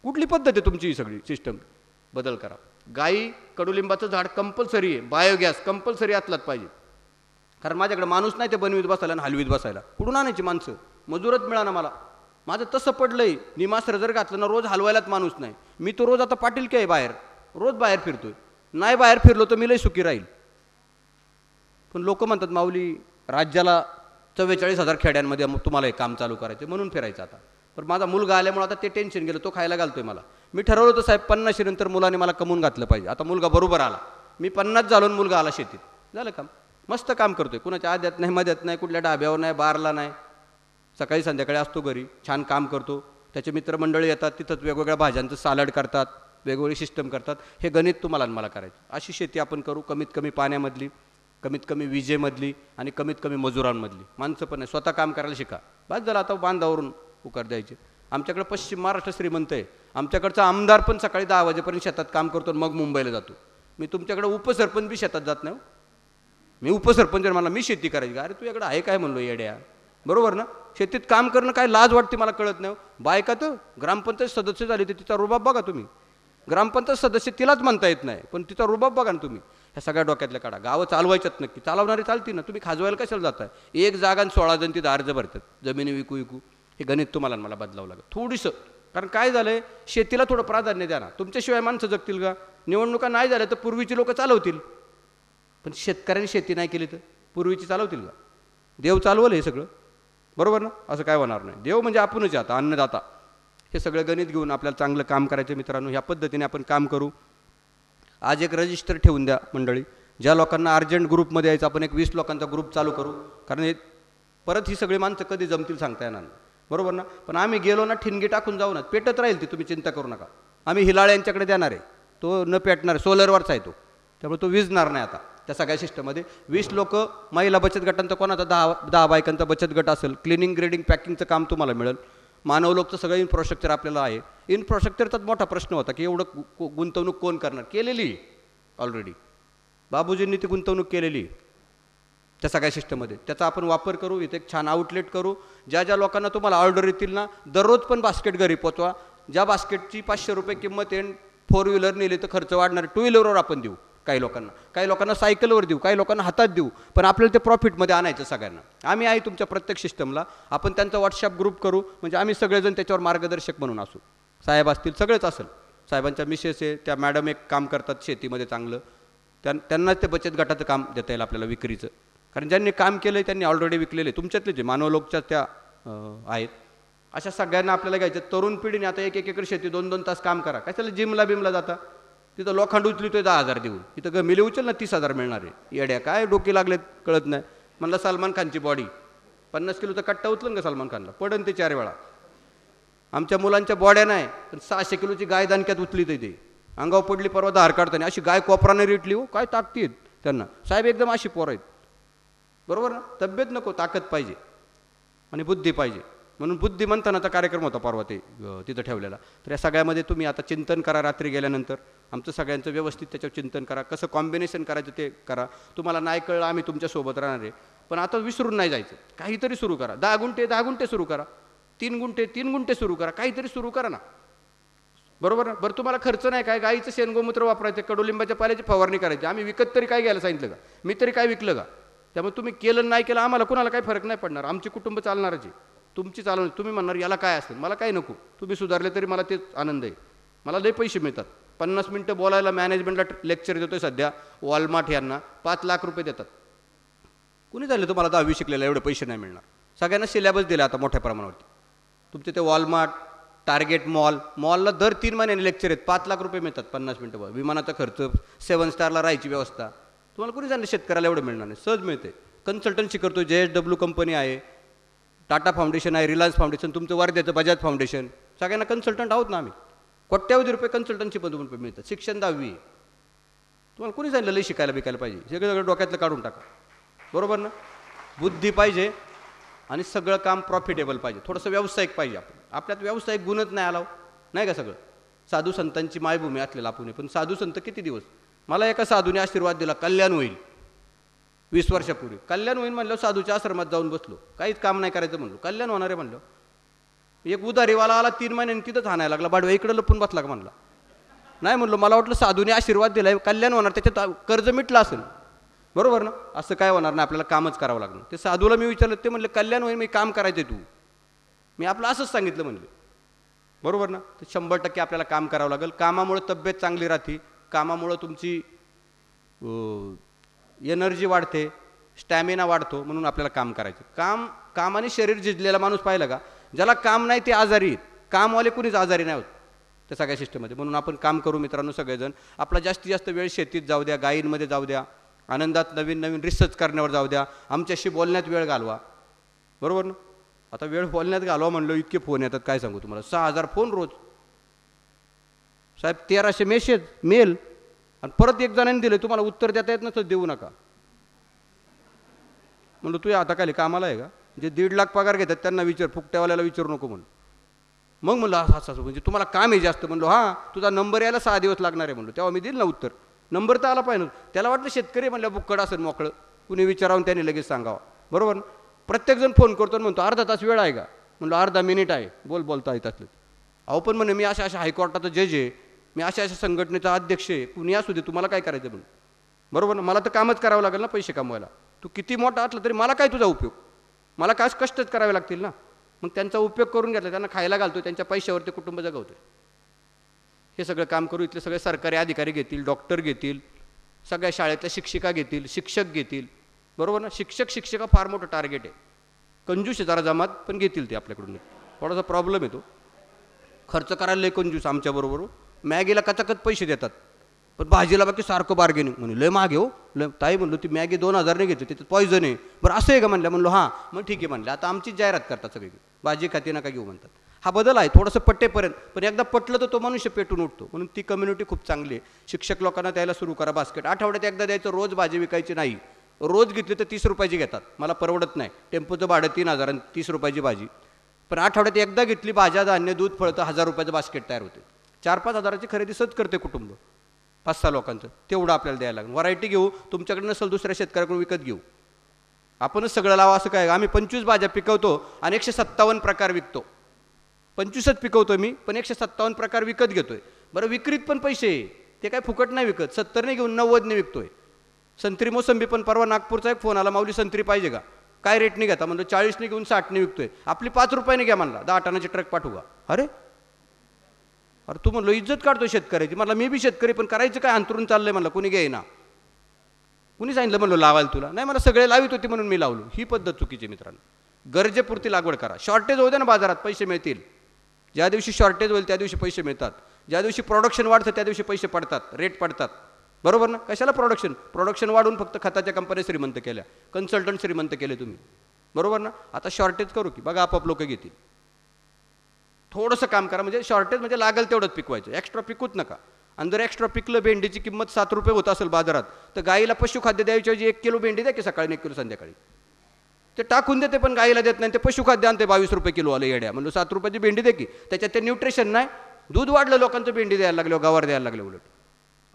कुठली पद्धत आहे तुमची ही सगळी सिस्टम बदल करा गाई कडुलिंबाचं झाड कंपल्सरी आहे बायोगॅस कंपल्सरी आतलाच पाहिजे कारण माझ्याकडे माणूस नाही ते बनवीत बसायला आणि हलवीत बसायला कुठून आणायची माणसं मजूरच मिळा ना मला माझं तसं पडलंय निमास्त्र जर घातलं ना रोज हलवायलाच माणूस नाही मी तो रोज आता पाटील की आहे बाहेर रोज बाहेर फिरतोय नाही बाहेर फिरलो तर मी लई सुखी राहील पण लोक म्हणतात माऊली राज्याला चव्वेचाळीस हजार खेड्यांमध्ये तुम्हाला हे काम चालू करायचं म्हणून फिरायचं आता पण माझा मुलगा आल्यामुळे आता ते टेन्शन गेलं तो खायला घालतोय मला मी ठरवलं होतं साहेब पन्नासशी नंतर मुलाने मला कमवून घातलं पाहिजे आता मुलगा बरोबर आला मी पन्नास झालो मुलगा आला शेतीत झालं काम मस्त काम करतोय कुणाच्या आद्यात नाही मध्यात नाही कुठल्या डाब्यावर नाही बारला नाही सकाळी संध्याकाळी असतो घरी छान काम करतो त्याचे मित्रमंडळी येतात तिथंच वेगवेगळ्या भाज्यांचं सालड करतात वेगवेगळी सिस्टम करतात हे गणित तुम्हाला मला करायचं अशी शेती आपण करू कमीत कमी पाण्यामधली कमीत कमी विजेमधली आणि कमीत कमी मजुरांमधली माणसं पण आहे स्वतः काम करायला शिका बस झालं आता बांधावरून उकार द्यायचे आमच्याकडे पश्चिम महाराष्ट्र श्रीमंत आहे आमच्याकडचा आमदार पण सकाळी दहा वाजेपर्यंत शेतात काम करतो मग मुंबईला जातो मी तुमच्याकडे उपसरपंच बी शेतात जात नाही हो. मी उपसरपंच मला मी शेती करायची अरे तू इकडे आहे काय म्हणलो येड्या बरोबर ना शेतीत काम करणं काय लाज वाटते मला कळत नाही हो. बायका तर ग्रामपंचायत सदस्य झाली तर तिचा रुबाब बघा तुम्ही ग्रामपंचायत सदस्य तिलाच म्हणता येत नाही पण तिचा रुबाब बघा ना तुम्ही ह्या सगळ्या डोक्यातल्या काढा गावं चालवायच्यात नक्की चालवणारी चालती ना तुम्ही खाजवायला कशाला जाताय एक जागा सोळा जण तिथं अर्ज भरतात जमिनी विकू विकू हे गणित तुम्हाला मला बदलावं लागेल थोडीसं कारण काय झालं आहे शेतीला थोडं प्राधान्य द्या ना तुमच्याशिवाय माणसं जगतील का निवडणुका नाही झाल्या तर पूर्वीची लोकं चालवतील पण शेतकऱ्यांनी शेती नाही केली तर पूर्वीची चालवतील का देव चालवलं हे सगळं बरोबर ना असं काय होणार नाही देव म्हणजे आपणच आता अन्नदाता हे सगळं गणित घेऊन आपल्याला चांगलं काम करायचं मित्रांनो ह्या पद्धतीने आपण काम करू आज एक रजिस्टर ठेवून द्या मंडळी ज्या लोकांना अर्जंट ग्रुपमध्ये यायचं आपण एक वीस लोकांचा ग्रुप चालू करू कारण हे परत ही सगळी माणसं कधी जमतील सांगता येणार नाही बरोबर ना पण आम्ही गेलो ना ठिणगी टाकून जाऊ ना पेटत राहील ती तुम्ही चिंता करू नका आम्ही हिलाळ यांच्याकडे देणार आहे तो न पेटणार सोलरवरचा आहे तो त्यामुळे तो विजणार नाही आता त्या सगळ्या सिस्टममध्ये वीस लोक महिला बचत गटांचा कोणाचा दहा दहा बायकांचा बचत गट असेल क्लिनिंग ग्रेडिंग पॅकिंगचं काम तुम्हाला मिळेल मानव लोकचं सगळं इन्फ्रास्ट्रक्चर आपल्याला आहे इन्फ्रास्ट्रक्चरचाच मोठा प्रश्न होता की एवढं गुंतवणूक कोण करणार केलेली ऑलरेडी बाबूजींनी ती गुंतवणूक केलेली त्या सगळ्या सिस्टममध्ये त्याचा आपण वापर करू इथे एक छान आउटलेट करू ज्या ज्या लोकांना तुम्हाला ऑर्डर येतील ना दररोज पण बास्केट घरी पोचवा ज्या बास्केटची पाचशे रुपये किंमत येण फोर व्हीलर नेली तर खर्च वाढणार टू व्हीलरवर आपण देऊ काही लोकांना काही लोकांना सायकलवर देऊ काही लोकांना हातात देऊ पण आपल्याला ते प्रॉफिटमध्ये आणायचं सगळ्यांना आम्ही आहे तुमच्या प्रत्येक सिस्टमला आपण त्यांचा व्हॉट्सअप ग्रुप करू म्हणजे आम्ही सगळेजण त्याच्यावर मार्गदर्शक म्हणून असू साहेब असतील सगळेच असेल साहेबांच्या मिसेस आहे त्या मॅडम एक काम करतात शेतीमध्ये चांगलं त्यां त्यांनाच ते बचत गटाचं काम देता येईल आपल्याला विक्रीचं कारण ज्यांनी काम केलं आहे त्यांनी ऑलरेडी विकलेले तुमच्यातले जे मानवलोकच्या त्या आहेत अशा सगळ्यांना आपल्याला घ्यायचं तरुण पिढीने आता एक एकर शेती दोन दोन तास काम करा कशाला जिमला बिमला जाता तिथं लोखंड तो दहा हजार देऊ तिथं गमिले उचल ना तीस हजार मिळणार आहे येड्या काय डोके लागले कळत नाही म्हणलं सलमान खानची बॉडी पन्नास तर कट्टा उचलन का सलमान खानला पडन ते चार वेळा आमच्या मुलांच्या बॉड्या नाही पण सहाशे किलोची गाय दानक्यात उचली ते अंगावर पडली परवा धार काढताना अशी गाय कोपराने रिटली हो काय ताकतीत त्यांना साहेब एकदम अशी पोरं आहेत बरोबर ना तब्येत नको ताकद पाहिजे आणि बुद्धी पाहिजे म्हणून बुद्धिमंथनाचा कार्यक्रम होता परवा ते तिथं ठेवलेला तर या सगळ्यामध्ये तुम्ही आता चिंतन करा रात्री गेल्यानंतर आमचं सगळ्यांचं व्यवस्थित त्याच्यावर चिंतन करा कसं कॉम्बिनेशन करायचं ते करा तुम्हाला नाही कळलं आम्ही तुमच्यासोबत राहणार आहे पण आता विसरून नाही जायचं काहीतरी सुरू करा दहा गुंठे दहा गुंठे सुरू करा तीन गुंठे तीन गुंठे सुरू करा काहीतरी सुरू करा ना बरोबर ना बरं तुम्हाला खर्च नाही काय गाईचं शेणगोमूत्र वापरायचं कडुलिंबाच्या पाल्याची फवारणी करायची आम्ही विकत तरी काय घ्यायला सांगितलं का मी तरी काय विकलं का त्यामुळे तुम्ही केलं नाही केलं आम्हाला कुणाला काही फरक नाही पडणार आमची कुटुंब चालणार आहे तुमची चालून तुम्ही म्हणणार याला काय असेल मला काय नको तुम्ही सुधारले तरी मला तेच आनंद आहे मला लय पैसे मिळतात पन्नास मिनटं बोलायला मॅनेजमेंटला लेक्चर देतोय सध्या वॉलमार्ट यांना पाच लाख रुपये देतात कुणी झालं तुम्हाला दहावी शिकलेला एवढे पैसे नाही मिळणार सगळ्यांना सिलेबस दिला आता मोठ्या प्रमाणावरती तुमचे ते वॉलमार्ट टार्गेट मॉल मॉलला दर तीन महिन्याने लेक्चर आहेत पाच लाख रुपये मिळतात पन्नास मिनटं बघा विमानाचा खर्च सेवन स्टारला राहायची व्यवस्था तुम्हाला कुणी झालं शेतकऱ्याला एवढं मिळणार नाही सहज मिळते कन्सल्टन्सी करतो जे एस डब्ल्यू कंपनी आहे टाटा फाउंडेशन आहे रिलायन्स फाउंडेशन तुमचं वर्ध्याचं बजाज फाउंडेशन सगळ्यांना कन्सल्टंट आहोत ना आम्ही कोट्यावधी रुपये कन्सल्टन्सी पण मिळतं शिक्षण दहावी तुम्हाला कोणी सांगितलं लई शिकायला बिकायला पाहिजे सगळं सगळं डोक्यातलं काढून टाका बरोबर ना बुद्धी पाहिजे आणि सगळं काम प्रॉफिटेबल पाहिजे थोडंसं व्यावसायिक पाहिजे आपण आपल्यात व्यावसायिक गुणच नाही आला नाही का सगळं साधू संतांची मायभूमी असलेला आपण पण साधू संत किती दिवस मला एका साधूने आशीर्वाद दिला कल्याण होईल वीस वर्षापूर्वी कल्याण होईन म्हणलं साधूच्या आश्रमात जाऊन बसलो काहीच काम नाही करायचं म्हणलो कल्याण होणार आहे म्हणलं एक उदारीवाला आला तीन महिन्यांनी तिथंच हाणायला लागला बाडवा इकडं लपून बसला म्हणला नाही म्हणलो मला वाटलं साधूने आशीर्वाद आहे कल्याण होणार त्याच्यात कर्ज मिटलं असेल बरोबर ना असं काय होणार नाही आपल्याला कामच करावं लागणार ते साधूला मी विचारलं ते म्हणलं कल्याण होईन मी काम करायचं तू मी आपलं असंच सांगितलं म्हणले बरोबर ना तर शंभर टक्के आपल्याला काम करावं लागेल कामामुळे तब्येत चांगली राहते कामामुळं तुमची एनर्जी वाढते स्टॅमिना वाढतो म्हणून आपल्याला काम करायचं काम कामाने शरीर झिजलेला माणूस पाहिला का ज्याला काम नाही ते आजारी कामवाले कुणीच आजारी नाही होत त्या सगळ्या सिस्टममध्ये म्हणून आपण काम करू मित्रांनो सगळेजण आपला जास्तीत जास्त वेळ शेतीत जाऊ द्या गायींमध्ये जाऊ द्या आनंदात नवीन नवीन रिसर्च करण्यावर जाऊ द्या आमच्याशी बोलण्यात वेळ घालवा बरोबर ना आता वेळ बोलण्यात घालवा म्हणलो इतके फोन येतात काय सांगू तुम्हाला सहा हजार फोन रोज साहेब तेराशे मेसेज मेल आणि परत एक जणांनी दिलं तुम्हाला उत्तर देता येत नसतं देऊ नका म्हणलं तू आता खाली कामाला आहे का जे दीड लाख पगार घेतात त्यांना विचार फुकट्यावाल्याला विचारू नको म्हणून मग म्हणलं हा असं म्हणजे तुम्हाला काम आहे जास्त म्हणलो हां तुझा नंबर यायला सहा दिवस लागणार आहे म्हणलो तेव्हा मी दिल ना उत्तर नंबर तर आला पाहिजे त्याला वाटलं शेतकरी म्हणलं बुक्कड असेल मोकळं कुणी विचारावून त्याने लगेच सांगावं बरोबर प्रत्येकजण फोन करतो म्हणतो अर्धा तास वेळ आहे का म्हणलं अर्धा मिनिट आहे बोल बोलता येत असलं अहो पण म्हणे मी अशा अशा हायकोर्टाचं जज आहे मी अशा अशा संघटनेचा अध्यक्ष आहे कुणी असू दे तुम्हाला काय करायचं म्हणून बरोबर ना मला तर कामच करावं लागेल ना पैसे कमवायला तू किती मोठा असला तरी मला काय तुझा उपयोग मला काय कष्टच करावे लागतील ना मग त्यांचा उपयोग करून घेतला त्यांना खायला घालतो त्यांच्या पैशावर ते कुटुंब जगवतो हे सगळं काम करू इथले सगळे सरकारी अधिकारी घेतील डॉक्टर घेतील सगळ्या शाळेतल्या शिक्षिका घेतील शिक्षक घेतील बरोबर ना शिक्षक शिक्षिका फार मोठं टार्गेट आहे कंजूस जरा जमात पण घेतील ते आपल्याकडून थोडासा प्रॉब्लेम येतो खर्च करायला लय कंजूस आमच्याबरोबर हो. मॅगीला कचाकच पैसे देतात पण भाजीला बाकी सारखं बार्गेनिंग म्हणून लय मागे हो लय ताई म्हणलो ती मॅगी दोन हजारने घेतो त्याच्यात पॉयझन आहे बरं असं आहे का म्हणलं म्हणलो हां मग ठीक आहे म्हणलं आता आमची जाहिरात करतात सगळी भाजी खाती नका घेऊ म्हणतात हा बदल आहे थोडंसं पट्टेपर्यंत पण एकदा पटलं तर तो मनुष्य पेटून उठतो म्हणून ती कम्युनिटी खूप चांगली आहे शिक्षक लोकांना द्यायला सुरू करा बास्केट आठवड्यात एकदा द्यायचं रोज भाजी विकायची नाही रोज घेतली तर तीस रुपयाची घेतात मला परवडत नाही टेम्पोचं भाडं तीन हजार आणि तीस रुपयाची भाजी पण आठवड्यात एकदा घेतली भाज्या धान्य दूध फळतं हजार रुपयाचं बास्केट तयार होते चार पाच हजाराची खरेदी सत करते कुटुंब पाच सहा लोकांचं तेवढं आपल्याला द्यायला लागेल व्हरायटी घेऊ तुमच्याकडे नसेल दुसऱ्या शेतकऱ्याकडून विकत घेऊ आपणच सगळं लावा असं काय आम्ही पंचवीस भाज्या पिकवतो आणि एकशे सत्तावन्न प्रकार विकतो पंचवीसच पिकवतो मी पण एकशे सत्तावन्न प्रकार विकत घेतोय बरं विक्रीत पण पैसे ते काय फुकट नाही विकत सत्तरने घेऊन नव्वदने विकतोय संत्री मोसंबी पण परवा नागपूरचा एक फोन आला माऊली संत्री पाहिजे का काय रेटने घेता म्हणजे चाळीसने घेऊन साठने विकतोय आपली पाच रुपयाने घ्या म्हणला दहा टनाचे ट्रक पाठवू अरे अरे तू म्हणलो इज्जत काढतो शेतकऱ्याची मला मी बी शेतकरी पण करायचं काय अंतरून चाललंय म्हणलं कोणी घेईना कुणी सांगितलं म्हणलं लावाल तुला नाही मला सगळे लावित होते म्हणून मी लावलो ही पद्धत चुकीची मित्रांनो गरजेपुरती लागवड करा शॉर्टेज होते ना बाजारात पैसे मिळतील ज्या दिवशी शॉर्टेज होईल त्या दिवशी पैसे मिळतात ज्या दिवशी प्रोडक्शन वाढतं त्या दिवशी पैसे पडतात रेट पडतात बरोबर ना कशाला प्रोडक्शन प्रोडक्शन वाढून फक्त खताच्या कंपन्या श्रीमंत केल्या कन्सल्टंट श्रीमंत केले तुम्ही बरोबर ना आता शॉर्टेज करू की बघा आपआप लोक घेतील थोडंसं काम करा म्हणजे शॉर्टेज म्हणजे लागेल तेवढंच पिकवायचं एक्स्ट्रा पिकूच नका आणि जर एक्स्ट्रा पिकलं भेंडीची किंमत सात रुपये होत असेल बाजारात तर गाईला पशुखाद्य द्यायच्याऐवजी एक किलो भेंडी द्या की सकाळी एक किलो संध्याकाळी ते टाकून देते पण गाईला देत नाही ते पशुखाद्य आणते बावीस रुपये किलो आलं येड्या म्हणजे सात रुपयाची भेंडी दे की त्याच्यात ते न्यूट्रिशन नाही दूध वाढलं लोकांचं भेंडी द्यायला लागलं गवार द्यायला लागले उलट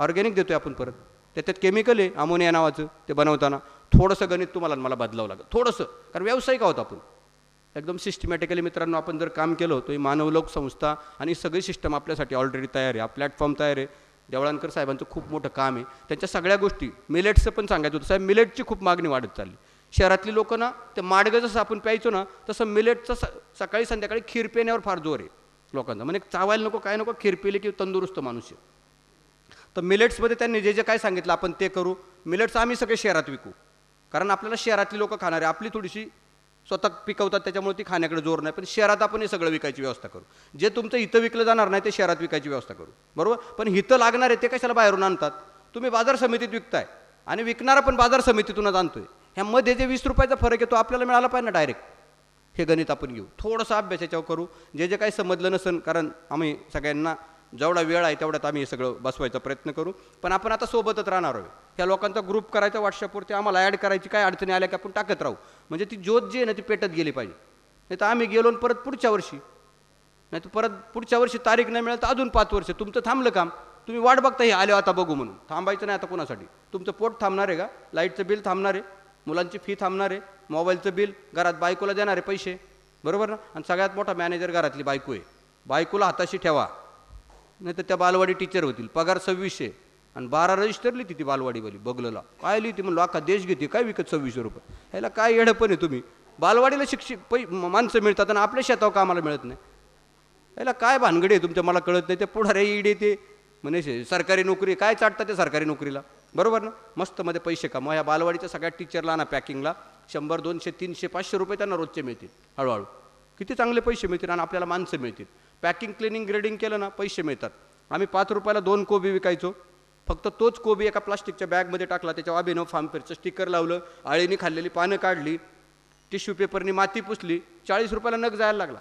ऑर्गॅनिक देतोय आपण परत त्याच्यात केमिकल आहे अमोनिया नावाचं ते बनवताना थोडंसं गणित तुम्हाला मला बदलावं लागलं थोडंसं कारण व्यावसायिक आहोत आपण एकदम सिस्टमॅटिकली मित्रांनो आपण जर काम केलं तर ही मानवलोक संस्था आणि सगळी सिस्टम आपल्यासाठी ऑलरेडी तयार आहे प्लॅटफॉर्म तयार आहे देवळांकर साहेबांचं खूप मोठं काम आहे त्यांच्या सगळ्या गोष्टी मिलेट्सचं पण सांगायचं होतं साहेब मिलेटची खूप मागणी वाढत चालली शहरातली लोक ना ते माडगं जसं आपण प्यायचो ना तसं मिलेटचं सकाळी संध्याकाळी खीर पिण्यावर फार जोर आहे लोकांचा म्हणजे चावायला नको काय नको खीर पिले की तंदुरुस्त माणूस आहे तर मिलेट्समध्ये त्यांनी जे जे काय सांगितलं आपण ते करू मिलेट्स आम्ही सगळे शहरात विकू कारण आपल्याला शहरातली लोकं खाणारे आपली थोडीशी स्वतः पिकवतात त्याच्यामुळे ती खाण्याकडे जोर नाही पण शहरात आपण हे सगळं विकायची व्यवस्था करू जे तुमचं इथं विकलं जाणार नाही ते शहरात विकायची व्यवस्था करू बरोबर पण इथं लागणार आहे ते कशाला बाहेरून आणतात तुम्ही बाजार समितीत विकताय आणि विकणारा पण बाजार समितीतूनच आणतोय ह्यामध्ये जे वीस रुपयाचा फरक आहे तो आपल्याला मिळाला पाहिजे ना डायरेक्ट हे गणित आपण घेऊ थोडंसं अभ्यास करू जे जे काही समजलं नसेल कारण आम्ही सगळ्यांना जेवढा वेळ आहे तेवढ्यात आम्ही हे सगळं बसवायचा प्रयत्न करू पण आपण आता सोबतच राहणार आहोत ह्या लोकांचा ग्रुप करायचा व्हॉट्सअपवरती आम्हाला ॲड करायची काय अडचणी आल्या की आपण टाकत राहू म्हणजे ती ज्योत जी आहे ना ती पेटत गेली पाहिजे नाही तर आम्ही गेलो परत पुढच्या वर्षी नाही तर परत पुढच्या वर्षी तारीख नाही मिळाली तर अजून पाच वर्ष तुमचं थांबलं काम तुम्ही वाट बघता हे आले आता बघू म्हणून थांबायचं नाही आता कोणासाठी तुमचं पोट थांबणार आहे का लाईटचं बिल थांबणार आहे मुलांची फी थांबणार आहे मोबाईलचं बिल घरात बायकोला देणारे पैसे बरोबर ना आणि सगळ्यात मोठा मॅनेजर घरातली बायको आहे बायकोला हाताशी ठेवा नाही तर त्या बालवाडी टीचर होतील पगार सव्वीसशे आणि बारा रजिस्टर लिहिती ती बालवाडीवाली बगलला काय लिहिते म्हणलं अख्खा देश घेते काय विकत सव्वीसशे रुपये ह्याला काय येडं पण आहे तुम्ही बालवाडीला शिक्षित पै माणसं मिळतात आणि आपल्या शेतावर कामाला मिळत नाही ह्याला काय भानगडी आहे तुमच्या मला कळत नाही ते रे ईड येते म्हणे सरकारी नोकरी काय चाटतात त्या सरकारी नोकरीला बरोबर ना मस्त मध्ये पैसे मग ह्या बालवाडीच्या सगळ्या टीचरला ना पॅकिंगला शंभर दोनशे तीनशे पाचशे रुपये त्यांना रोजचे मिळतील हळूहळू किती चांगले पैसे मिळतील आणि आपल्याला माणसं मिळतील पॅकिंग क्लिनिंग ग्रेडिंग केलं ना पैसे मिळतात आम्ही पाच रुपयाला दोन कोबी विकायचो फक्त तोच कोबी एका प्लास्टिकच्या बॅगमध्ये टाकला त्याच्यावर अभिनव फार्मफेअरचं स्टिकर लावलं आळीने खाल्लेली पानं काढली टिश्यू पेपरनी माती पुसली चाळीस रुपयाला नग जायला लागला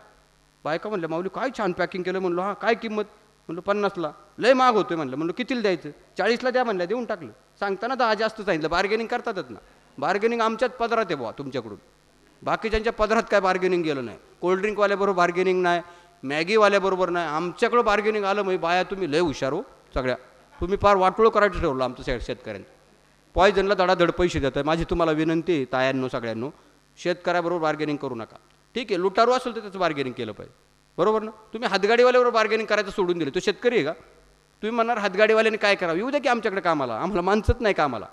बायका म्हणलं माऊली काय छान पॅकिंग केलं म्हणलो हां काय किंमत म्हणलं पन्नासला लय माग होतोय म्हणलं म्हणलं कितीला द्यायचं चाळीसला द्या म्हणलं देऊन टाकलं सांगताना दहा जास्त सांगितलं बार्गेनिंग करतातच ना बार्गेनिंग आमच्याच पदरात आहे बुवा तुमच्याकडून बाकीच्यांच्या पदरात काय बार्गेनिंग गेलं नाही कोल्ड्रिंकवाल्याबरोबर बार्गेनिंग नाही मॅगीवाल्याबरोबर नाही आमच्याकडं बार्गेनिंग आलं म्हणजे बाया तुम्ही लय हुशार हो सगळ्या तुम्ही फार वाटोळं करायचं ठेवलं आमचं शेतकऱ्यांनी पॉयझनला धडाधड पैसे आहे माझी तुम्हाला विनंती आहे तायांनो सगळ्यांनो शेतकऱ्याबरोबर बार्गेनिंग करू नका ठीक आहे लुटारू असेल तर त्याचं बार्गेनिंग केलं पाहिजे बरोबर ना तुम्ही हातगाडीवाल्याबरोबर बार्गेनिंग करायचं सोडून दिलं तो शेतकरी आहे का तुम्ही म्हणणार हातगाडीवाल्याने काय करावं येऊ द्या की आमच्याकडे कामाला आम्हाला माणसंच नाही कामाला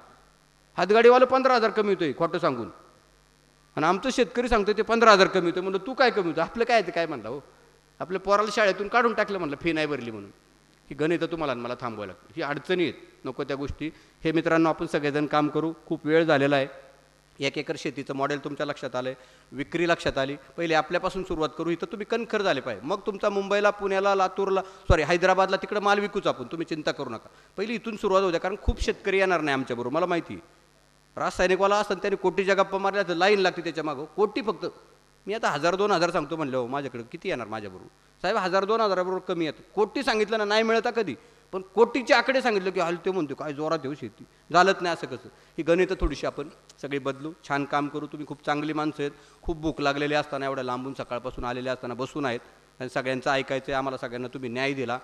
हातगाडीवालं पंधरा हजार कमी होतोय खोटं सांगून आणि आमचं शेतकरी सांगतो ते पंधरा हजार कमी होतं म्हणलं तू काय कमी होतं आपलं काय ते काय म्हणता हो आपल्या पोराला शाळेतून काढून टाकलं म्हणलं फी नाही भरली म्हणून ही गणितं तुम्हाला मला थांबवायला लागतं ही अडचणी आहेत नको त्या गोष्टी हे मित्रांनो आपण सगळेजण काम करू खूप वेळ झालेला आहे एक एकर शेतीचं मॉडेल तुमच्या लक्षात आलं विक्री लक्षात आली पहिले आपल्यापासून सुरुवात करू इथं तुम्ही कणखर झाले पाहिजे मग तुमचा मुंबईला पुण्याला लातूरला सॉरी हैदराबादला तिकडं माल विकूच आपण तुम्ही चिंता करू नका पहिली इथून सुरुवात होऊ द्या कारण खूप शेतकरी येणार नाही आमच्याबरोबर मला माहिती रासायनिकवाला असताना त्याने कोटी गप्पा मारल्या तर लाईन लागते त्याच्या मागं कोटी फक्त मी आता हजार दोन हजार सांगतो म्हणलं हो माझ्याकडे किती येणार माझ्याबरोबर साहेब हजार दोन हजाराबरोबर कमी येतं कोटी सांगितलं ना नाही मिळता कधी पण कोटीचे आकडे सांगितलं की हल ते म्हणतो काय जोरात येऊ हो शेती झालंच नाही असं कसं ही गणितं थोडीशी आपण सगळी बदलू छान काम करू तुम्ही खूप चांगली माणसं आहेत खूप भूक लागलेली असताना एवढ्या लांबून सकाळपासून आलेले असताना बसून आहेत आणि सगळ्यांचं ऐकायचं आहे आम्हाला सगळ्यांना तुम्ही न्याय दिला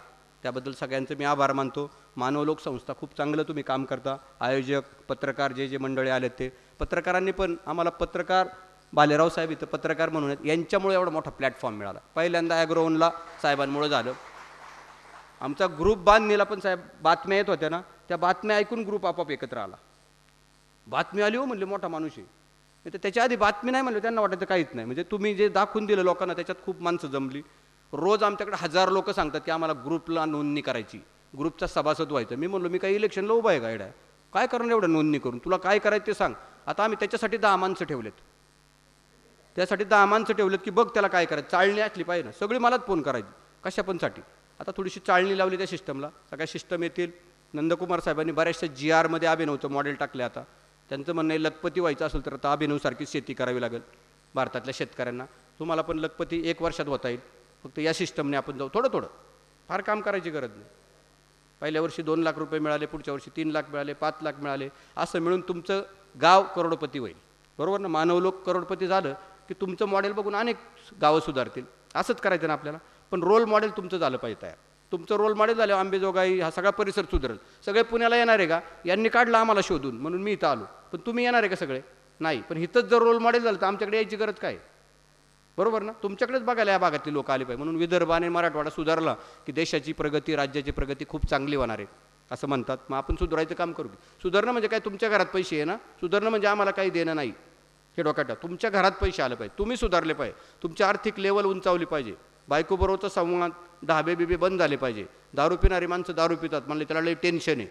त्याबद्दल सगळ्यांचं मी आभार मानतो मानव लोकसंस्था खूप चांगलं तुम्ही काम करता आयोजक पत्रकार जे जे मंडळे आले ते पत्रकारांनी पण आम्हाला पत्रकार बालेराव साहेब इथं पत्रकार म्हणून आहेत यांच्यामुळे एवढा मोठा प्लॅटफॉर्म मिळाला पहिल्यांदा ॲग्रोवनला साहेबांमुळे झालं आमचा ग्रुप बांधणीला पण साहेब बातम्या येत होत्या ना त्या बातम्या ऐकून ग्रुप आपाप एकत्र आला बातमी आली हो म्हणले मोठा माणूस आहे तर त्याच्या आधी बातमी नाही म्हणलं त्यांना वाटायचं काहीच नाही म्हणजे तुम्ही जे दाखवून दिलं लोकांना त्याच्यात खूप माणसं जमली रोज आमच्याकडे हजार लोक सांगतात की आम्हाला ग्रुपला नोंदणी करायची ग्रुपचा सभासद व्हायचं मी म्हणलो मी काही इलेक्शनला उभा आहे गायड काय करणार एवढं नोंदणी करून तुला काय करायचं ते सांग आता आम्ही त्याच्यासाठी दहा माणसं ठेवलेत त्यासाठी दहा माणसं ठेवलं की बघ त्याला काय करायचं चाळणी असली पाहिजे ना सगळी मलाच फोन करायची कशा पणसाठी आता थोडीशी चाळणी लावली त्या सिस्टमला सगळ्या सिस्टम येतील नंदकुमार साहेबांनी बऱ्याचशा जी आरमध्ये अभिनवचं मॉडेल टाकले आता त्यांचं म्हणणं आहे लखपती व्हायचं असेल तर आता अभिनवसारखी शेती करावी लागेल भारतातल्या शेतकऱ्यांना तुम्हाला पण लखपती एक वर्षात होता येईल फक्त या सिस्टमने आपण जाऊ थोडं थोडं फार काम करायची गरज नाही पहिल्या वर्षी दोन लाख रुपये मिळाले पुढच्या वर्षी तीन लाख मिळाले पाच लाख मिळाले असं मिळून तुमचं गाव करोडपती होईल बरोबर ना मानवलोक करोडपती झालं की तुमचं मॉडेल बघून अनेक गावं सुधारतील असंच करायचं ना आपल्याला पण रोल मॉडेल तुमचं झालं पाहिजे तयार तुमचं रोल मॉडेल झालं आंबेजोगाई हा सगळा परिसर सुधरेल सगळे पुण्याला येणार आहे का यांनी काढला आम्हाला शोधून म्हणून मी इथं आलो पण तुम्ही येणार आहे का सगळे नाही पण इथंच जर रोल मॉडेल झालं तर आमच्याकडे यायची गरज काय बरोबर ना तुमच्याकडेच बघायला या भागातली लोक आले पाहिजे म्हणून विदर्भ आणि मराठवाडा सुधारला की देशाची प्रगती राज्याची प्रगती खूप चांगली होणार आहे असं म्हणतात मग आपण सुधारायचं काम करू सुधारणं म्हणजे काय तुमच्या घरात पैसे आहे ना सुधारणं म्हणजे आम्हाला काही देणं नाही हे डोक्यात ठेवा तुमच्या घरात पैसे आले पाहिजे तुम्ही सुधारले पाहिजे तुमची आर्थिक लेवल उंचावली पाहिजे बायकोबरोबरचं संवाद ढाबे बिबे बंद झाले पाहिजे दारू पिणारी माणसं दारू पितात म्हणले त्याला लई टेन्शन आहे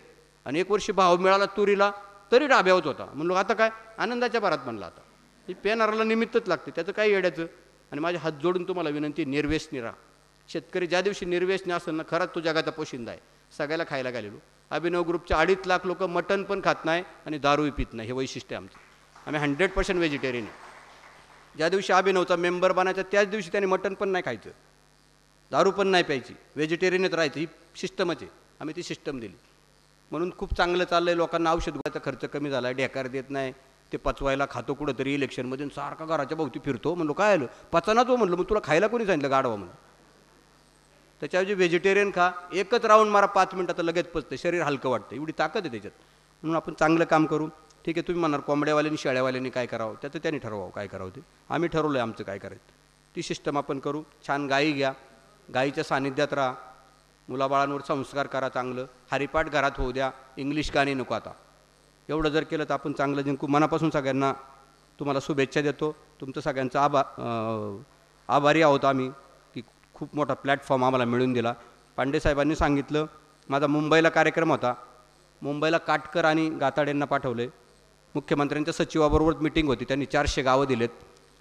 आणि एक वर्षी भाव मिळाला तुरीला तरी डाब्यावत होता म्हणलो आता काय आनंदाच्या भरात म्हणला आता ही पेनाराला निमित्तच लागते त्याचं काय येड्याचं आणि माझे हात जोडून तुम्हाला विनंती निर्वेशनी राहा शेतकरी ज्या दिवशी निर्वेशनी असेल ना खरंच तो जगाचा पोशिंदा आहे सगळ्याला खायला गेलेलो अभिनव ग्रुपच्या अडीच लाख लोक मटन पण खात नाही आणि दारूही पित नाही हे वैशिष्ट्य आमचं आम्ही हंड्रेड पर्सेंट व्हेजिटेरियन आहे ज्या दिवशी अभिनवचा मेंबर बनायचा त्याच दिवशी त्याने मटण पण नाही खायचं दारू पण नाही प्यायची व्हेजिटेरियनच राहायचं ही सिस्टमच आहे आम्ही ती सिस्टम दिली म्हणून खूप चांगलं चाललं लोकांना औषध घ्यायचा खर्च कमी झाला आहे ढेकार देत नाही ते पचवायला खातो तरी इलेक्शनमधून सारखा घराच्या भोवती फिरतो म्हणलो काय आलं पचना तो म्हणलं मग तुला खायला कोणी सांगितलं गाडवा म्हणून त्याच्याऐवजी व्हेजिटेरियन खा एकच राहून मारा पाच मिनटात लगेच पचतं शरीर हलकं वाटतं एवढी ताकद आहे त्याच्यात म्हणून आपण चांगलं काम करू ठीक आहे तुम्ही म्हणणार कोंबड्यावाल्यांनी शाळ्यावाल्यांनी काय करावं तर त्यांनी ठरवावं काय करावं ते आम्ही ठरवलं आहे आमचं काय करायचं ती सिस्टम आपण करू छान गाई घ्या गाईच्या सानिध्यात राहा मुलाबाळांवर संस्कार करा चांगलं हरिपाठ घरात होऊ द्या इंग्लिश गाणी नको आता एवढं जर केलं तर आपण चांगलं जिंकू मनापासून सगळ्यांना तुम्हाला शुभेच्छा देतो तुमचं सगळ्यांचं आभा आभारी आहोत आम्ही की खूप मोठा प्लॅटफॉर्म आम्हाला मिळून दिला पांडेसाहेबांनी सांगितलं माझा मुंबईला कार्यक्रम होता मुंबईला काटकर आणि गाताड्यांना पाठवले मुख्यमंत्र्यांच्या सचिवाबरोबर मिटिंग होती त्यांनी चारशे गावं दिलेत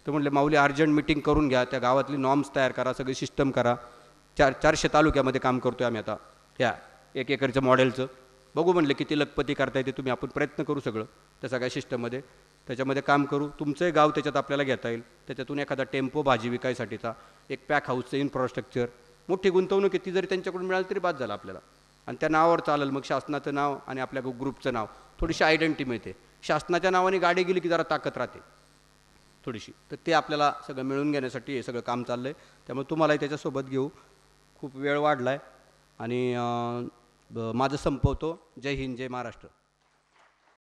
तर म्हटले माऊली अर्जंट मिटिंग करून घ्या त्या गावातली नॉर्म्स तयार करा सगळी सिस्टम करा चार चारशे तालुक्यामध्ये काम करतो आम्ही आता ह्या एक एकरचं मॉडेलचं बघू म्हटलं किती लखपती करता येते तुम्ही आपण प्रयत्न करू सगळं त्या सगळ्या सिस्टममध्ये त्याच्यामध्ये काम करू तुमचंही गाव त्याच्यात आपल्याला घेता येईल त्याच्यातून एखादा टेम्पो भाजी विकायसाठीचा एक पॅक हाऊसचं इन्फ्रास्ट्रक्चर मोठी गुंतवणूक किती जरी त्यांच्याकडून मिळाली तरी बाद झाला आपल्याला आणि त्या नावावर चालेल मग शासनाचं नाव आणि आपल्या ग्रुपचं नाव थोडीशी आयडेंटिटी मिळते शासनाच्या नावाने गाडी गेली की जरा ताकद राहते थोडीशी तर ते आपल्याला सगळं मिळून घेण्यासाठी हे सगळं काम चाललं आहे त्यामुळे तुम्हालाही त्याच्यासोबत घेऊ खूप वेळ वाढला आहे आणि माझं संपवतो जय हिंद जय महाराष्ट्र